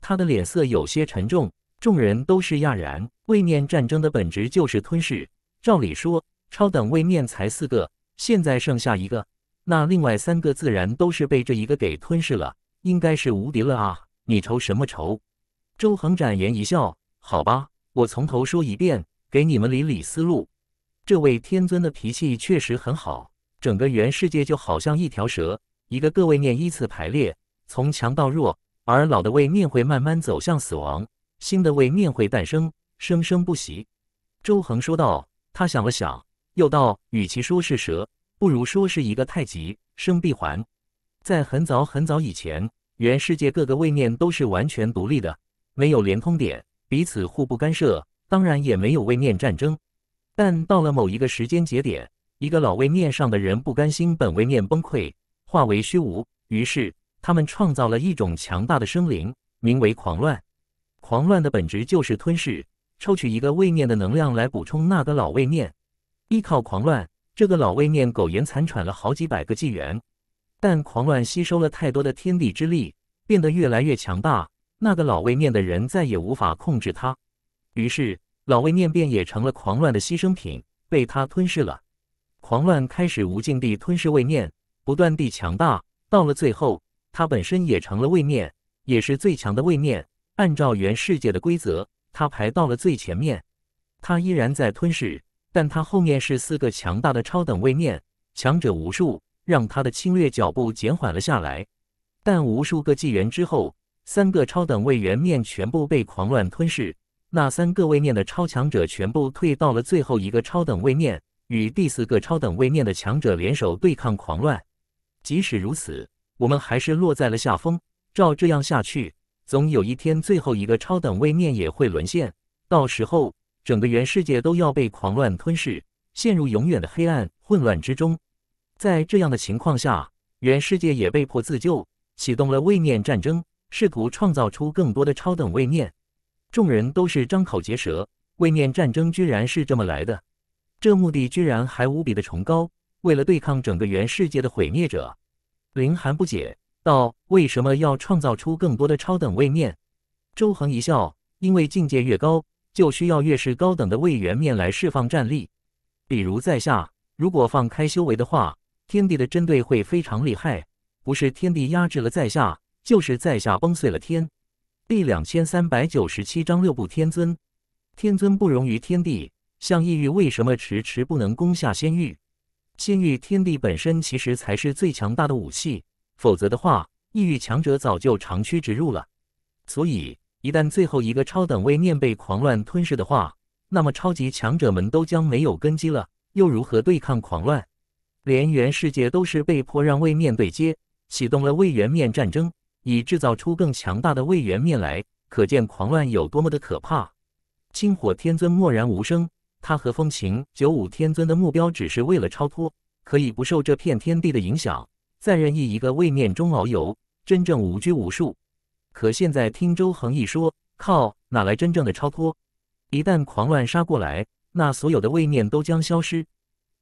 他的脸色有些沉重。众人都是讶然，位面战争的本质就是吞噬。照理说，超等位面才四个，现在剩下一个，那另外三个自然都是被这一个给吞噬了，应该是无敌了啊！你愁什么愁？周恒展颜一笑：“好吧，我从头说一遍，给你们理理思路。这位天尊的脾气确实很好。整个元世界就好像一条蛇，一个个位面依次排列，从强到弱，而老的位面会慢慢走向死亡，新的位面会诞生，生生不息。”周恒说道。他想了想，又道：“与其说是蛇，不如说是一个太极生闭环。在很早很早以前，元世界各个位面都是完全独立的。”没有连通点，彼此互不干涉，当然也没有位面战争。但到了某一个时间节点，一个老位面上的人不甘心本位面崩溃化为虚无，于是他们创造了一种强大的生灵，名为狂乱。狂乱的本质就是吞噬，抽取一个位面的能量来补充那个老位面。依靠狂乱，这个老位面苟延残喘了好几百个纪元。但狂乱吸收了太多的天地之力，变得越来越强大。那个老位面的人再也无法控制他，于是老位面便也成了狂乱的牺牲品，被他吞噬了。狂乱开始无尽地吞噬位面，不断地强大，到了最后，他本身也成了位面，也是最强的位面。按照原世界的规则，他排到了最前面。他依然在吞噬，但他后面是四个强大的超等位面，强者无数，让他的侵略脚步减缓了下来。但无数个纪元之后。三个超等位元面全部被狂乱吞噬，那三个位面的超强者全部退到了最后一个超等位面，与第四个超等位面的强者联手对抗狂乱。即使如此，我们还是落在了下风。照这样下去，总有一天最后一个超等位面也会沦陷，到时候整个原世界都要被狂乱吞噬，陷入永远的黑暗混乱之中。在这样的情况下，原世界也被迫自救，启动了位面战争。试图创造出更多的超等位面，众人都是张口结舌。位面战争居然是这么来的，这目的居然还无比的崇高，为了对抗整个原世界的毁灭者。林寒不解道：“为什么要创造出更多的超等位面？”周恒一笑：“因为境界越高，就需要越是高等的位元面来释放战力。比如在下，如果放开修为的话，天帝的针对会非常厉害，不是天帝压制了在下。”就是在下崩碎了天，第两千三百九十七章六部天尊，天尊不容于天地。像异域为什么迟迟不能攻下仙域？仙域天地本身其实才是最强大的武器，否则的话，异域强者早就长驱直入了。所以，一旦最后一个超等位面被狂乱吞噬的话，那么超级强者们都将没有根基了，又如何对抗狂乱？连元世界都是被迫让位面对接，启动了位元面战争。以制造出更强大的位元面来，可见狂乱有多么的可怕。清火天尊默然无声，他和风行九五天尊的目标只是为了超脱，可以不受这片天地的影响，在任意一个位面中遨游，真正无拘无束。可现在听周恒一说，靠，哪来真正的超脱？一旦狂乱杀过来，那所有的位面都将消失。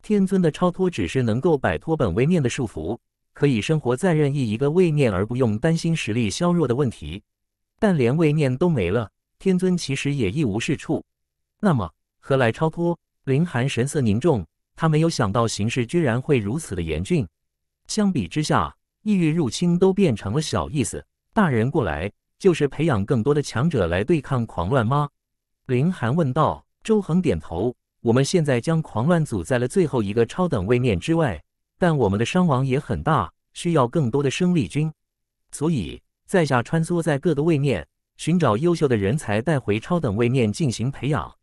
天尊的超脱只是能够摆脱本位面的束缚。可以生活在任意一个位面，而不用担心实力削弱的问题。但连位面都没了，天尊其实也一无是处。那么何来超脱？林寒神色凝重，他没有想到形势居然会如此的严峻。相比之下，异域入侵都变成了小意思。大人过来就是培养更多的强者来对抗狂乱吗？林寒问道。周恒点头。我们现在将狂乱阻在了最后一个超等位面之外。但我们的伤亡也很大，需要更多的生力军，所以，在下穿梭在各个位面，寻找优秀的人才带回超等位面进行培养。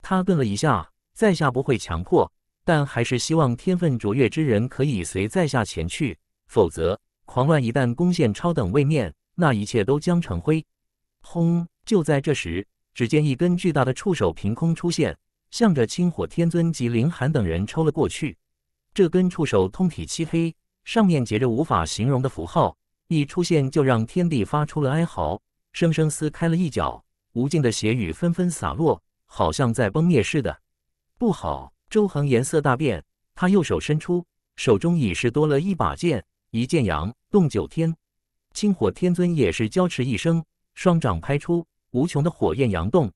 他顿了一下，在下不会强迫，但还是希望天分卓越之人可以随在下前去，否则狂乱一旦攻陷超等位面，那一切都将成灰。轰！就在这时，只见一根巨大的触手凭空出现，向着清火天尊及凌寒等人抽了过去。这根触手通体漆黑，上面结着无法形容的符号，一出现就让天地发出了哀嚎，生生撕开了一角，无尽的血雨纷纷洒落，好像在崩灭似的。不好！周恒颜色大变，他右手伸出，手中已是多了一把剑，一剑扬动九天。青火天尊也是娇叱一声，双掌拍出，无穷的火焰扬动。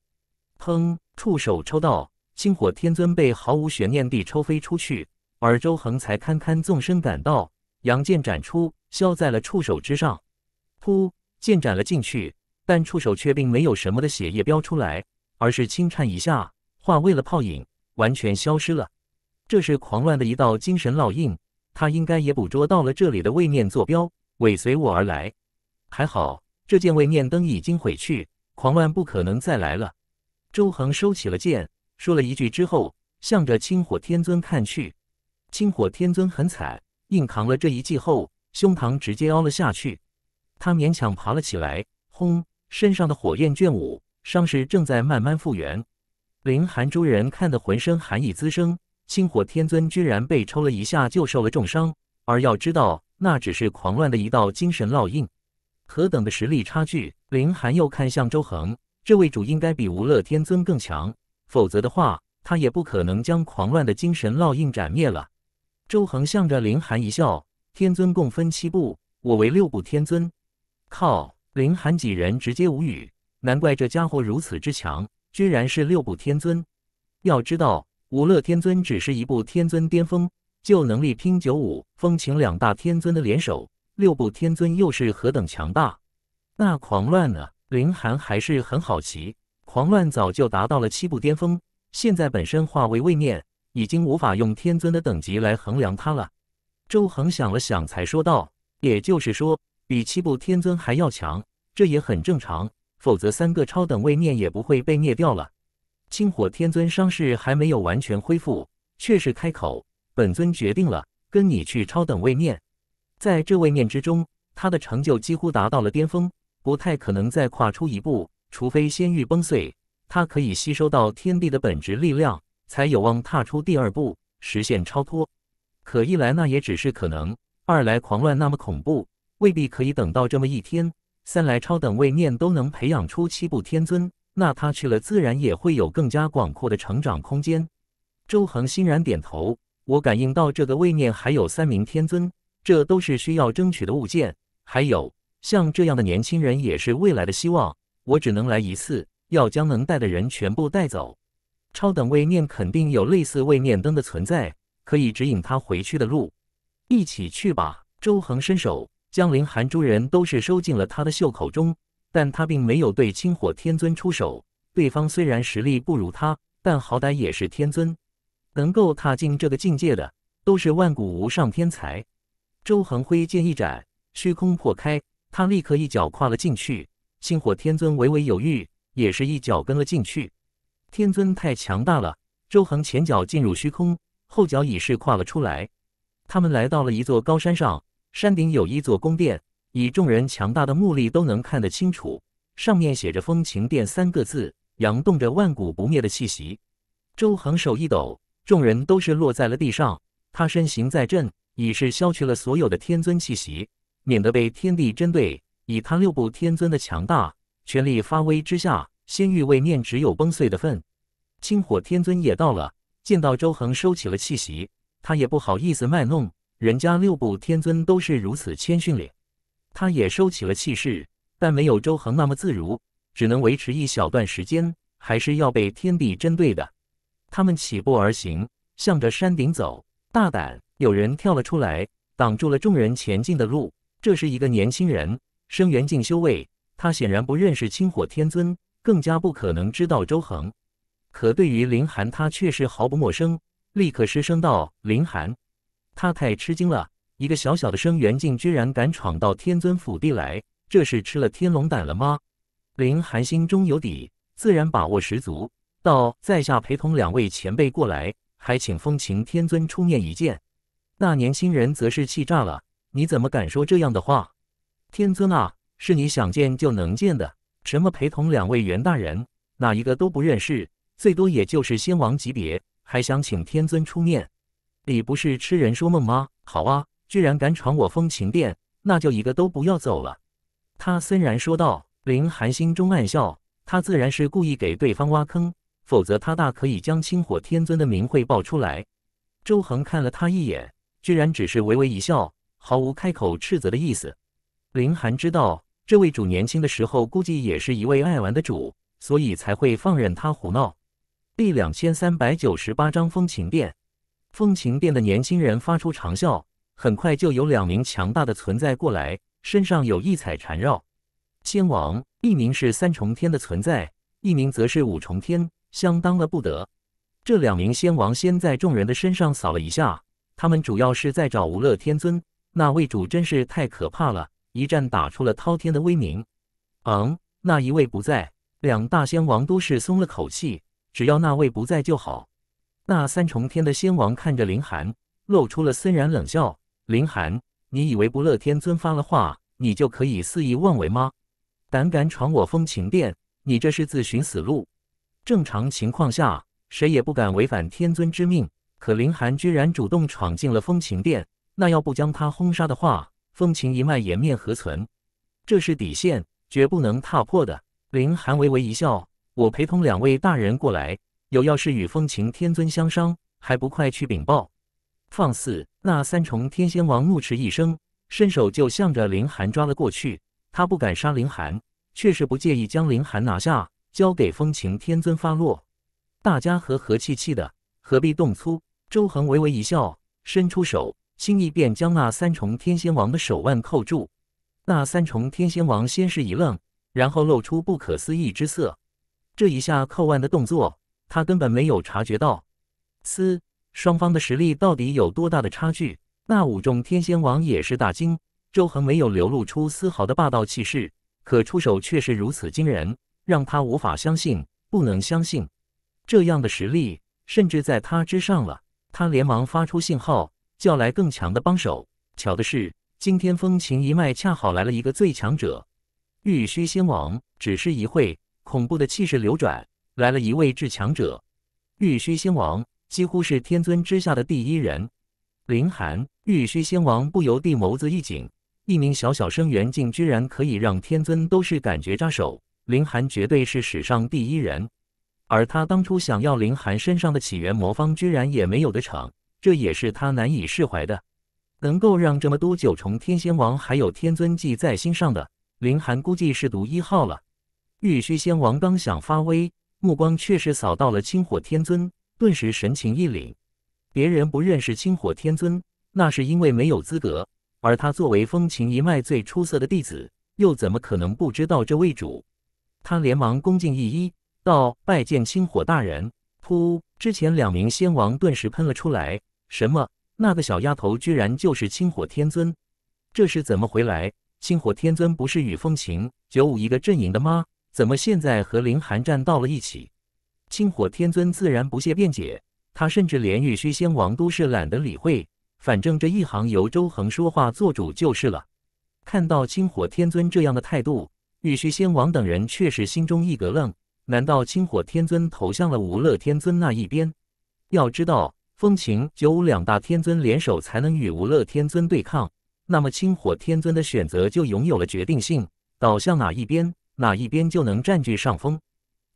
砰！触手抽到，青火天尊被毫无悬念地抽飞出去。而周恒才堪堪纵身赶到，杨剑斩出，削在了触手之上。噗，剑斩了进去，但触手却并没有什么的血液飙出来，而是轻颤一下，化为了泡影，完全消失了。这是狂乱的一道精神烙印，他应该也捕捉到了这里的位面坐标，尾随我而来。还好，这剑位面灯已经毁去，狂乱不可能再来了。周恒收起了剑，说了一句之后，向着青火天尊看去。清火天尊很惨，硬扛了这一击后，胸膛直接凹了下去。他勉强爬了起来，轰，身上的火焰卷舞，伤势正在慢慢复原。林寒诸人看得浑身寒意滋生，清火天尊居然被抽了一下就受了重伤，而要知道，那只是狂乱的一道精神烙印，何等的实力差距！林寒又看向周恒，这位主应该比无乐天尊更强，否则的话，他也不可能将狂乱的精神烙印斩灭了。周恒向着林寒一笑：“天尊共分七步，我为六步天尊。”靠！林寒几人直接无语。难怪这家伙如此之强，居然是六步天尊。要知道，五乐天尊只是一步天尊巅峰，就能力拼九五风情两大天尊的联手，六步天尊又是何等强大？那狂乱呢？林寒还是很好奇。狂乱早就达到了七步巅峰，现在本身化为位面。已经无法用天尊的等级来衡量他了。周恒想了想，才说道：“也就是说，比七步天尊还要强，这也很正常。否则，三个超等位面也不会被灭掉了。”清火天尊伤势还没有完全恢复，却是开口：“本尊决定了，跟你去超等位面。在这位面之中，他的成就几乎达到了巅峰，不太可能再跨出一步，除非仙域崩碎，他可以吸收到天地的本质力量。”才有望踏出第二步，实现超脱。可一来那也只是可能，二来狂乱那么恐怖，未必可以等到这么一天。三来超等位面都能培养出七步天尊，那他去了自然也会有更加广阔的成长空间。周恒欣然点头，我感应到这个位面还有三名天尊，这都是需要争取的物件。还有像这样的年轻人也是未来的希望。我只能来一次，要将能带的人全部带走。超等位念肯定有类似位念灯的存在，可以指引他回去的路。一起去吧。周恒伸手，江陵寒珠人都是收进了他的袖口中，但他并没有对青火天尊出手。对方虽然实力不如他，但好歹也是天尊，能够踏进这个境界的，都是万古无上天才。周恒挥剑一斩，虚空破开，他立刻一脚跨了进去。清火天尊微微犹豫，也是一脚跟了进去。天尊太强大了，周恒前脚进入虚空，后脚已是跨了出来。他们来到了一座高山上，山顶有一座宫殿，以众人强大的目力都能看得清楚，上面写着“风情殿”三个字，洋动着万古不灭的气息。周恒手一抖，众人都是落在了地上。他身形在震，已是消去了所有的天尊气息，免得被天地针对。以他六部天尊的强大，全力发威之下。仙域位面只有崩碎的份。清火天尊也到了，见到周恒收起了气息，他也不好意思卖弄，人家六部天尊都是如此谦逊脸，他也收起了气势，但没有周恒那么自如，只能维持一小段时间，还是要被天地针对的。他们起步而行，向着山顶走。大胆，有人跳了出来，挡住了众人前进的路。这是一个年轻人，生元境修为，他显然不认识清火天尊。更加不可能知道周恒，可对于林寒，他却是毫不陌生。立刻失声道：“林寒，他太吃惊了！一个小小的生元境，居然敢闯到天尊府地来，这是吃了天龙胆了吗？”林寒心中有底，自然把握十足，道：“在下陪同两位前辈过来，还请风擎天尊出面一见。”那年轻人则是气炸了：“你怎么敢说这样的话？天尊啊，是你想见就能见的。”什么陪同两位元大人？哪一个都不认识，最多也就是仙王级别，还想请天尊出面？你不是痴人说梦吗？好啊，居然敢闯我风情殿，那就一个都不要走了！”他森然说道。林寒心中暗笑，他自然是故意给对方挖坑，否则他大可以将清火天尊的名讳爆出来。周恒看了他一眼，居然只是微微一笑，毫无开口斥责的意思。林寒知道。这位主年轻的时候，估计也是一位爱玩的主，所以才会放任他胡闹。第两千三百九十八章风情殿，风情殿的年轻人发出长啸，很快就有两名强大的存在过来，身上有异彩缠绕。仙王，一名是三重天的存在，一名则是五重天，相当了不得。这两名仙王先在众人的身上扫了一下，他们主要是在找无乐天尊。那位主真是太可怕了。一战打出了滔天的威名。嗯，那一位不在，两大仙王都是松了口气。只要那位不在就好。那三重天的仙王看着林寒，露出了森然冷笑。林寒，你以为不乐天尊发了话，你就可以肆意妄为吗？胆敢闯我风情殿，你这是自寻死路！正常情况下，谁也不敢违反天尊之命。可林寒居然主动闯进了风情殿，那要不将他轰杀的话？风情一脉颜面何存？这是底线，绝不能踏破的。林寒微微一笑：“我陪同两位大人过来，有要事与风情天尊相商，还不快去禀报！”放肆！那三重天仙王怒斥一声，伸手就向着林寒抓了过去。他不敢杀林寒，却是不介意将林寒拿下，交给风情天尊发落。大家和和气气的，何必动粗？周恒微微一笑，伸出手。轻易便将那三重天仙王的手腕扣住。那三重天仙王先是一愣，然后露出不可思议之色。这一下扣腕的动作，他根本没有察觉到。嘶，双方的实力到底有多大的差距？那五重天仙王也是大惊。周恒没有流露出丝毫的霸道气势，可出手却是如此惊人，让他无法相信，不能相信这样的实力，甚至在他之上了。他连忙发出信号。叫来更强的帮手。巧的是，今天风琴一脉恰好来了一个最强者，玉虚仙王。只是一会，恐怖的气势流转，来了一位至强者，玉虚仙王，几乎是天尊之下的第一人。林寒，玉虚仙王不由地眸子一紧，一名小小生元境居然可以让天尊都是感觉扎手。林寒绝对是史上第一人，而他当初想要林寒身上的起源魔方，居然也没有得逞。这也是他难以释怀的，能够让这么多九重天仙王还有天尊记在心上的，林寒估计是独一号了。玉虚仙王刚想发威，目光却是扫到了青火天尊，顿时神情一凛。别人不认识青火天尊，那是因为没有资格；而他作为风琴一脉最出色的弟子，又怎么可能不知道这位主？他连忙恭敬一一道：“拜见青火大人！”噗，之前两名仙王顿时喷了出来。什么？那个小丫头居然就是清火天尊，这是怎么回来？清火天尊不是与风琴九五一个阵营的吗？怎么现在和凌寒站到了一起？清火天尊自然不屑辩解，他甚至连玉虚仙王都是懒得理会，反正这一行由周恒说话做主就是了。看到清火天尊这样的态度，玉虚仙王等人却是心中一格愣：难道清火天尊投向了无乐天尊那一边？要知道。风情九五两大天尊联手才能与无乐天尊对抗，那么清火天尊的选择就拥有了决定性。倒向哪一边，哪一边就能占据上风。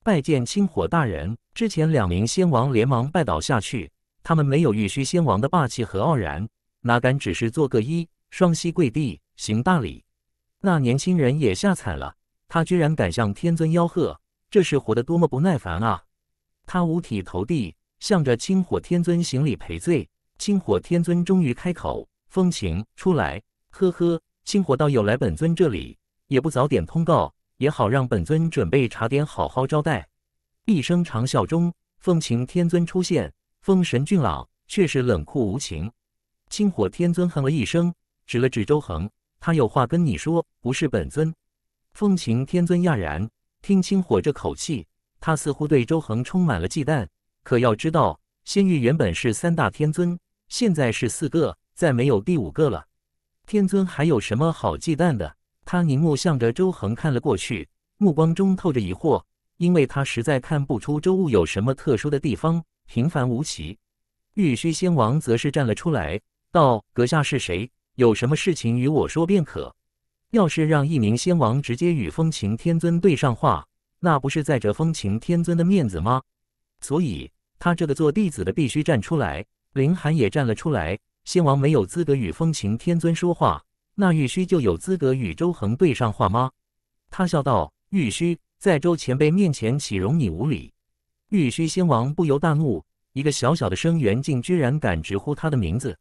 拜见清火大人！之前两名仙王连忙拜倒下去，他们没有玉虚仙王的霸气和傲然，哪敢只是做个揖，双膝跪地行大礼？那年轻人也吓惨了，他居然敢向天尊吆喝，这是活得多么不耐烦啊！他五体投地。向着清火天尊行礼赔罪，清火天尊终于开口：“风晴，出来。”呵呵，清火道友来本尊这里，也不早点通告，也好让本尊准备茶点，好好招待。一声长啸中，风晴天尊出现，风神俊朗，却是冷酷无情。清火天尊哼了一声，指了指周恒：“他有话跟你说，不是本尊。”风晴天尊讶然，听清火这口气，他似乎对周恒充满了忌惮。可要知道，仙域原本是三大天尊，现在是四个，再没有第五个了。天尊还有什么好忌惮的？他凝目向着周恒看了过去，目光中透着疑惑，因为他实在看不出周物有什么特殊的地方，平凡无奇。玉虚仙王则是站了出来，道：“阁下是谁？有什么事情与我说便可。要是让一名仙王直接与风情天尊对上话，那不是在这风情天尊的面子吗？”所以，他这个做弟子的必须站出来。林寒也站了出来。仙王没有资格与风行天尊说话，那玉虚就有资格与周恒对上话吗？他笑道：“玉虚，在周前辈面前，岂容你无礼？”玉虚仙王不由大怒，一个小小的生元竟居然敢直呼他的名字。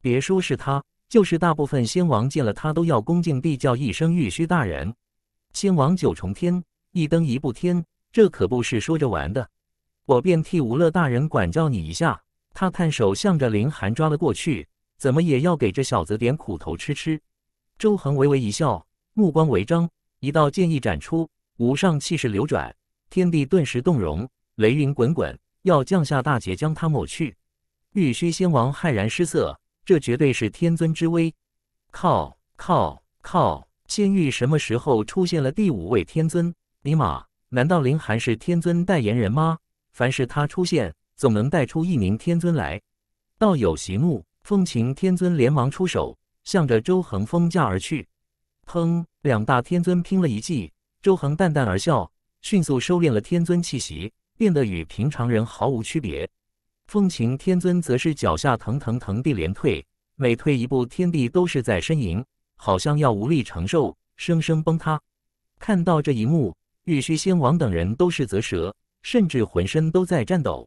别说是他，就是大部分仙王见了他都要恭敬地叫一声“玉虚大人”。仙王九重天，一登一步天，这可不是说着玩的。我便替吴乐大人管教你一下。他探手向着林寒抓了过去，怎么也要给这小子点苦头吃吃。周恒微微一笑，目光微张，一道剑意斩出，无上气势流转，天地顿时动容，雷云滚滚，要降下大劫将他抹去。玉虚仙王骇然失色，这绝对是天尊之威！靠靠靠！仙域什么时候出现了第五位天尊？尼玛，难道林寒是天尊代言人吗？凡是他出现，总能带出一名天尊来。道友息怒，风擎天尊连忙出手，向着周恒峰驾而去。砰！两大天尊拼了一记，周恒淡淡而笑，迅速收敛了天尊气息，变得与平常人毫无区别。风擎天尊则是脚下腾腾腾地连退，每退一步，天地都是在呻吟，好像要无力承受，生生崩塌。看到这一幕，玉虚仙王等人都是啧舌。甚至浑身都在颤抖，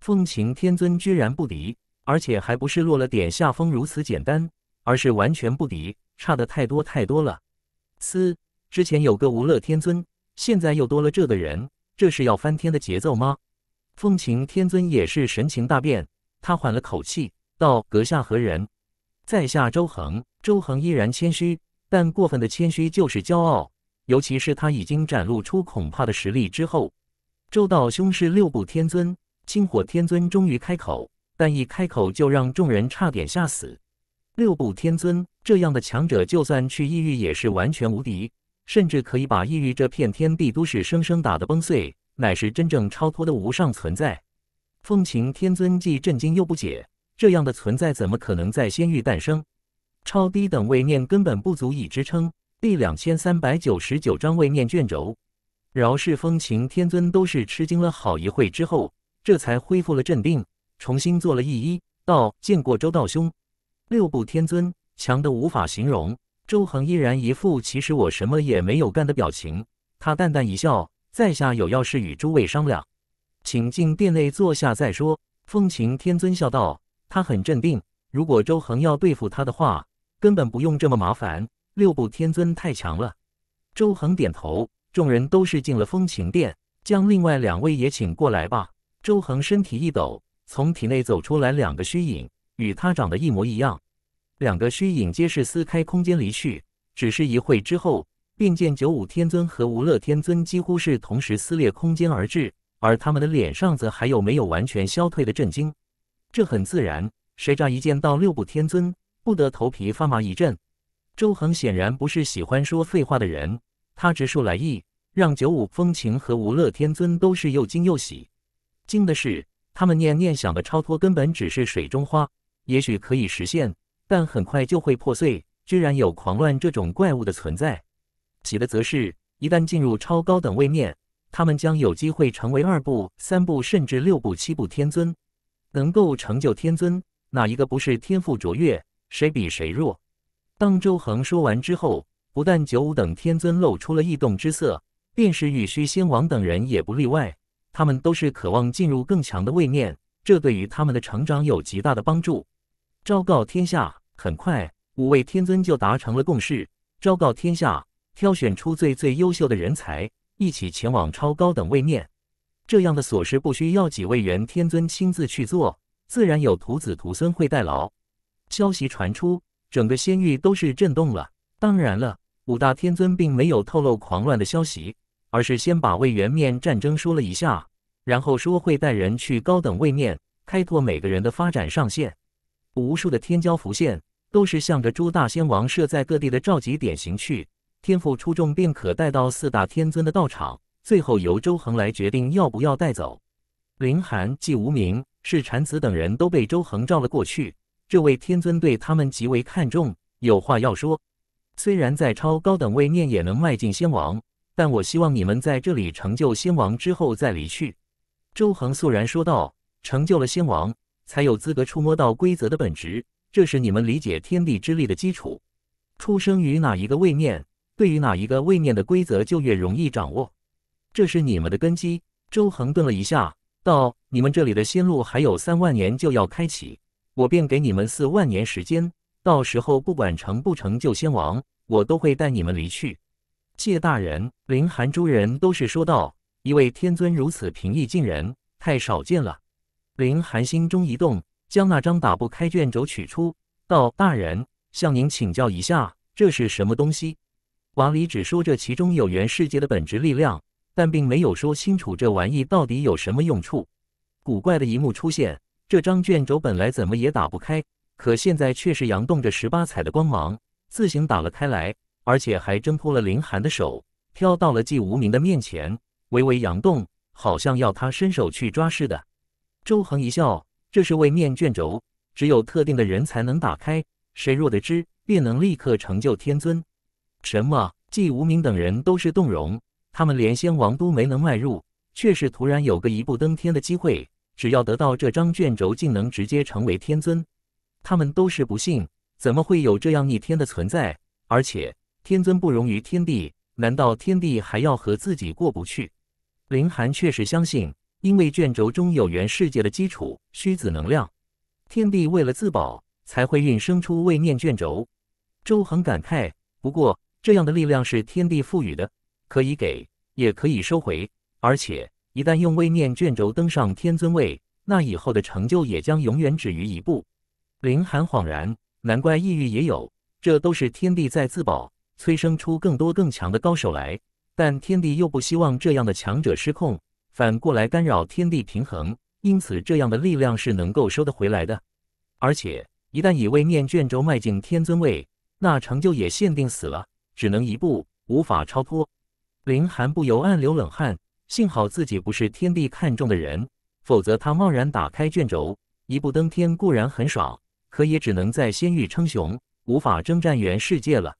凤晴天尊居然不敌，而且还不是落了点下风，如此简单，而是完全不敌，差的太多太多了。嘶，之前有个无乐天尊，现在又多了这个人，这是要翻天的节奏吗？凤晴天尊也是神情大变，他缓了口气道：“阁下何人？”“在下周恒。”周恒依然谦虚，但过分的谦虚就是骄傲，尤其是他已经展露出恐怕的实力之后。周道兄是六部天尊，清火天尊终于开口，但一开口就让众人差点吓死。六部天尊这样的强者，就算去异域也是完全无敌，甚至可以把异域这片天地都是生生打得崩碎，乃是真正超脱的无上存在。凤情天尊既震惊又不解，这样的存在怎么可能在仙域诞生？超低等位面根本不足以支撑。第两千三百九十九章位面卷轴。饶氏风情天尊都是吃惊了好一会之后，这才恢复了镇定，重新做了一揖，道：“见过周道兄。”六部天尊强得无法形容。周恒依然一副“其实我什么也没有干”的表情，他淡淡一笑：“在下有要事与诸位商量，请进殿内坐下再说。”风情天尊笑道：“他很镇定，如果周恒要对付他的话，根本不用这么麻烦。六部天尊太强了。”周恒点头。众人都是进了风情殿，将另外两位也请过来吧。周恒身体一抖，从体内走出来两个虚影，与他长得一模一样。两个虚影皆是撕开空间离去，只是一会之后，便见九五天尊和无乐天尊几乎是同时撕裂空间而至，而他们的脸上则还有没有完全消退的震惊。这很自然，谁乍一见到六部天尊，不得头皮发麻一阵？周恒显然不是喜欢说废话的人，他直说来意。让九五风情和无乐天尊都是又惊又喜，惊的是他们念念想的超脱根本只是水中花，也许可以实现，但很快就会破碎。居然有狂乱这种怪物的存在，喜的则是，一旦进入超高等位面，他们将有机会成为二部、三部甚至六部、七部天尊，能够成就天尊，哪一个不是天赋卓越？谁比谁弱？当周恒说完之后，不但九五等天尊露出了异动之色。便是羽虚仙王等人也不例外，他们都是渴望进入更强的位面，这对于他们的成长有极大的帮助。昭告天下，很快五位天尊就达成了共识：昭告天下，挑选出最最优秀的人才，一起前往超高等位面。这样的琐事不需要几位元天尊亲自去做，自然有徒子徒孙会代劳。消息传出，整个仙域都是震动了。当然了，五大天尊并没有透露狂乱的消息。而是先把魏元面战争说了一下，然后说会带人去高等位面开拓每个人的发展上限。无数的天骄浮现，都是向着诸大仙王设在各地的召集点行去。天赋出众便可带到四大天尊的道场，最后由周恒来决定要不要带走。林寒、季无名、是禅子等人都被周恒召了过去。这位天尊对他们极为看重，有话要说。虽然在超高等位面也能迈进仙王。但我希望你们在这里成就仙王之后再离去。”周恒肃然说道，“成就了仙王，才有资格触摸到规则的本质，这是你们理解天地之力的基础。出生于哪一个位面，对于哪一个位面的规则就越容易掌握，这是你们的根基。”周恒顿了一下，道：“你们这里的仙路还有三万年就要开启，我便给你们四万年时间，到时候不管成不成就仙王，我都会带你们离去。”谢大人，林寒诸人都是说道：“一位天尊如此平易近人，太少见了。”林寒心中一动，将那张打不开卷轴取出，道：“大人，向您请教一下，这是什么东西？瓦里只说这其中有元世界的本质力量，但并没有说清楚这玩意到底有什么用处。”古怪的一幕出现，这张卷轴本来怎么也打不开，可现在却是扬动着十八彩的光芒，自行打了开来。而且还挣脱了林寒的手，飘到了季无名的面前，微微扬动，好像要他伸手去抓似的。周恒一笑：“这是位面卷轴，只有特定的人才能打开。谁若得知，便能立刻成就天尊。”什么？季无名等人都是动容。他们连仙王都没能迈入，却是突然有个一步登天的机会。只要得到这张卷轴，竟能直接成为天尊。他们都是不信，怎么会有这样逆天的存在？而且。天尊不容于天地，难道天地还要和自己过不去？林寒确实相信，因为卷轴中有原世界的基础虚子能量，天地为了自保才会运生出位念卷轴。周恒感慨，不过这样的力量是天地赋予的，可以给，也可以收回。而且一旦用位念卷轴登上天尊位，那以后的成就也将永远止于一步。林寒恍然，难怪异域也有，这都是天地在自保。催生出更多更强的高手来，但天帝又不希望这样的强者失控，反过来干扰天地平衡。因此，这样的力量是能够收得回来的。而且，一旦以位面卷轴迈进天尊位，那成就也限定死了，只能一步，无法超脱。林寒不由暗流冷汗，幸好自己不是天帝看中的人，否则他贸然打开卷轴，一步登天固然很爽，可也只能在仙域称雄，无法征战元世界了。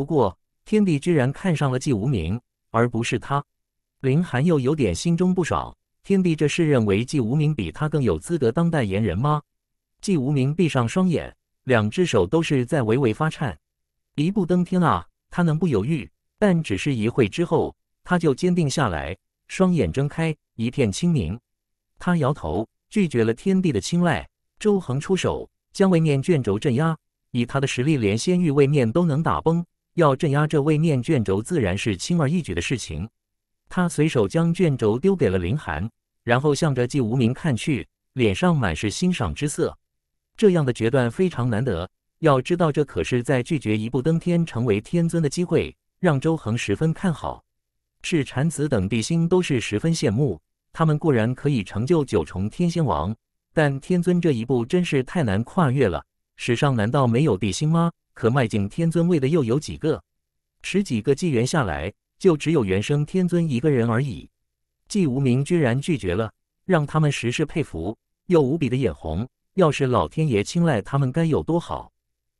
不过，天帝居然看上了季无名，而不是他。林寒又有点心中不爽。天帝这是认为季无名比他更有资格当代言人吗？季无名闭上双眼，两只手都是在微微发颤。一步登天啊，他能不犹豫？但只是一会之后，他就坚定下来，双眼睁开，一片清明。他摇头，拒绝了天帝的青睐。周恒出手，将位面卷轴镇压。以他的实力，连仙域位面都能打崩。要镇压这位念卷轴，自然是轻而易举的事情。他随手将卷轴丢给了林寒，然后向着季无名看去，脸上满是欣赏之色。这样的决断非常难得，要知道这可是在拒绝一步登天成为天尊的机会，让周恒十分看好。是禅子等地心都是十分羡慕，他们固然可以成就九重天仙王，但天尊这一步真是太难跨越了。史上难道没有地心吗？可迈进天尊位的又有几个？十几个纪元下来，就只有元生天尊一个人而已。纪无名居然拒绝了，让他们实是佩服，又无比的眼红。要是老天爷青睐他们，该有多好！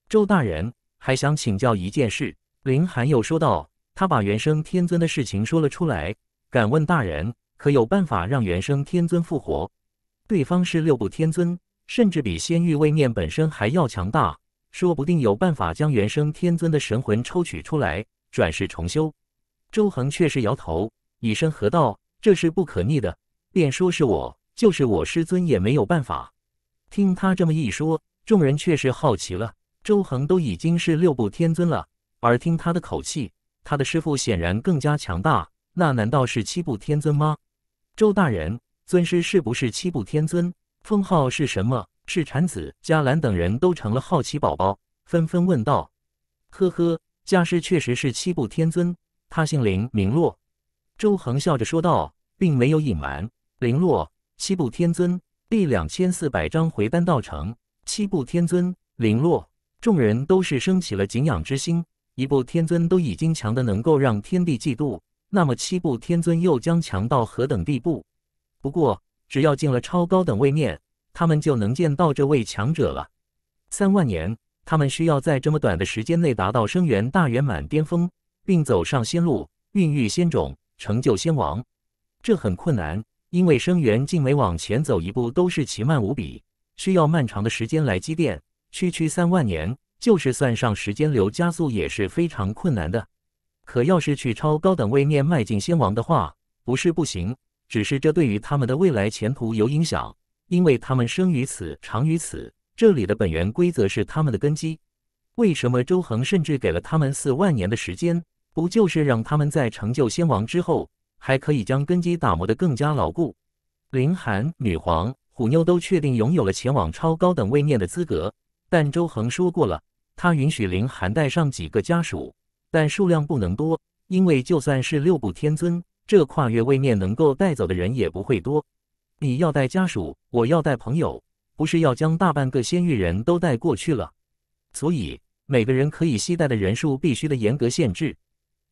周大人还想请教一件事。林寒又说道：“他把元生天尊的事情说了出来，敢问大人，可有办法让元生天尊复活？对方是六部天尊，甚至比仙域位面本身还要强大。”说不定有办法将原生天尊的神魂抽取出来，转世重修。周恒却是摇头：“以身合道，这是不可逆的。”便说：“是我，就是我师尊也没有办法。”听他这么一说，众人却是好奇了。周恒都已经是六部天尊了，而听他的口气，他的师傅显然更加强大。那难道是七部天尊吗？周大人，尊师是不是七部天尊？封号是什么？是产子，嘉兰等人都成了好奇宝宝，纷纷问道：“呵呵，家师确实是七步天尊，他姓林，名洛。”周恒笑着说道，并没有隐瞒。林洛，七步天尊，第两千四百章回班道成。七步天尊，林洛，众人都是升起了敬仰之心。一步天尊都已经强的能够让天地嫉妒，那么七步天尊又将强到何等地步？不过，只要进了超高等位面。他们就能见到这位强者了。三万年，他们需要在这么短的时间内达到生元大圆满巅峰，并走上仙路，孕育仙种，成就仙王。这很困难，因为生元竟每往前走一步都是奇慢无比，需要漫长的时间来积淀。区区三万年，就是算上时间流加速也是非常困难的。可要是去超高等位面迈进仙王的话，不是不行，只是这对于他们的未来前途有影响。因为他们生于此，长于此，这里的本源规则是他们的根基。为什么周恒甚至给了他们四万年的时间？不就是让他们在成就仙王之后，还可以将根基打磨得更加牢固？林寒、女皇、虎妞都确定拥有了前往超高等位面的资格，但周恒说过了，他允许林寒带上几个家属，但数量不能多，因为就算是六部天尊，这跨越位面能够带走的人也不会多。你要带家属，我要带朋友，不是要将大半个仙域人都带过去了。所以每个人可以携带的人数必须的严格限制。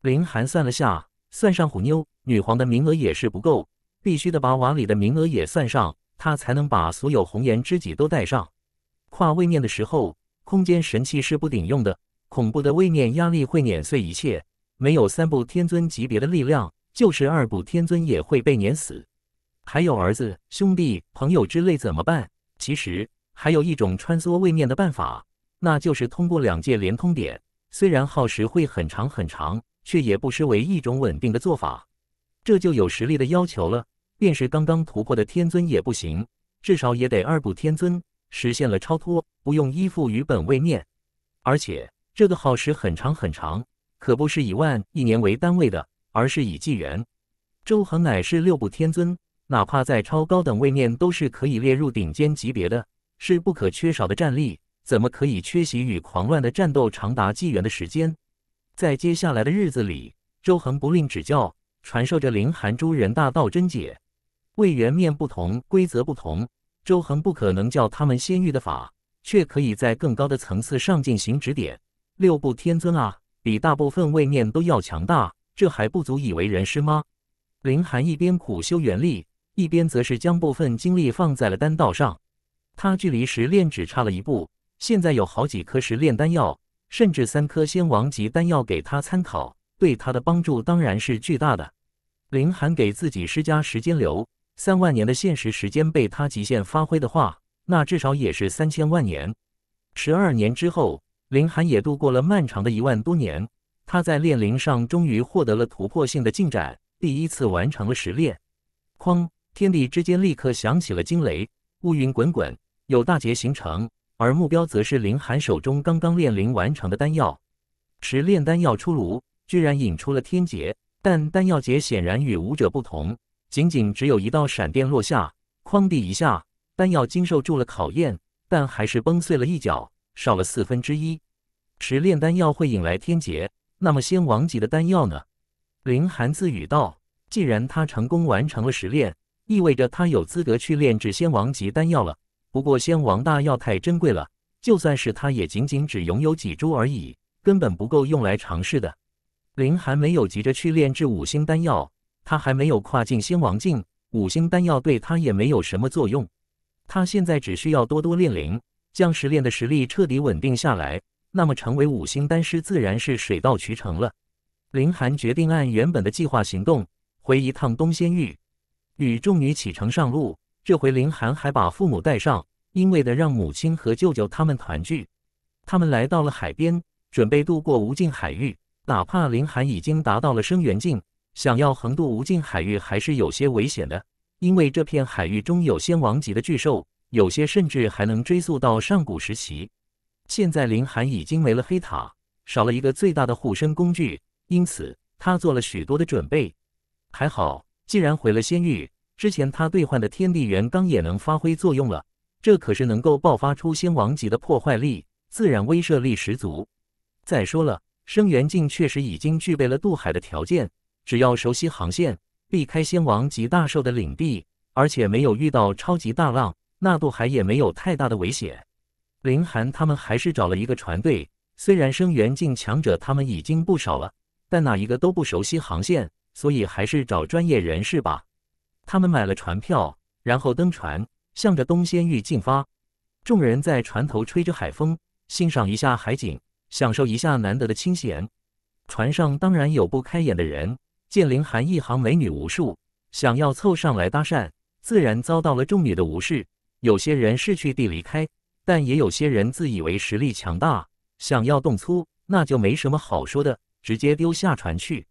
林寒算了下，算上虎妞、女皇的名额也是不够，必须的把瓦里的名额也算上，他才能把所有红颜知己都带上。跨位面的时候，空间神器是不顶用的，恐怖的位面压力会碾碎一切，没有三部天尊级别的力量，就是二部天尊也会被碾死。还有儿子、兄弟、朋友之类怎么办？其实还有一种穿梭位面的办法，那就是通过两界连通点。虽然耗时会很长很长，却也不失为一种稳定的做法。这就有实力的要求了，便是刚刚突破的天尊也不行，至少也得二部天尊实现了超脱，不用依附于本位面。而且这个耗时很长很长，可不是以万一年为单位的，而是以纪元。周恒乃是六部天尊。哪怕在超高等位面都是可以列入顶尖级别的，是不可缺少的战力，怎么可以缺席与狂乱的战斗长达纪元的时间？在接下来的日子里，周恒不吝指教，传授着凌寒诸人大道真解。位元面不同，规则不同，周恒不可能教他们仙域的法，却可以在更高的层次上进行指点。六部天尊啊，比大部分位面都要强大，这还不足以为人师吗？凌寒一边苦修元力。一边则是将部分精力放在了丹道上，他距离十炼只差了一步，现在有好几颗十炼丹药，甚至三颗仙王级丹药给他参考，对他的帮助当然是巨大的。林寒给自己施加时间流，三万年的现实时间被他极限发挥的话，那至少也是三千万年。十二年之后，林寒也度过了漫长的一万多年，他在炼灵上终于获得了突破性的进展，第一次完成了十炼。哐！天地之间立刻响起了惊雷，乌云滚滚，有大劫形成。而目标则是林寒手中刚刚炼灵完成的丹药。持炼丹药出炉，居然引出了天劫。但丹药劫显然与武者不同，仅仅只有一道闪电落下，哐地一下，丹药经受住了考验，但还是崩碎了一角，少了四分之一。持炼丹药会引来天劫，那么仙王级的丹药呢？林寒自语道：“既然他成功完成了十炼。”意味着他有资格去炼制仙王级丹药了。不过仙王大药太珍贵了，就算是他，也仅仅只拥有几株而已，根本不够用来尝试的。林寒没有急着去炼制五星丹药，他还没有跨进仙王境，五星丹药对他也没有什么作用。他现在只需要多多炼灵，将十炼的实力彻底稳定下来，那么成为五星丹师自然是水到渠成了。林寒决定按原本的计划行动，回一趟东仙域。与众女启程上路，这回林寒还把父母带上，因为得让母亲和舅舅他们团聚。他们来到了海边，准备渡过无尽海域。哪怕林寒已经达到了生元境，想要横渡无尽海域还是有些危险的，因为这片海域中有仙王级的巨兽，有些甚至还能追溯到上古时期。现在林寒已经没了黑塔，少了一个最大的护身工具，因此他做了许多的准备。还好。既然回了仙域，之前他兑换的天地元刚也能发挥作用了。这可是能够爆发出仙王级的破坏力，自然威慑力十足。再说了，生元境确实已经具备了渡海的条件，只要熟悉航线，避开仙王级大兽的领地，而且没有遇到超级大浪，那渡海也没有太大的危险。林寒他们还是找了一个船队，虽然生元境强者他们已经不少了，但哪一个都不熟悉航线。所以还是找专业人士吧。他们买了船票，然后登船，向着东仙域进发。众人在船头吹着海风，欣赏一下海景，享受一下难得的清闲。船上当然有不开眼的人，见林寒一行美女无数，想要凑上来搭讪，自然遭到了众女的无视。有些人识趣地离开，但也有些人自以为实力强大，想要动粗，那就没什么好说的，直接丢下船去。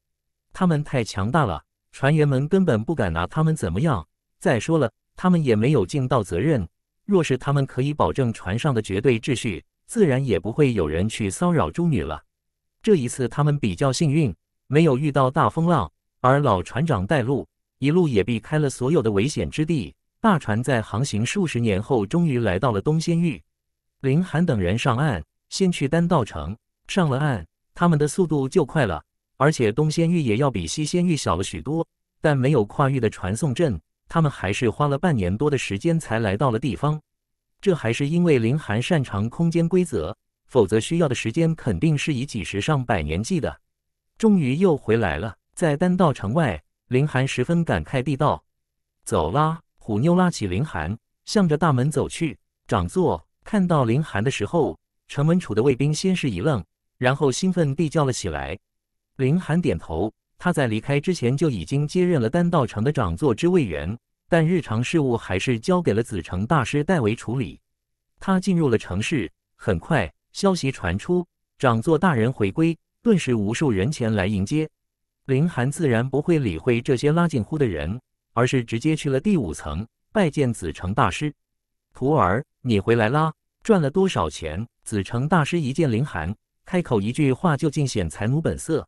他们太强大了，船员们根本不敢拿他们怎么样。再说了，他们也没有尽到责任。若是他们可以保证船上的绝对秩序，自然也不会有人去骚扰朱女了。这一次他们比较幸运，没有遇到大风浪，而老船长带路，一路也避开了所有的危险之地。大船在航行数十年后，终于来到了东仙域。林寒等人上岸，先去丹道城。上了岸，他们的速度就快了。而且东仙域也要比西仙域小了许多，但没有跨域的传送阵，他们还是花了半年多的时间才来到了地方。这还是因为林寒擅长空间规则，否则需要的时间肯定是以几十上百年计的。终于又回来了，在丹道城外，林寒十分感慨地道：“走啦！”虎妞拉起林寒，向着大门走去。掌座看到林寒的时候，城门处的卫兵先是一愣，然后兴奋地叫了起来。林寒点头，他在离开之前就已经接任了丹道城的掌座之位员，但日常事务还是交给了子成大师代为处理。他进入了城市，很快消息传出，掌座大人回归，顿时无数人前来迎接。林寒自然不会理会这些拉近乎的人，而是直接去了第五层拜见子成大师。徒儿，你回来啦，赚了多少钱？子成大师一见林寒，开口一句话就尽显财奴本色。